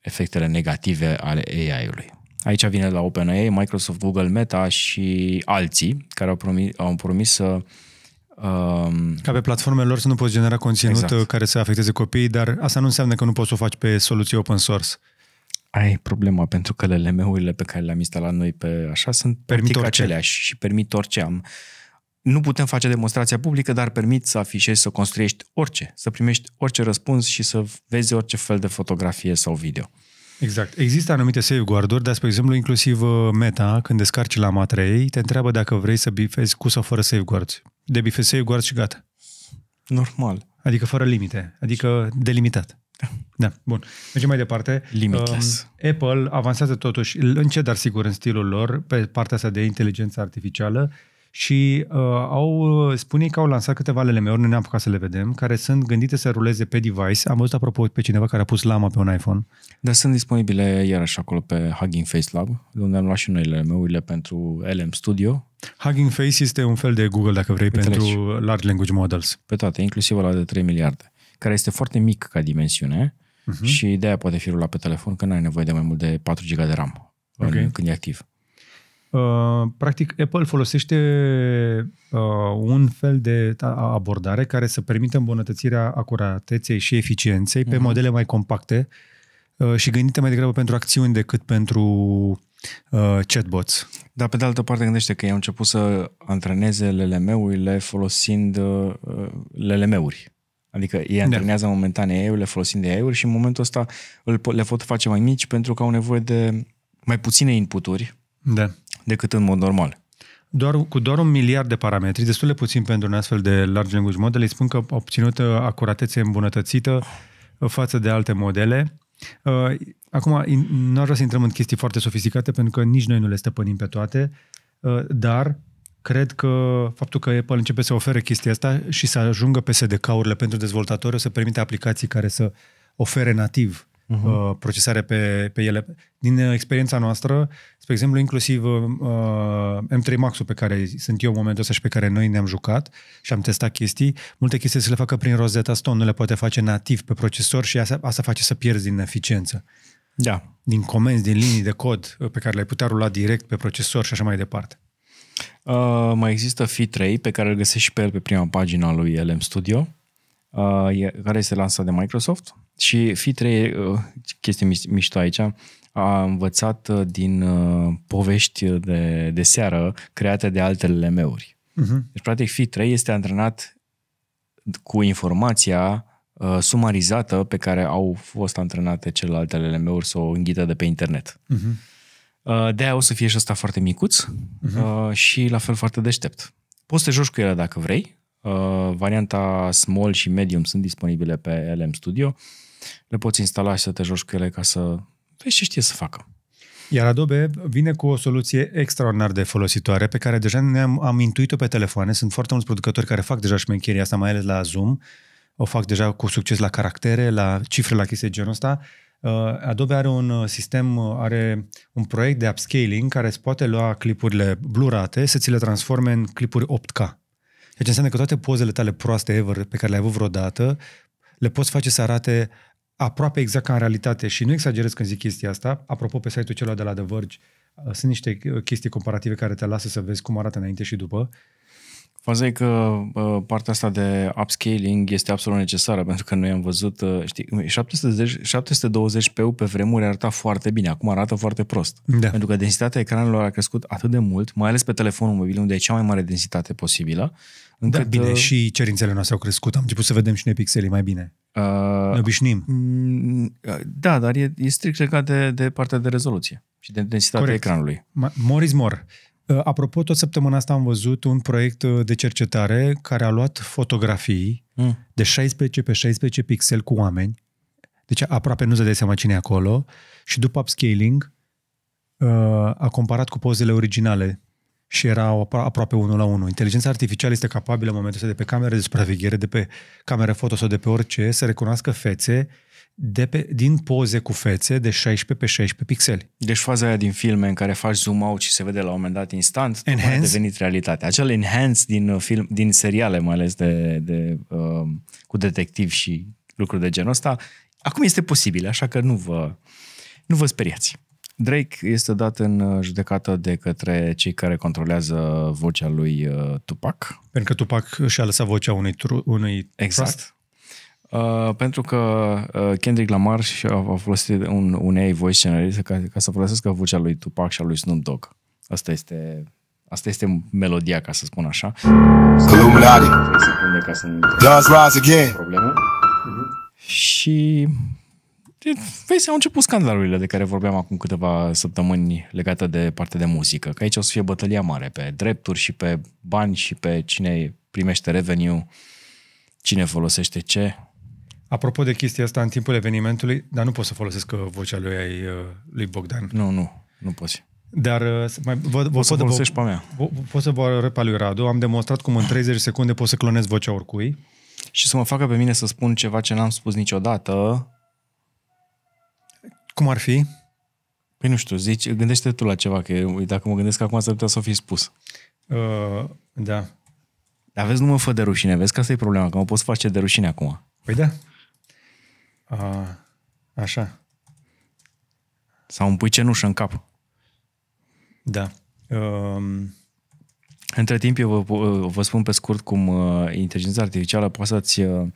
efectele negative ale AI-ului. Aici vine la OpenAI, Microsoft, Google, Meta și alții care au promis, au promis să Um, Ca pe platformele lor să nu poți genera conținut exact. care să afecteze copiii, dar asta nu înseamnă că nu poți să o faci pe soluții open source. Ai problema, pentru că LLM-urile pe care le-am instalat noi pe așa sunt permit orice. aceleași și permit orice. Am, nu putem face demonstrația publică, dar permit să afișezi, să construiești orice, să primești orice răspuns și să vezi orice fel de fotografie sau video. Exact. Există anumite safeguard-uri, dar, spre exemplu, inclusiv uh, Meta, când descarci la matrei, te întreabă dacă vrei să bifezi cu sau fără safeguards. bifezi safeguards și gata. Normal. Adică fără limite, adică delimitat. Da, bun. Mergem mai departe. Limitless. Um, Apple avansează totuși, încet, dar sigur, în stilul lor, pe partea asta de inteligență artificială și uh, au, spune că au lansat câteva llm nu ne-am apucat să le vedem, care sunt gândite să ruleze pe device. Am văzut, apropo, pe cineva care a pus lama pe un iPhone. Dar sunt disponibile iarăși acolo pe Hugging Face Lab, de unde am luat și noi LLM-urile pentru LM Studio. Hugging Face este un fel de Google, dacă vrei, Înțelegi. pentru Large Language Models. Pe toate, inclusiv la de 3 miliarde care este foarte mic ca dimensiune uh-huh. și de-aia poate fi rulat pe telefon, că nu ai nevoie de mai mult de 4 GB de RAM okay. în, când e activ. Uh, practic, Apple folosește uh, un fel de da, abordare care să permită îmbunătățirea acurateței și eficienței uh-huh. pe mhm. modele mai compacte uh, și gândite mai degrabă pentru acțiuni decât pentru uh, chatbots. Dar, pe de altă parte, gândește că i au început să antreneze LLM-urile folosind uh, uh LLM-uri. Adică ei antrenează da. momentan ai le folosim de ai și în momentul ăsta le pot face mai mici pentru că au nevoie de mai puține inputuri da. decât în mod normal. Doar, cu doar un miliard de parametri, destul de puțin pentru un astfel de large language model, îi spun că au obținut uh, acuratețe îmbunătățită uh, față de alte modele. Uh, acum, nu aș vrea să intrăm în chestii foarte sofisticate, pentru că nici noi nu le stăpânim pe toate, dar cred că faptul că Apple începe să ofere chestia asta și să ajungă pe SDK-urile pentru dezvoltatori o să permite aplicații care să ofere nativ uh-huh. uh, procesare pe, pe ele. Din uh, experiența noastră, spre exemplu, inclusiv uh, uh M3 Max-ul pe care sunt eu în momentul ăsta și pe care noi ne-am jucat și am testat chestii, multe chestii se le facă prin Rosetta Stone, nu le poate face nativ pe procesor și asta, asta face să pierzi din eficiență. Da. Din comenzi, din linii de cod uh, pe care le-ai putea rula direct pe procesor și așa mai departe. Uh, mai există Fi3 pe care îl găsești și pe el pe prima pagina lui LM Studio, uh, care este lansat de Microsoft. Și Fi3, uh, chestie mișto aici, a învățat uh, din uh, povești de, de seară create de alte LM-uri. Uh-huh. Mhm. Deci, practic, Fi3 este antrenat cu informația uh, sumarizată pe care au fost antrenate celelalte LM-uri să o înghită de pe internet. Uh-huh. Uh, de-aia o să fie și ăsta foarte micuț uh-huh. și la fel foarte deștept. Poți să te joci cu ele dacă vrei. Uh, varianta small și medium sunt disponibile pe LM Studio. Le poți instala și să te joci cu ele ca să vezi ce știe să facă. Iar Adobe vine cu o soluție extraordinar de folositoare pe care deja ne-am am intuit-o pe telefoane. Sunt foarte mulți producători care fac deja șmencheria asta, mai ales la Zoom. O fac deja cu succes la caractere, la cifre, la chestii genul ăsta. Uh, Adobe are un uh, sistem, uh, are un proiect de upscaling care îți poate lua clipurile blurate să ți le transforme în clipuri 8K. Deci înseamnă că toate pozele tale proaste ever pe care le-ai avut vreodată le poți face să arate aproape exact ca în realitate și nu exagerez când zic chestia asta. Apropo, pe site-ul celor de la The Verge sunt niște chestii comparative care te lasă să vezi cum arată înainte și după Faza e că partea asta de upscaling este absolut necesară, pentru că noi am văzut, ă, știi, 720, 720p pe vremuri arăta foarte bine, acum arată foarte prost. Da. Pentru că densitatea ecranelor a crescut atât de mult, mai ales pe telefonul mobil, unde e cea mai mare densitate posibilă. Da, încât, da, bine, ă, și cerințele noastre au crescut, am început să vedem și noi pixelii mai bine. Uh, ne obișnim. Mm, da, dar e, e strict legat de, de partea de rezoluție și de densitatea Corect. ecranului. More is more. Uh, apropo, tot săptămâna asta am văzut un proiect uh, de cercetare care a luat fotografii mm. de 16 pe 16 pixel cu oameni, deci aproape nu se dă seama cine e acolo, și după upscaling uh, a comparat cu pozele originale și era aproape unul la unul. Inteligența artificială este capabilă în momentul ăsta de pe camere de supraveghere, de pe camere foto sau de pe orice, să recunoască fețe de pe, din poze cu fețe de 16 pe 16 pixeli. Deci faza aia din filme în care faci zoom out și se vede la un moment dat instant, a devenit realitate. Acel enhance din, uh, film, din seriale, mai ales de, de, uh, cu detectiv și lucruri de genul ăsta, acum este posibil, așa că nu vă, nu vă speriați. Drake este dat în uh, judecată de către cei care controlează vocea lui uh, Tupac. Pentru că Tupac și-a lăsat vocea unui, tru, unui exact. trust. Uh, pentru că uh, Kendrick Lamar și-a, folosit un, un AI voice generator ca, ca să folosească vocea lui Tupac și a lui Snoop Dogg. Asta este, asta este melodia, ca să spun așa. Illuminati. ca rise again. Problemă. Și vezi, au început scandalurile de care vorbeam acum câteva săptămâni legate de partea de muzică, că aici o să fie bătălia mare pe drepturi și pe bani și pe cine primește revenue, cine folosește ce. Apropo de chestia asta, în timpul evenimentului, dar nu pot să folosesc uh, vocea lui, ai, uh, lui Bogdan. Nu, nu, nu poți. Dar uh, mai, vă, vă poți să folosești pe mea. Vă, pot să vă arăt pe lui Radu. Am demonstrat cum în 30 secunde pot să clonez vocea oricui. Și să mă facă pe mine să spun ceva ce n-am spus niciodată. Cum ar fi? Păi nu știu, zici, gândește tu la ceva, că dacă mă gândesc acum s-ar putea să o fi spus. Uh, da. Dar vezi, nu mă fă de rușine, vezi că asta e problema, că mă poți face de rușine acum. Păi da. A, așa. Sau un pui cenușă în cap. Da. Um... Între timp, eu vă, vă spun pe scurt cum uh, inteligența artificială poate să-ți uh,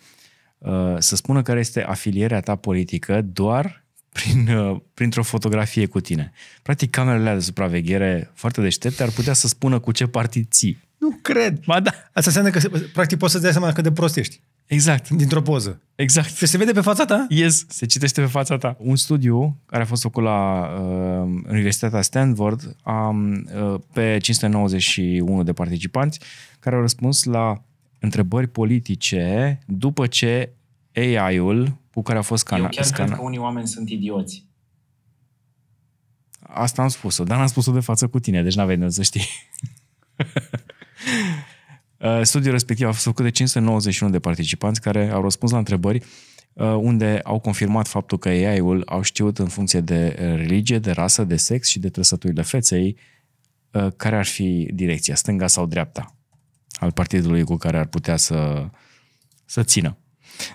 uh, să spună care este afilierea ta politică doar prin, uh, printr-o fotografie cu tine. Practic, camerele de supraveghere foarte deștepte ar putea să spună cu ce partid ții. Nu cred. Ba da. Asta înseamnă că, practic, poți să-ți dai seama cât de prost ești. Exact. Dintr-o poză. Exact. Se vede pe fața ta? Yes, se citește pe fața ta. Un studiu care a fost făcut la uh, Universitatea Stanford um, uh, pe 591 de participanți care au răspuns la întrebări politice după ce AI-ul cu care a fost scanat. Eu chiar scana... cred că unii oameni sunt idioți. Asta am spus-o, dar n-am spus-o de față cu tine, deci n-aveai să știi. Uh, studiul respectiv a fost făcut de 591 de participanți care au răspuns la întrebări uh, unde au confirmat faptul că AI-ul au știut în funcție de religie, de rasă, de sex și de trăsăturile feței uh, care ar fi direcția, stânga sau dreapta al partidului cu care ar putea să, să țină.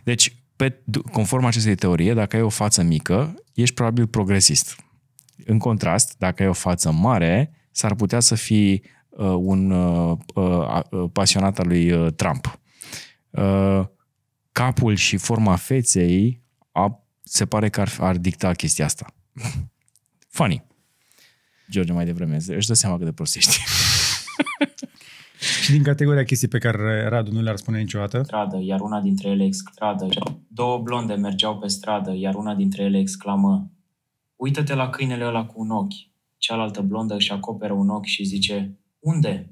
Deci, pe, conform acestei teorie, dacă ai o față mică, ești probabil progresist. În contrast, dacă ai o față mare, s-ar putea să fii Uh, un uh, uh, pasionat al lui Trump. Capul și forma feței a, se pare că ar, ar dicta chestia asta. Funny. George mai devreme își dă seama cât de prostești. și din categoria chestii pe care Radu nu le-ar spune niciodată? Stradă, iar una dintre ele stradă. Două blonde mergeau pe stradă, iar una dintre ele exclamă Uită-te la câinele ăla cu un ochi. Cealaltă blondă își acoperă un ochi și zice unde?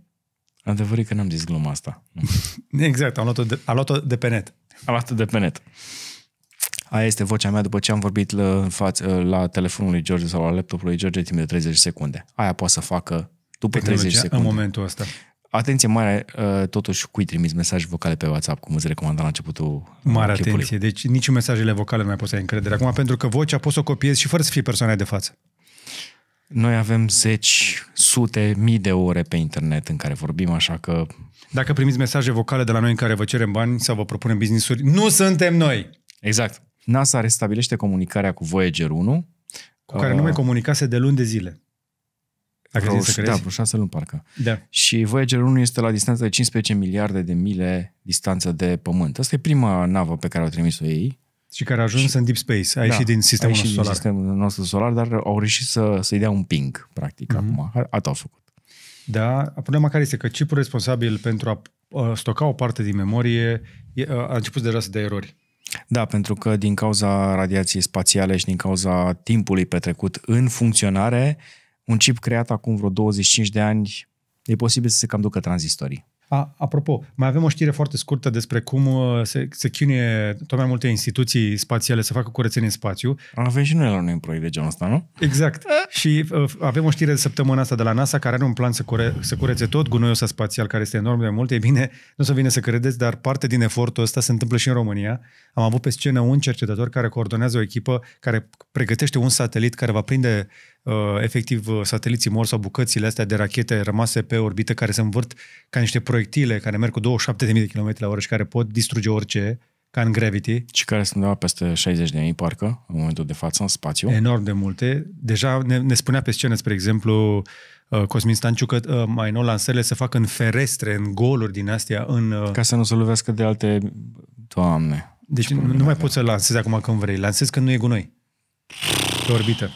Adevărul că n-am zis gluma asta. exact, am luat-o de, am luat-o de pe net. Am luat-o de pe net. Aia este vocea mea după ce am vorbit la, față, la telefonul lui George sau la laptopul lui George timp de 30 secunde. Aia poate să facă după Tehnologia 30 secunde. În momentul ăsta. Atenție mare, uh, totuși, cui trimiți mesaje vocale pe WhatsApp, cum îți recomanda la începutul Mare clipului. atenție, deci nici mesajele vocale nu mai poți să ai încredere. Acum, pentru că vocea poți să o copiezi și fără să fii persoana de față. Noi avem zeci, sute, mii de ore pe internet în care vorbim, așa că... Dacă primiți mesaje vocale de la noi în care vă cerem bani sau vă propunem business-uri, nu suntem noi! Exact. NASA restabilește comunicarea cu Voyager 1. Cu care uh, nu mai comunicase de luni de zile. Dacă vreo, să crezi. Da, vreo șase luni parcă. Da. Și Voyager 1 este la distanță de 15 miliarde de mile distanță de Pământ. Asta e prima navă pe care au trimis-o ei și care a ajuns și, în deep space, a ieșit da, din sistemul nostru solar. din sistemul nostru solar, dar au reușit să, să-i dea un ping, practic, mm-hmm. acum. Atât au făcut. Da, problema care este că chipul responsabil pentru a stoca o parte din memorie a început deja să dea erori. Da, pentru că din cauza radiației spațiale și din cauza timpului petrecut în funcționare, un chip creat acum vreo 25 de ani, e posibil să se cam ducă tranzistorii. A, apropo, mai avem o știre foarte scurtă despre cum uh, se, se chinuie tot mai multe instituții spațiale să facă curățenie în spațiu. Avem și noi la noi un proiect de genul ăsta, nu? Exact. Eh? și uh, avem o știre de săptămâna asta de la NASA care are un plan să, cure, să curețe tot gunoiul ăsta spațial, care este enorm de mult. E bine, nu să vine să credeți, dar parte din efortul ăsta se întâmplă și în România. Am avut pe scenă un cercetător care coordonează o echipă care pregătește un satelit care va prinde uh, Uh, efectiv uh, sateliții mor sau bucățile astea de rachete rămase pe orbită care se învârt ca niște proiectile care merg cu 27.000 de km la oră și care pot distruge orice, ca în Gravity. Și care sunt undeva peste 60 de ani parcă, în momentul de față, în spațiu. Enorm de multe. Deja ne, ne spunea pe scenă, spre exemplu, uh, Cosmin Stanciu că mai nou lansările se fac în ferestre, în goluri din astea, în... Ca să nu se lovească de alte... Doamne! Deci nu mai poți să lansezi acum când vrei. Lansezi când nu e gunoi. Pe orbită.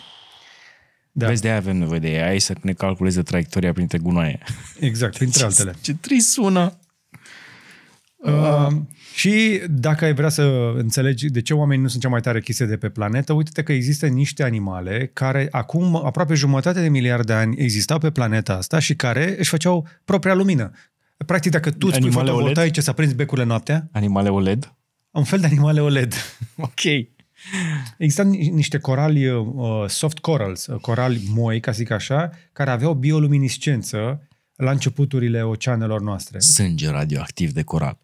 Da. Vezi, de aia avem nevoie de ai să ne calculeze traiectoria printre gunoaie. Exact, printre ce, altele. Ce trist sună! Uh, uh, și dacă ai vrea să înțelegi de ce oamenii nu sunt cea mai tare chise de pe planetă, uite-te că există niște animale care acum aproape jumătate de miliard de ani existau pe planeta asta și care își făceau propria lumină. Practic, dacă tu îți pui fotovoltaice să prinzi becurile noaptea... Animale OLED? Un fel de animale OLED. ok. Există niște corali, uh, soft corals, uh, corali moi, ca să zic așa, care aveau bioluminiscență la începuturile oceanelor noastre. Sânge radioactiv de coral.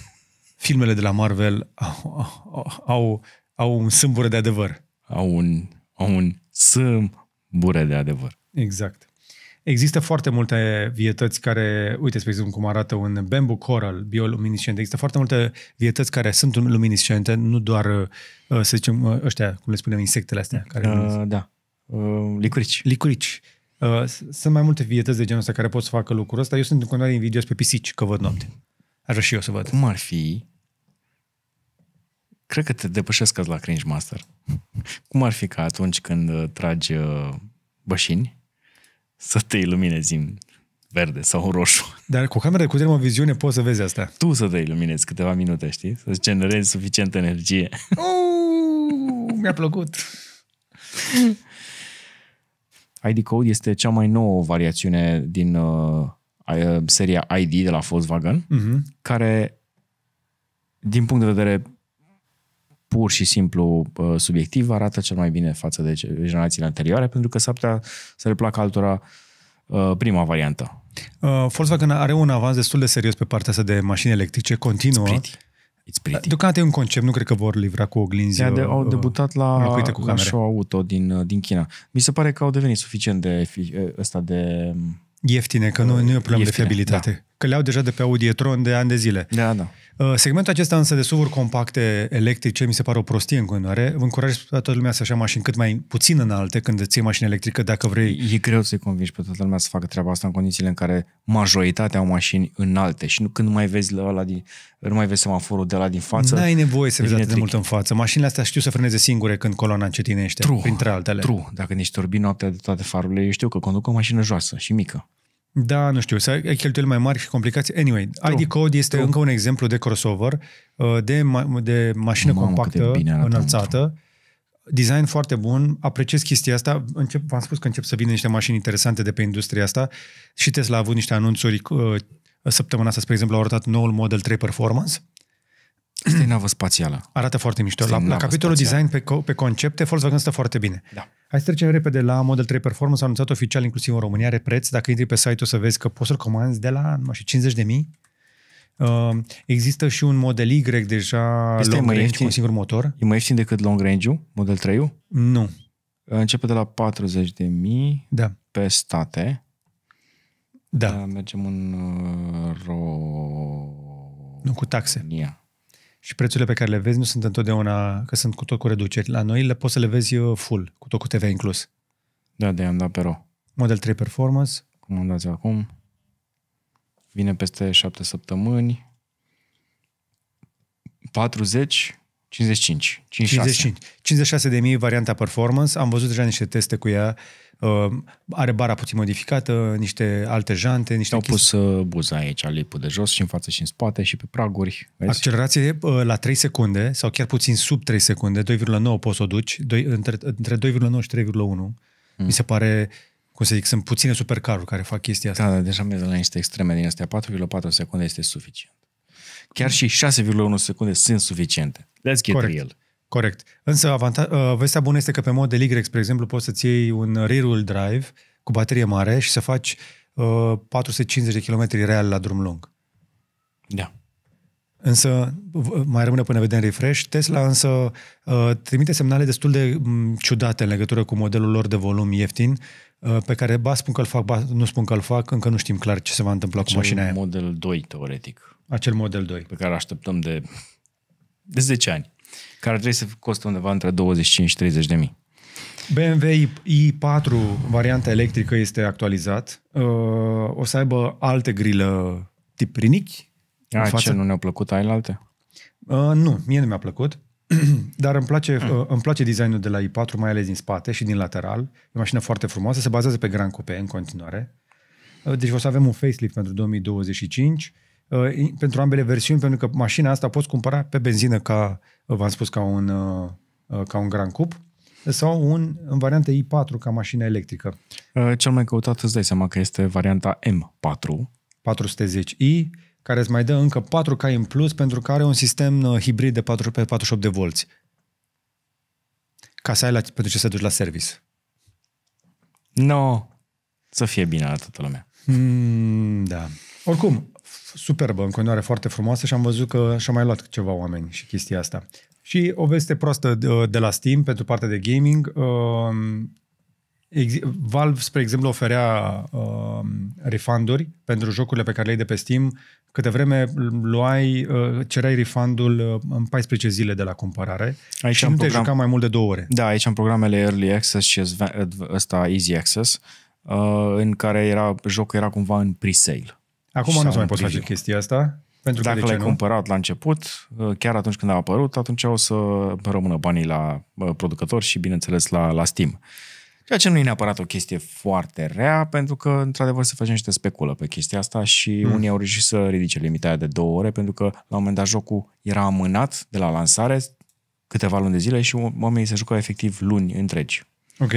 Filmele de la Marvel au, au, au, au un sâmbure de adevăr. Au un, au un sâmbure de adevăr. Exact. Există foarte multe vietăți care, uite, spre exemplu, cum arată un bambu coral bioluminescent, există foarte multe vietăți care sunt luminescente, nu doar, uh, să zicem, uh, ăștia, cum le spunem, insectele astea. Care uh, da, uh, licurici. Licurici. Uh, sunt mai multe vietăți de genul ăsta care pot să facă lucrul ăsta. Eu sunt în continuare invidios pe pisici că văd noapte. Aș și eu să văd. Cum ar fi cred că te depășesc la Cringe Master. Cum ar fi ca atunci când uh, tragi bășini să te iluminezi în verde sau în roșu. Dar cu camera cu termoviziune poți să vezi asta. Tu să te iluminezi câteva minute, știi? să generezi suficientă energie. Uuu, mi-a plăcut! ID Code este cea mai nouă variațiune din uh, seria ID de la Volkswagen, uh-huh. care, din punct de vedere pur și simplu subiectiv arată cel mai bine față de generațiile anterioare, pentru că s-ar putea să le placă altora prima variantă. Uh, Volkswagen are un avans destul de serios pe partea asta de mașini electrice, continuă. It's It's pretty. Uh, deocamdată e un concept, nu cred că vor livra cu oglinzi. De, uh, au debutat la, uh, cu la show auto din, din China. Mi se pare că au devenit suficient de ăsta de... Ieftine, că nu, nu e o problemă ieftine, de fiabilitate. Da că le-au deja de pe Audi e-tron de ani de zile. Da, da. Uh, segmentul acesta însă de suvuri compacte electrice mi se pare o prostie în continuare. Vă încurajez pe toată lumea să așa mașini cât mai puțin înalte când îți iei mașină electrică dacă vrei. E greu să-i convingi pe toată lumea să facă treaba asta în condițiile în care majoritatea au mașini înalte și nu când nu mai vezi la ăla din, nu mai vezi semaforul de la din față. Nu ai nevoie să vezi atât de mult în față. Mașinile astea știu să freneze singure când coloana încetinește, true, printre altele. True. Dacă nici turbi noaptea de toate farurile, eu știu că conduc o mașină joasă și mică. Da, nu știu, să ai cheltuieli mai mari și complicații. Anyway, True. ID Code este True. încă un exemplu de crossover, uh, de, ma- de mașină Mamă, compactă, de înălțată, într design foarte bun, apreciez chestia asta, încep, v-am spus că încep să vină niște mașini interesante de pe industria asta și Tesla a avut niște anunțuri uh, săptămâna asta, spre exemplu, au arătat noul Model 3 Performance, navă spațială. Arată foarte mișto. La, la capitolul spațială. design pe, pe concepte, Volkswagen stă foarte bine. Da. Hai să trecem repede la Model 3 Performance, anunțat oficial inclusiv în România, are preț. Dacă intri pe site-ul să vezi că poți să-l comanzi de la, nu știu, 50 de mii. Uh, există și un Model Y deja este long range ieftin, cu un singur motor. E mai ieftin decât long range-ul, Model 3-ul? Nu. Începe de la 40 de mii da. pe state. Da. da mergem în uh, Ro... Nu, cu taxe. Yeah. Și prețurile pe care le vezi nu sunt întotdeauna, că sunt cu tot cu reduceri. La noi le poți să le vezi uh, full, cu tot cu TV inclus. Da, de am dat pe rău. Model 3 Performance. cum am dat acum. Vine peste 7 săptămâni. 40, 55, 56. 55. 56 de mii varianta performance. Am văzut deja niște teste cu ea Uh, are bara puțin modificată, niște alte jante, niște Au pus uh, buza aici, lipul de jos și în față și în spate și pe praguri. Vezi? Accelerație uh, la 3 secunde sau chiar puțin sub 3 secunde, 2,9 poți să o duci, 2, între, între 2,9 și 3,1. Mm. Mi se mm. pare cum să zic, sunt puține supercaruri care fac chestia asta. Da, dar deja merg la niște extreme din astea. 4,4 secunde este suficient. Chiar mm. și 6,1 secunde sunt suficiente. Let's get Corect. real. Corect. Însă avanta- ă, vestea bună este că pe model Y, spre exemplu, poți să-ți iei un rear-wheel drive cu baterie mare și să faci ă, uh, 450 de km real la drum lung. Da. Însă, mai rămâne până vedem refresh, Tesla însă uh, trimite semnale destul de um, ciudate în legătură cu modelul lor de volum ieftin, uh, pe care ba spun că l fac, ba nu spun că l fac, încă nu știm clar ce se va întâmpla Acel cu mașina aia. model 2, teoretic. Acel model 2. Pe care așteptăm de, de 10 ani care trebuie să coste undeva între 25 și 30 de mii. BMW i4, varianta electrică, este actualizat. Uh, o să aibă alte grilă tip rinichi. A, față. ce, nu ne-au plăcut alte? Uh, nu, mie nu mi-a plăcut. Dar îmi place, mm. îmi place designul de la i4, mai ales din spate și din lateral. E o mașină foarte frumoasă, se bazează pe Gran Coupe în continuare. deci o să avem un facelift pentru 2025 Uh, pentru ambele versiuni, pentru că mașina asta poți cumpăra pe benzină, ca uh, v-am spus, ca un, uh, ca un Grand Coupe, sau un, în variantă i4 ca mașină electrică. Cel mai căutat îți dai seama că este varianta M4. 410i, care îți mai dă încă 4 cai în plus pentru că are un sistem hibrid de pe 48 de volți. Ca să ai la, pentru ce să duci la service. No, să fie bine la toată lumea. Mm, da. Oricum, superbă, în continuare foarte frumoasă și am văzut că și a mai luat ceva oameni și chestia asta. Și o veste proastă uh, de, la Steam pentru partea de gaming. Um, Valve, spre exemplu, oferea um, refunduri pentru jocurile pe care le ai de pe Steam. Câte vreme luai, cerai uh, cereai refundul uh, în 14 zile de la cumpărare aici și nu program... te juca mai mult de două ore. Da, aici am programele Early Access și ăsta Easy Access, în care era jocul era cumva în pre-sale. Acum nu se mai poți face chestia asta. Pentru Dacă că l-ai nu? cumpărat la început, uh, chiar atunci când a apărut, atunci o să rămână banii la uh, producător și, bineînțeles, la, la Steam. Ceea ce nu e neapărat o chestie foarte rea, pentru că, într-adevăr, se face niște speculă pe chestia asta și mm. unii au reușit să ridice limita de două ore, pentru că, la un moment dat, jocul era amânat de la lansare câteva luni de zile și oamenii se jucau efectiv luni întregi. Ok.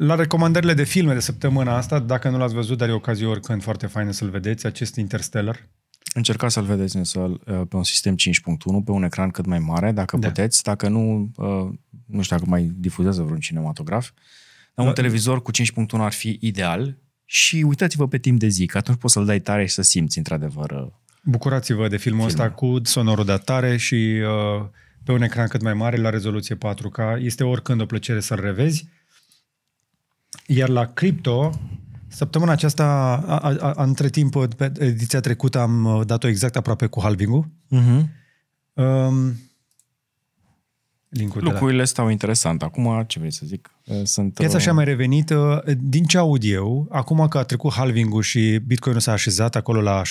La recomandările de filme de săptămâna asta, dacă nu l-ați văzut, dar e ocazie oricând foarte faină să-l vedeți, acest Interstellar. Încercați să-l vedeți însă uh, pe un sistem 5.1, pe un ecran cât mai mare, dacă da. puteți. Dacă nu, uh, nu știu dacă mai difuzează vreun cinematograf, dar un da. televizor cu 5.1 ar fi ideal și uitați-vă pe timp de zi, că atunci poți să-l dai tare și să simți într-adevăr. Uh, Bucurați-vă de filmul film. ăsta cu sonorul de tare și pe un ecran cât mai mare, la rezoluție 4K. Este oricând o plăcere să-l revezi. Iar la cripto, săptămâna aceasta, a, a, a, între timp, pe ediția trecută am uh, dat-o exact aproape cu halvingul. Uh-huh. Um, Linkurile. Lucrurile stau interesant. Acum, ce vrei să zic? Sunt, Piața așa uh, mai revenit. Uh, din ce aud eu, acum că a trecut halvingul și Bitcoin-ul s-a așezat acolo la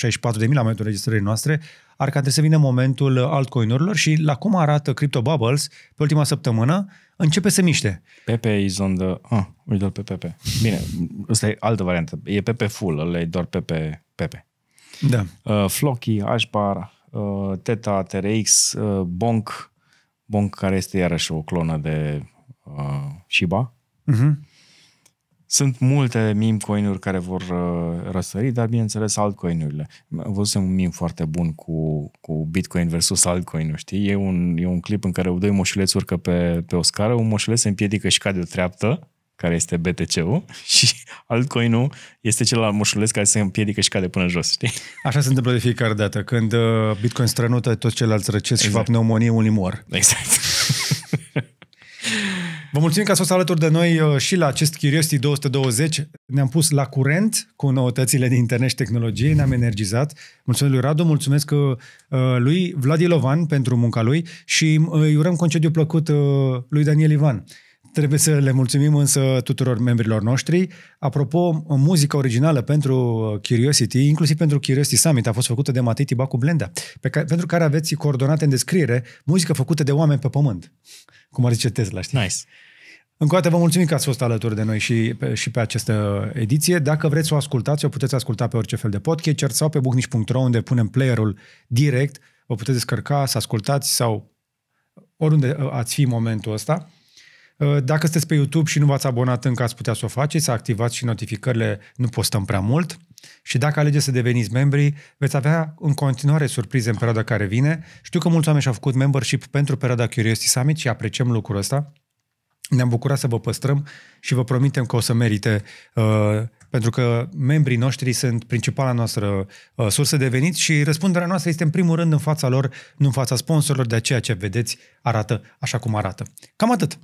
64.000 la momentul registrării noastre, ar ca să vină momentul uh, altcoinurilor și la cum arată Crypto Bubbles pe ultima săptămână, începe să miște. Pepe is on the... Ah, uite pe Pepe. Bine, ăsta e altă variantă. E Pepe full, ăla e doar Pepe. Pepe. Da. Uh, Flocky, Ashbar, uh, Teta, TRX, uh, Bonk, Bonk, care este iarăși o clonă de uh, Shiba. Uh-huh. Sunt multe meme coinuri care vor uh, răsări, dar bineînțeles altcoinurile. Am văzut un meme foarte bun cu, cu Bitcoin versus altcoin știi? E un, e un clip în care doi moșuleți urcă pe, pe o scară, un moșuleț se împiedică și cade o treaptă care este BTC-ul, și altcoin-ul este cel la moșuleț care se împiedică și cade până jos, știi? Așa se întâmplă de fiecare dată. Când uh, Bitcoin strănută, toți ceilalți răcesc exact. și va pneumonie, unii mor. Exact. Vă mulțumim că ați fost alături de noi uh, și la acest Curiosity 220. Ne-am pus la curent cu noutățile din internet și tehnologie, ne-am energizat. Mulțumesc lui Radu, mulțumesc uh, lui Vladilovan pentru munca lui și îi urăm concediu plăcut lui Daniel Ivan. Trebuie să le mulțumim însă tuturor membrilor noștri. Apropo, muzica originală pentru uh, Curiosity, inclusiv pentru Curiosity Summit, a fost făcută de Matei Tibacu Blenda, pe care, pentru care aveți coordonate în descriere, muzică făcută de oameni pe pământ, cum ar zice Tesla, știi? Nice. Încă o dată vă mulțumim că ați fost alături de noi și, și pe această ediție. Dacă vreți să o ascultați, o puteți asculta pe orice fel de podcast sau pe bucnici.ro unde punem playerul direct. Vă puteți descărca, să ascultați sau oriunde uh, ați fi momentul ăsta. Uh, dacă sunteți pe YouTube și nu v-ați abonat încă, ați putea să o faceți, să activați și notificările, nu postăm prea mult. Și dacă alegeți să deveniți membri, veți avea în continuare surprize în perioada care vine. Știu că mulți oameni și-au făcut membership pentru perioada Curiosity Summit și apreciem lucrul ăsta. Ne-am bucurat să vă păstrăm și vă promitem că o să merite uh, pentru că membrii noștri sunt principala noastră uh, sursă de venit și răspunderea noastră este în primul rând în fața lor, nu în fața sponsorilor, de aceea ce vedeți arată așa cum arată. Cam atât.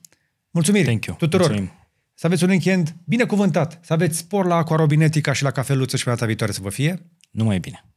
Mulțumiri Thank you. tuturor! Mulțumim. Să aveți un weekend binecuvântat, să aveți spor la aquarobinetica și la cafeluță și pe data viitoare să vă fie. Numai bine!